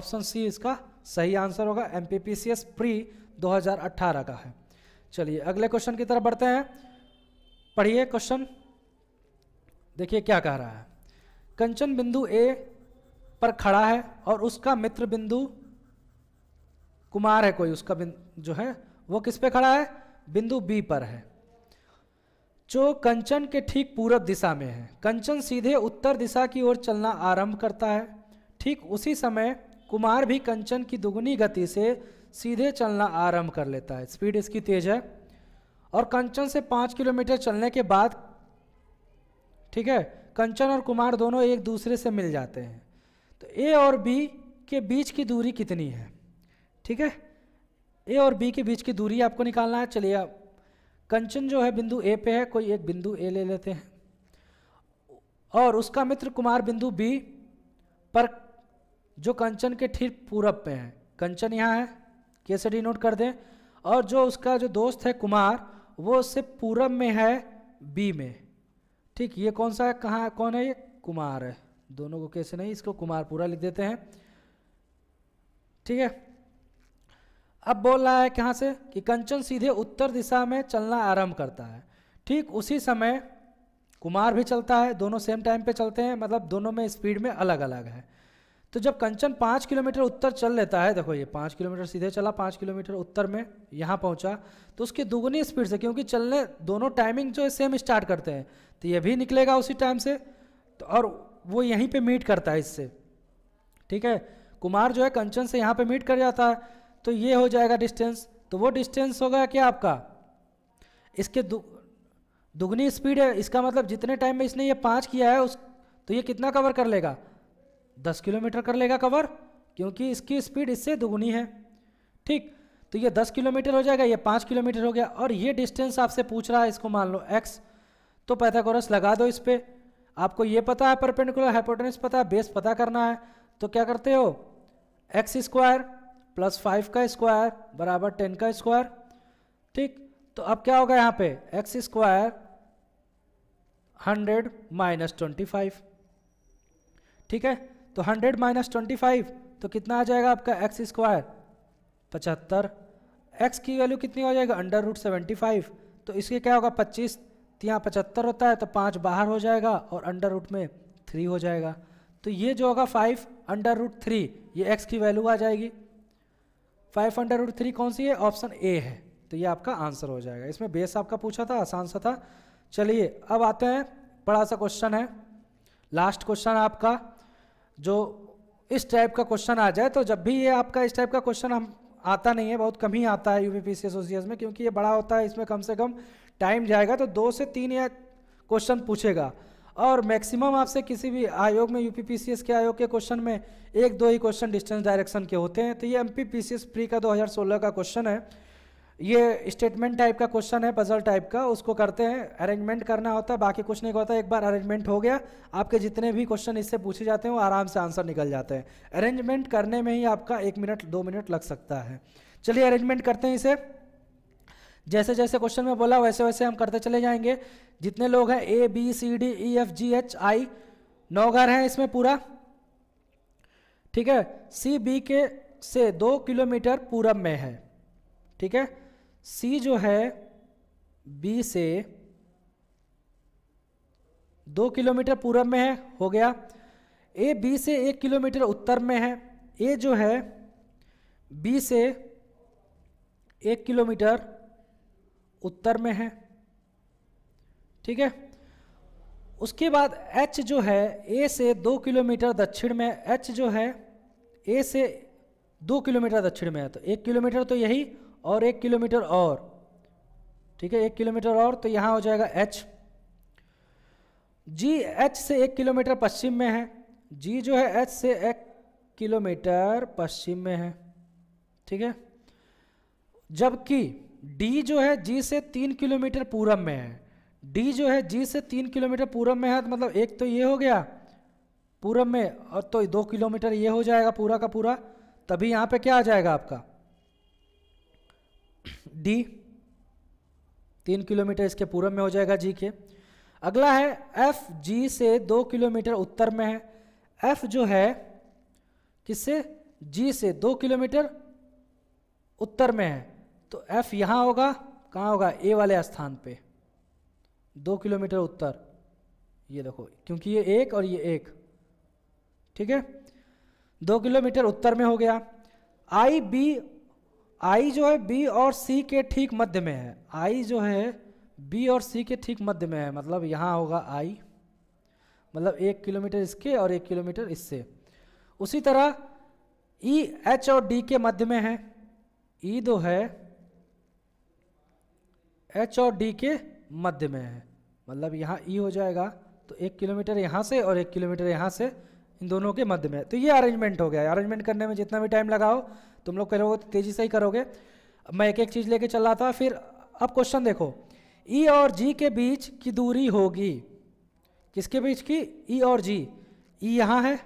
ऑप्शन सी इसका सही आंसर होगा M P P C S pre 2018 का है चलिए अगले क्वेश्चन की तरफ बढ़ते हैं पढ़िए क्वेश्चन देखिए क्या कह रहा है कंचन बिंदु ए पर खड़ा है और उसका मित्र बिंदु कुमार है कोई उसका जो है वो किस पे खड़ा है बिंदु बी पर है जो कंचन के ठीक पूरब दिशा में है कंचन सीधे उत्तर दिशा की ओर चलना आरंभ करता है ठीक उसी समय कुमार भी कंचन की दुगुनी गति से सीधे चलना आरंभ कर लेता है स्पीड इसकी तेज है और कंचन से पाँच किलोमीटर चलने के बाद ठीक है कंचन और कुमार दोनों एक दूसरे से मिल जाते हैं तो ए और बी के बीच की दूरी कितनी है ठीक है ए और बी के बीच की दूरी आपको निकालना है चलिए अब कंचन जो है बिंदु ए पे है कोई एक बिंदु ए ले लेते हैं और उसका मित्र कुमार बिंदु बी पर जो कंचन के ठीक पूरब पे है कंचन यहाँ है कैसे डिनोट कर दें और जो उसका जो दोस्त है कुमार वो उससे पूरब में है बी में ठीक ये कौन सा है कहाँ कौन है ये कुमार है दोनों को कैसे नहीं इसको कुमार पूरा लिख देते हैं ठीक है अब बोल रहा है कहाँ से कि कंचन सीधे उत्तर दिशा में चलना आरंभ करता है ठीक उसी समय कुमार भी चलता है दोनों सेम टाइम पे चलते हैं मतलब दोनों में स्पीड में अलग अलग है तो जब कंचन पाँच किलोमीटर उत्तर चल लेता है देखो ये पाँच किलोमीटर सीधे चला पाँच किलोमीटर उत्तर में यहाँ पहुँचा तो उसकी दोगुनी स्पीड से क्योंकि चलने दोनों टाइमिंग जो है सेम स्टार्ट करते हैं तो ये भी निकलेगा उसी टाइम से तो और वो यहीं पे मीट करता है इससे ठीक है कुमार जो है कंचन से यहाँ पर मीट कर जाता है तो ये हो जाएगा डिस्टेंस तो वो डिस्टेंस हो गया क्या आपका इसके दु, दुगनी स्पीड है इसका मतलब जितने टाइम में इसने ये पाँच किया है उस तो ये कितना कवर कर लेगा दस किलोमीटर कर लेगा कवर क्योंकि इसकी स्पीड इससे दोगुनी है ठीक तो ये दस किलोमीटर हो जाएगा ये पाँच किलोमीटर हो गया और ये डिस्टेंस आपसे पूछ रहा है इसको मान लो एक्स तो पैथागोरस लगा दो इस पर आपको ये पता है परपेंडिकुलर हाइपोटेनिस पता है बेस पता करना है तो क्या करते हो एक्स स्क्वायर प्लस फाइव का स्क्वायर बराबर टेन का स्क्वायर ठीक तो अब क्या होगा यहाँ पे x square hundred minus twenty five ठीक है तो हंड्रेड माइनस ट्वेंटी फाइव तो कितना आ जाएगा आपका एक्स स्क्वायर पचहत्तर एक्स की वैल्यू कितनी हो जाएगा अंडर रूट सेवेंटी फाइव तो इसके क्या होगा पच्चीस तो यहाँ पचहत्तर होता है तो पाँच बाहर हो जाएगा और अंडर रूट में थ्री हो जाएगा तो ये जो होगा फाइव अंडर रूट थ्री ये एक्स की वैल्यू आ जाएगी फाइव अंडर रूट थ्री कौन सी है ऑप्शन ए है तो ये आपका आंसर हो जाएगा इसमें बेस आपका पूछा था आसान सा था चलिए अब आते हैं बड़ा सा क्वेश्चन है लास्ट क्वेश्चन आपका जो इस टाइप का क्वेश्चन आ जाए तो जब भी ये आपका इस टाइप का क्वेश्चन हम आता नहीं है बहुत कम ही आता है यू पी सी एसोसिएशन में क्योंकि ये बड़ा होता है इसमें कम से कम टाइम जाएगा तो दो से तीन या क्वेश्चन पूछेगा और मैक्सिमम आपसे किसी भी आयोग में यू पी के आयोग के क्वेश्चन में एक दो ही क्वेश्चन डिस्टेंस डायरेक्शन के होते हैं तो ये एम पी प्री का दो का क्वेश्चन है ये स्टेटमेंट टाइप का क्वेश्चन है पजल टाइप का उसको करते हैं अरेंजमेंट करना होता है बाकी कुछ नहीं होता एक बार अरेंजमेंट हो गया आपके जितने भी क्वेश्चन इससे पूछे जाते हैं वो आराम से आंसर निकल जाते हैं अरेंजमेंट करने में ही आपका एक मिनट दो मिनट लग सकता है चलिए अरेंजमेंट करते हैं इसे जैसे जैसे क्वेश्चन में बोला वैसे वैसे हम करते चले जाएंगे जितने लोग हैं A B C D E F G H I नौ घर हैं इसमें पूरा ठीक है सी बी के से दो किलोमीटर पूरब में है ठीक है सी जो है बी से दो किलोमीटर पूर्व में है हो गया ए बी से एक किलोमीटर उत्तर में है ए जो है बी से एक किलोमीटर उत्तर में है ठीक है उसके बाद एच जो है ए से दो किलोमीटर दक्षिण में एच जो है ए से दो किलोमीटर दक्षिण में है तो एक किलोमीटर तो यही और एक किलोमीटर और ठीक है एक किलोमीटर और तो यहाँ हो जाएगा एच जी एच से एक किलोमीटर पश्चिम में है जी जो है एच से एक किलोमीटर पश्चिम में है ठीक है जबकि डी जो है जी से तीन किलोमीटर पूरब में है डी जो है जी से तीन किलोमीटर पूरब में है तो मतलब एक तो ये हो गया पूरब में और तो दो किलोमीटर ये हो जाएगा पूरा का पूरा तभी यहाँ पे क्या आ जाएगा आपका डी तीन किलोमीटर इसके पूर्व में हो जाएगा जी के अगला है एफ जी से दो किलोमीटर उत्तर में है एफ जो है किससे जी से दो किलोमीटर उत्तर में है तो एफ यहां होगा कहां होगा ए वाले स्थान पे दो किलोमीटर उत्तर ये देखो क्योंकि ये एक और ये एक ठीक है दो किलोमीटर उत्तर में हो गया आई बी आई जो है बी और सी के ठीक मध्य में है आई जो है बी और सी के ठीक मध्य में है मतलब यहाँ होगा आई मतलब एक किलोमीटर इसके और एक किलोमीटर इससे उसी तरह ई e, एच और डी के मध्य में है ई e दो है एच और डी के मध्य में है मतलब यहाँ ई e हो जाएगा तो एक किलोमीटर यहाँ से और एक किलोमीटर यहाँ से इन दोनों के मध्य में तो ये अरेंजमेंट हो गया अरेंजमेंट करने में जितना भी टाइम लगाओ तुम लोग करोगे तो तेज़ी से ही करोगे मैं एक एक चीज़ लेके चल रहा था फिर अब क्वेश्चन देखो ई और जी के बीच की दूरी होगी किसके बीच की ई और जी ई यहाँ है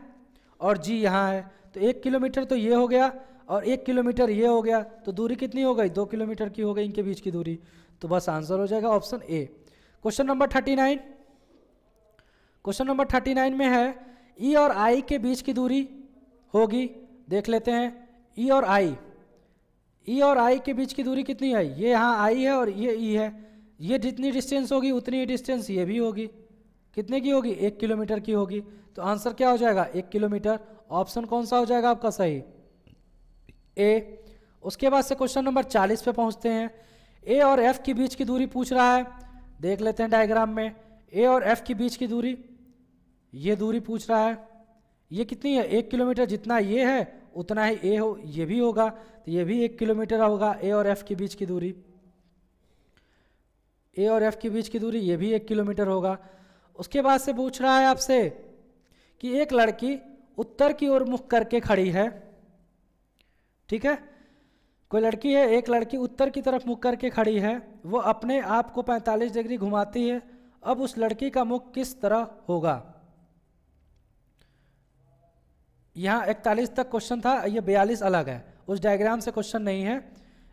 और जी यहाँ है तो एक किलोमीटर तो ये हो गया और एक किलोमीटर ये हो गया तो दूरी कितनी हो गई दो किलोमीटर की हो गई इनके बीच की दूरी तो बस आंसर हो जाएगा option A question number thirty nine question number thirty nine में है ई और आई के बीच की दूरी होगी देख लेते हैं ई e और आई ई e और आई के बीच की दूरी कितनी है ये यहाँ आई है और ये ई e है ये जितनी डिस्टेंस होगी उतनी डिस्टेंस ये भी होगी कितने की होगी एक किलोमीटर की होगी तो आंसर क्या हो जाएगा एक किलोमीटर ऑप्शन कौन सा हो जाएगा आपका सही ए उसके बाद से क्वेश्चन नंबर चालीस पे पहुंचते हैं ए और एफ के बीच की दूरी पूछ रहा है देख लेते हैं डायग्राम में ए और एफ के बीच की दूरी ये दूरी पूछ रहा है ये कितनी है एक किलोमीटर जितना ये है उतना ही ए हो ये भी होगा तो ये भी एक किलोमीटर होगा ए और एफ़ के बीच की दूरी ए और एफ़ के बीच की दूरी ये भी एक किलोमीटर होगा उसके बाद से पूछ रहा है आपसे कि एक लड़की उत्तर की ओर मुख करके खड़ी है ठीक है कोई लड़की है एक लड़की उत्तर की तरफ मुख करके खड़ी है वो अपने आप को 45 डिग्री घुमाती है अब उस लड़की का मुख किस तरह होगा यहाँ इकतालीस तक क्वेश्चन था ये बयालीस अलग है उस डायग्राम से क्वेश्चन नहीं है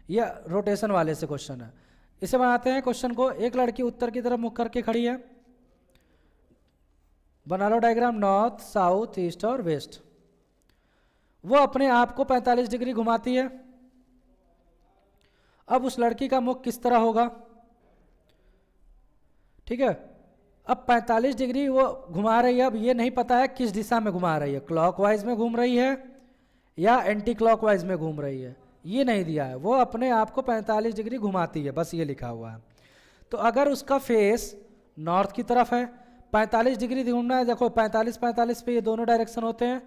यह रोटेशन वाले से क्वेश्चन है इसे बनाते हैं क्वेश्चन को एक लड़की उत्तर की तरफ मुख करके खड़ी है बना लो डायग्राम नॉर्थ साउथ ईस्ट और वेस्ट वो अपने आप को 45 डिग्री घुमाती है अब उस लड़की का मुख किस तरह होगा ठीक है अब 45 डिग्री वो घुमा रही है अब ये नहीं पता है किस दिशा में घुमा रही है क्लॉकवाइज में घूम रही है या एंटी क्लॉकवाइज में घूम रही है ये नहीं दिया है वो अपने आप को 45 डिग्री घुमाती है बस ये लिखा हुआ है तो अगर उसका फेस नॉर्थ की तरफ है 45 डिग्री घूमना है देखो 45 45 पे ये दोनों डायरेक्शन होते हैं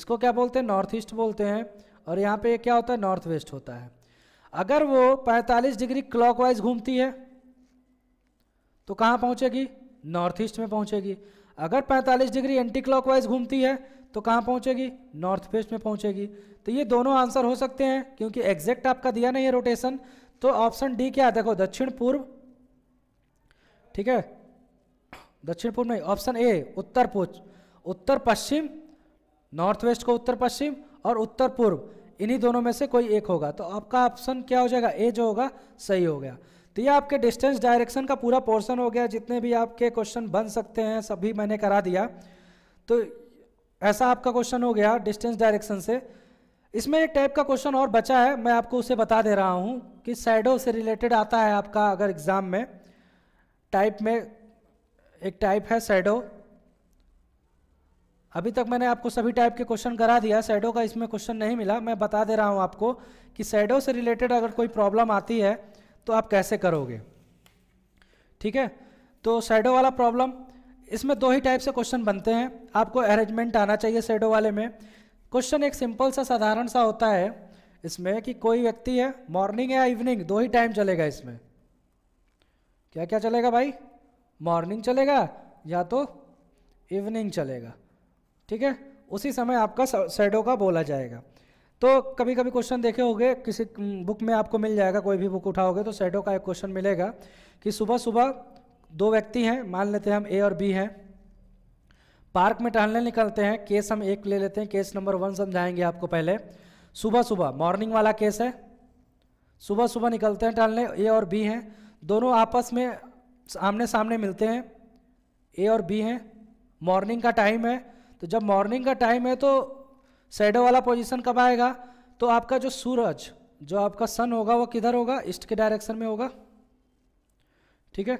इसको क्या बोलते हैं नॉर्थ ईस्ट बोलते हैं और यहाँ पे ये क्या होता है नॉर्थ वेस्ट होता है अगर वो पैंतालीस डिग्री क्लॉक घूमती है तो कहाँ पहुँचेगी नॉर्थ ईस्ट में पहुंचेगी अगर 45 डिग्री एंटी क्लॉकवाइज घूमती है तो कहाँ पहुंचेगी नॉर्थ वेस्ट में पहुंचेगी तो ये दोनों आंसर हो सकते हैं क्योंकि एग्जैक्ट आपका दिया नहीं है रोटेशन तो ऑप्शन डी क्या है देखो दक्षिण पूर्व ठीक है दक्षिण पूर्व नहीं ऑप्शन ए उत्तर पूर्व उत्तर पश्चिम नॉर्थ वेस्ट को उत्तर पश्चिम और उत्तर पूर्व इन्हीं दोनों में से कोई एक होगा तो आपका ऑप्शन क्या हो जाएगा ए जो होगा सही हो गया तो ये आपके डिस्टेंस डायरेक्शन का पूरा पोर्शन हो गया जितने भी आपके क्वेश्चन बन सकते हैं सभी मैंने करा दिया तो ऐसा आपका क्वेश्चन हो गया डिस्टेंस डायरेक्शन से इसमें एक टाइप का क्वेश्चन और बचा है मैं आपको उसे बता दे रहा हूँ कि सैडो से रिलेटेड आता है आपका अगर एग्ज़ाम में टाइप में एक टाइप है सैडो अभी तक मैंने आपको सभी टाइप के क्वेश्चन करा दिया सैडो का इसमें क्वेश्चन नहीं मिला मैं बता दे रहा हूँ आपको कि सैडो से रिलेटेड अगर कोई प्रॉब्लम आती है तो आप कैसे करोगे ठीक है तो सैडो वाला प्रॉब्लम इसमें दो ही टाइप से क्वेश्चन बनते हैं आपको अरेंजमेंट आना चाहिए सैडो वाले में क्वेश्चन एक सिंपल सा साधारण सा होता है इसमें कि कोई व्यक्ति है मॉर्निंग या इवनिंग दो ही टाइम चलेगा इसमें क्या क्या चलेगा भाई मॉर्निंग चलेगा या तो इवनिंग चलेगा ठीक है उसी समय आपका सैडो का बोला जाएगा तो कभी कभी क्वेश्चन देखे होंगे किसी बुक में आपको मिल जाएगा कोई भी बुक उठाओगे तो सैडो का एक क्वेश्चन मिलेगा कि सुबह सुबह दो व्यक्ति हैं मान लेते हैं हम ए और बी हैं पार्क में टहलने निकलते हैं केस हम एक ले लेते हैं केस नंबर वन समझाएंगे आपको पहले सुबह सुबह मॉर्निंग वाला केस है सुबह सुबह निकलते हैं टहलने ए और बी हैं दोनों आपस में आमने सामने मिलते हैं ए और बी हैं मॉर्निंग का टाइम है तो जब मॉर्निंग का टाइम है तो शेडो वाला पोजीशन कब आएगा तो आपका जो सूरज जो आपका सन होगा वो किधर होगा ईस्ट के डायरेक्शन में होगा ठीक है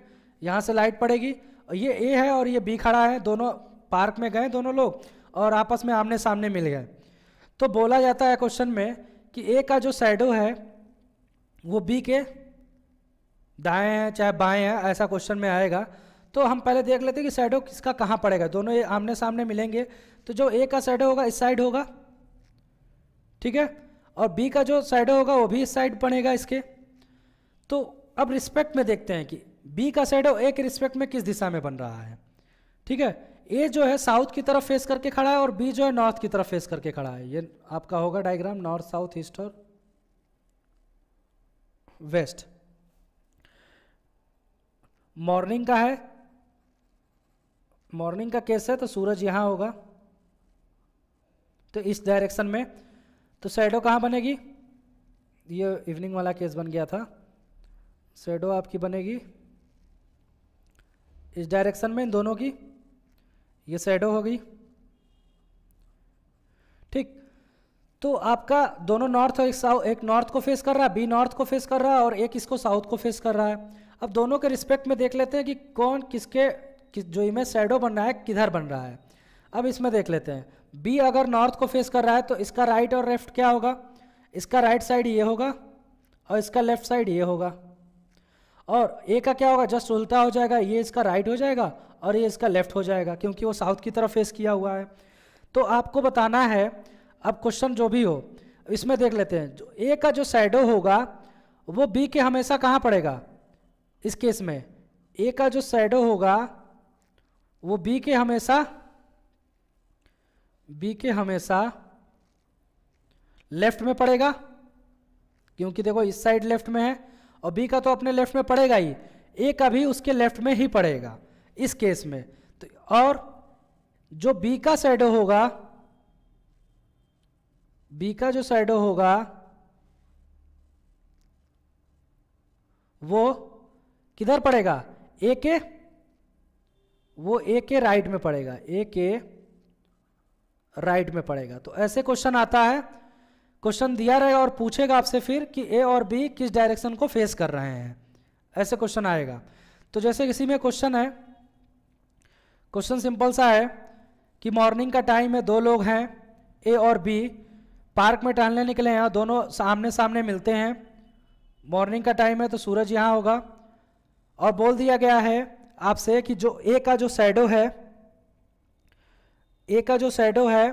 यहाँ से लाइट पड़ेगी ये ए है और ये बी खड़ा है दोनों पार्क में गए दोनों लोग और आपस में आमने सामने मिल गए तो बोला जाता है क्वेश्चन में कि ए का जो शेडो है वो बी के दाएँ हैं चाहे बाएँ हैं ऐसा क्वेश्चन में आएगा तो हम पहले देख लेते हैं कि शेडो किसका कहाँ पड़ेगा दोनों ये आमने सामने मिलेंगे तो जो ए का शेडो होगा इस साइड होगा ठीक है और बी का जो साइड होगा वो भी इस साइड बनेगा इसके तो अब रिस्पेक्ट में देखते हैं कि बी का साइड ए के रिस्पेक्ट में किस दिशा में बन रहा है ठीक है ए जो है साउथ की तरफ फेस करके खड़ा है और बी जो है नॉर्थ की तरफ फेस करके खड़ा है ये आपका होगा डायग्राम नॉर्थ साउथ ईस्ट और वेस्ट मॉर्निंग का है मॉर्निंग का केस है तो सूरज यहां होगा तो इस डायरेक्शन में तो सैडो कहाँ बनेगी ये इवनिंग वाला केस बन गया था सैडो आपकी बनेगी इस डायरेक्शन में इन दोनों की ये सैडो हो गई ठीक तो आपका दोनों नॉर्थ और एक साउथ एक नॉर्थ को फेस कर रहा है बी नॉर्थ को फेस कर रहा है और एक इसको साउथ को फेस कर रहा है अब दोनों के रिस्पेक्ट में देख लेते हैं कि कौन किसके किस जो इमेज सैडो बन रहा है किधर बन रहा है अब इसमें देख लेते हैं बी अगर नॉर्थ को फेस कर रहा है तो इसका राइट और लेफ्ट क्या होगा इसका राइट साइड ये होगा और इसका लेफ्ट साइड ये होगा और ए का क्या होगा जस्ट उल्टा हो जाएगा ये इसका राइट हो जाएगा और ये इसका लेफ्ट हो जाएगा क्योंकि वो साउथ की तरफ फेस किया हुआ है तो आपको बताना है अब क्वेश्चन जो भी हो इसमें देख लेते हैं जो ए का जो साइडो होगा वो बी के हमेशा कहाँ पड़ेगा इस केस में ए का जो साइडो होगा वो बी के हमेशा बी के हमेशा लेफ्ट में पड़ेगा क्योंकि देखो इस साइड लेफ्ट में है और बी का तो अपने लेफ्ट में पड़ेगा ही ए का भी उसके लेफ्ट में ही पड़ेगा इस केस में तो और जो बी का शेडो होगा बी का जो शेडो होगा वो किधर पड़ेगा ए के वो ए के राइट में पड़ेगा ए के राइट में पड़ेगा तो ऐसे क्वेश्चन आता है क्वेश्चन दिया रहेगा और पूछेगा आपसे फिर कि ए और बी किस डायरेक्शन को फेस कर रहे हैं ऐसे क्वेश्चन आएगा तो जैसे किसी में क्वेश्चन है क्वेश्चन सिंपल सा है कि मॉर्निंग का टाइम है दो लोग हैं ए और बी पार्क में टहलने निकले हैं दोनों सामने सामने मिलते हैं मॉर्निंग का टाइम है तो सूरज यहाँ होगा और बोल दिया गया है आपसे कि जो ए का जो शेडो है ए का जो शेडो है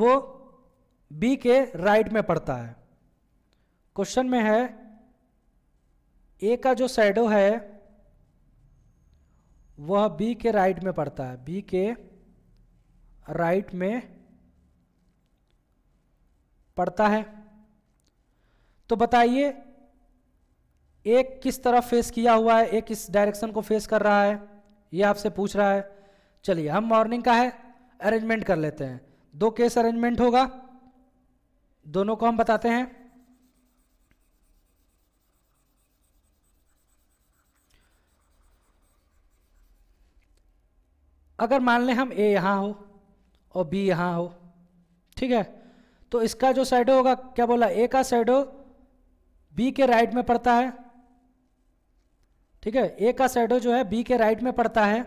वो बी के राइट में पड़ता है क्वेश्चन में है ए का जो शेडो है वह बी के राइट में पड़ता है बी के राइट में पड़ता है तो बताइए एक किस तरफ फेस किया हुआ है एक किस डायरेक्शन को फेस कर रहा है यह आपसे पूछ रहा है चलिए हम मॉर्निंग का है अरेंजमेंट कर लेते हैं दो केस अरेंजमेंट होगा दोनों को हम बताते हैं अगर मान लें हम ए यहां हो और बी यहां हो ठीक है तो इसका जो साइडो होगा क्या बोला ए का साइडो बी के राइट में पड़ता है ठीक है ए का साइडो जो है बी के राइट में पड़ता है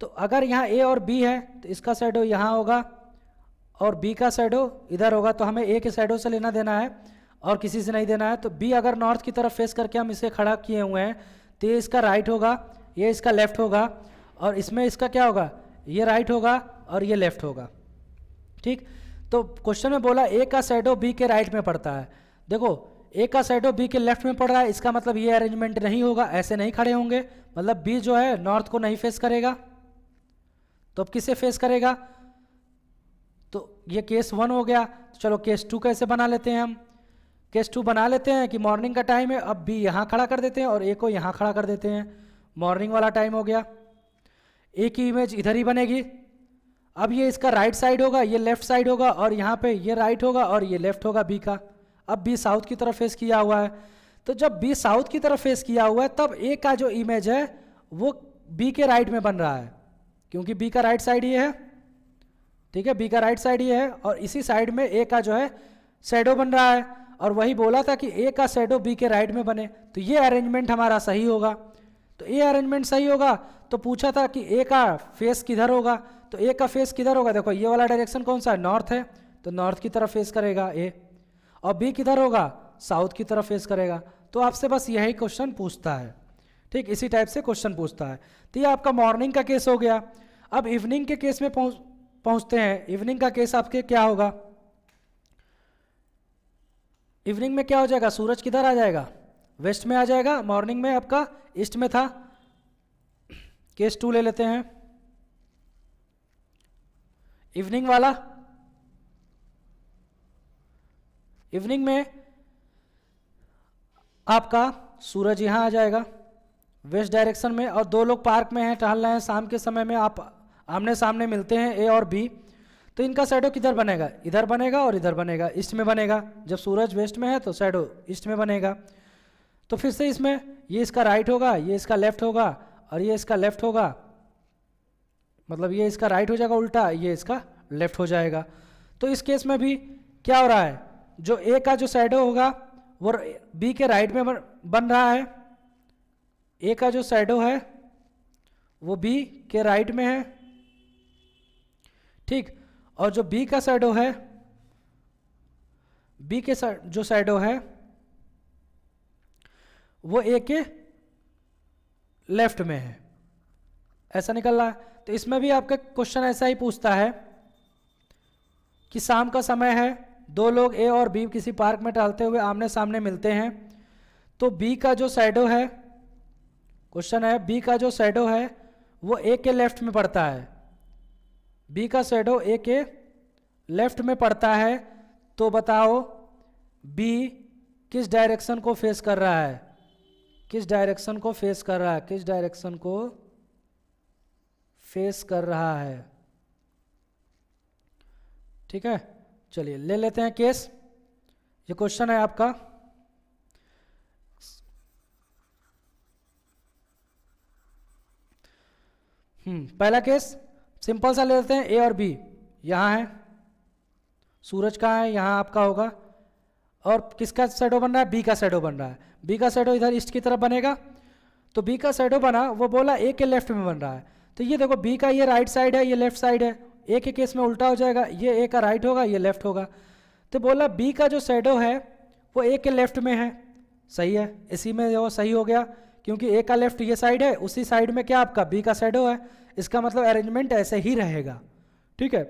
तो अगर यहाँ ए और बी है तो इसका शेडो यहाँ होगा और बी का शेडो इधर होगा तो हमें ए के शेडो से लेना देना है और किसी से नहीं देना है तो बी अगर नॉर्थ की तरफ फेस करके हम इसे खड़ा किए हुए हैं तो ये इसका राइट होगा ये इसका लेफ्ट होगा और इसमें इसका क्या होगा ये राइट होगा और ये लेफ्ट होगा ठीक तो क्वेश्चन में बोला ए का शेडो बी के राइट में पड़ता है देखो ए का शेडो बी के लेफ्ट में पड़ रहा है इसका मतलब ये अरेंजमेंट नहीं होगा ऐसे नहीं खड़े होंगे मतलब बी जो है नॉर्थ को नहीं फेस करेगा तो अब किसे फेस करेगा तो ये केस वन हो गया तो चलो केस टू कैसे बना लेते हैं हम केस टू बना लेते हैं कि मॉर्निंग का टाइम है अब बी यहाँ खड़ा कर देते हैं और ए को यहाँ खड़ा कर देते हैं मॉर्निंग वाला टाइम हो गया ए की इमेज इधर ही बनेगी अब ये इसका राइट साइड होगा ये लेफ्ट साइड होगा और यहाँ पे ये राइट होगा और ये लेफ्ट होगा बी का अब बी साउथ की तरफ फेस किया हुआ है तो जब बी साउथ की तरफ फेस किया हुआ है तब ए का जो इमेज है वो बी के राइट में बन रहा है क्योंकि बी का राइट साइड ये है ठीक है बी का राइट साइड ये है और इसी साइड में ए का जो है शेडो बन रहा है और वही बोला था कि ए का शेडो बी के राइट में बने तो ये अरेंजमेंट हमारा सही होगा तो ए अरेंजमेंट सही होगा तो पूछा था कि ए का फेस किधर होगा तो ए का फेस किधर होगा देखो ये वाला डायरेक्शन कौन सा है नॉर्थ है तो नॉर्थ की तरफ फेस करेगा ए और बी किधर होगा साउथ की तरफ फेस करेगा तो आपसे बस यही क्वेश्चन पूछता है ठीक इसी टाइप से क्वेश्चन पूछता है तो ये आपका मॉर्निंग का केस हो गया अब इवनिंग के केस में पहुंच पहुंचते हैं इवनिंग का केस आपके क्या होगा इवनिंग में क्या हो जाएगा सूरज किधर आ जाएगा वेस्ट में आ जाएगा मॉर्निंग में आपका ईस्ट में था केस टू ले लेते हैं इवनिंग वाला इवनिंग में आपका सूरज यहां आ जाएगा वेस्ट डायरेक्शन में और दो लोग पार्क में हैं टहल रहे हैं शाम के समय में आप आमने सामने मिलते हैं ए और बी तो इनका सैडो किधर बनेगा इधर बनेगा और इधर बनेगा ईस्ट में बनेगा जब सूरज वेस्ट में है तो सैडो ईस्ट में बनेगा तो फिर से इसमें ये इसका राइट होगा ये इसका लेफ्ट होगा और ये इसका लेफ्ट होगा मतलब ये इसका राइट हो जाएगा उल्टा ये इसका लेफ्ट हो जाएगा तो इस केस में भी क्या हो रहा है जो ए का जो सैडो होगा वो बी के राइट में बन रहा है ए का जो सैडो है वो बी के राइट में है ठीक और जो बी का साइडो है बी के जो साइडो है वो ए के लेफ्ट में है ऐसा निकल रहा है तो इसमें भी आपका क्वेश्चन ऐसा ही पूछता है कि शाम का समय है दो लोग ए और बी किसी पार्क में टहलते हुए आमने सामने मिलते हैं तो बी का जो साइडो है क्वेश्चन है बी का जो साइडो है वो ए के लेफ्ट में पड़ता है बी का शेडो ए के लेफ्ट में पड़ता है तो बताओ बी किस डायरेक्शन को फेस कर रहा है किस डायरेक्शन को फेस कर रहा है किस डायरेक्शन को फेस कर रहा है ठीक है चलिए ले लेते हैं केस ये क्वेश्चन है आपका हम्म पहला केस सिंपल सा ले लेते हैं ए और बी यहाँ है सूरज का है यहाँ आपका होगा और किसका शेडो बन रहा है बी का शेडो बन रहा है बी का शेडो इधर ईस्ट की तरफ बनेगा तो बी का शेडो बना वो बोला ए के लेफ्ट में बन रहा है तो ये देखो बी का ये राइट साइड है ये लेफ्ट साइड है ए के केस में उल्टा हो जाएगा ये ए का राइट होगा ये लेफ्ट होगा तो बोला बी का जो शेडो है वो ए के लेफ्ट में है सही है इसी में वो सही हो गया क्योंकि ए का लेफ्ट ये साइड है उसी साइड में क्या आपका बी का शेडो है इसका मतलब अरेंजमेंट ऐसे ही रहेगा ठीक है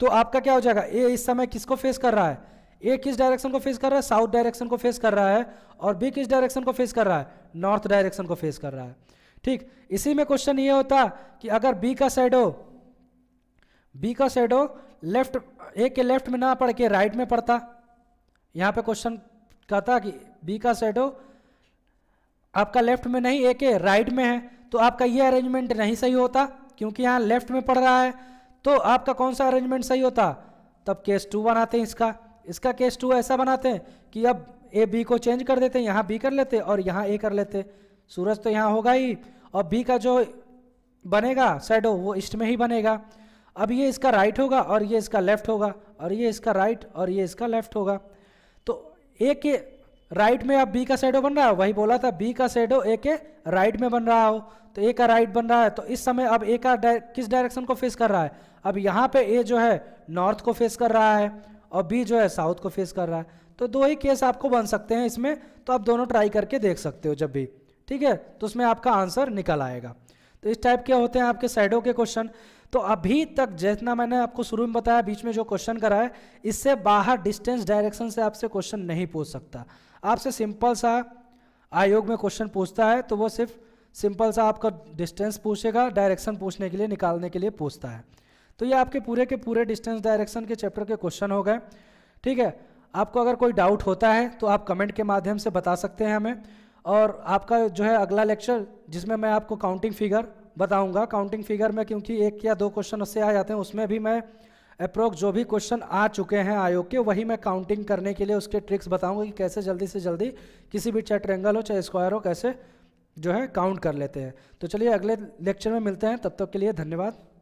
तो आपका क्या हो जाएगा ए इस समय किसको फेस कर रहा है ए किस डायरेक्शन को फेस कर रहा है साउथ डायरेक्शन को फेस कर रहा है और बी किस डायरेक्शन को फेस कर रहा है नॉर्थ डायरेक्शन को फेस कर रहा है ठीक इसी में क्वेश्चन ये होता कि अगर बी का हो बी का हो लेफ्ट ए के लेफ्ट में ना पड़ के राइट में पड़ता यहाँ पे क्वेश्चन कहता कि बी का हो आपका लेफ्ट में नहीं ए के राइट में है तो आपका ये अरेंजमेंट नहीं सही होता क्योंकि यहाँ लेफ्ट में पड़ रहा है तो आपका कौन सा अरेंजमेंट सही होता तब केस टू बनाते हैं इसका इसका केस टू ऐसा बनाते हैं कि अब ए बी को चेंज कर देते हैं यहाँ बी कर लेते और यहाँ ए कर लेते सूरज तो यहाँ होगा ही और बी का जो बनेगा शेडो वो ईस्ट में ही बनेगा अब ये इसका राइट होगा और ये इसका लेफ्ट होगा और ये इसका राइट और ये इसका लेफ्ट होगा तो ए के राइट में अब बी का शेडो बन रहा है वही बोला था बी का शेडो ए के राइट में बन रहा हो तो ए का राइट बन रहा है तो इस समय अब ए का किस डायरेक्शन को फेस कर रहा है अब यहाँ पे ए जो है नॉर्थ को फेस कर रहा है और बी जो है साउथ को फेस कर रहा है तो दो ही केस आपको बन सकते हैं इसमें तो आप दोनों ट्राई करके देख सकते हो जब भी ठीक है तो उसमें आपका आंसर निकल आएगा तो इस टाइप के होते हैं आपके शेडो के क्वेश्चन तो अभी तक जितना मैंने आपको शुरू में बताया बीच में जो क्वेश्चन कराया इससे बाहर डिस्टेंस डायरेक्शन से आपसे क्वेश्चन नहीं पूछ सकता आपसे सिंपल सा आयोग में क्वेश्चन पूछता है तो वो सिर्फ सिंपल सा आपका डिस्टेंस पूछेगा डायरेक्शन पूछने के लिए निकालने के लिए पूछता है तो ये आपके पूरे के पूरे डिस्टेंस डायरेक्शन के चैप्टर के क्वेश्चन हो गए ठीक है आपको अगर कोई डाउट होता है तो आप कमेंट के माध्यम से बता सकते हैं हमें और आपका जो है अगला लेक्चर जिसमें मैं आपको काउंटिंग फिगर बताऊंगा काउंटिंग फिगर में क्योंकि एक या दो क्वेश्चन उससे आ जाते हैं उसमें भी मैं अप्रोक्स जो भी क्वेश्चन आ चुके हैं आयोग के वही मैं काउंटिंग करने के लिए उसके ट्रिक्स बताऊंगा कि कैसे जल्दी से जल्दी किसी भी चाहे ट्रेंगल हो चाहे स्क्वायर हो कैसे जो है काउंट कर लेते हैं तो चलिए अगले लेक्चर में मिलते हैं तब तक के लिए धन्यवाद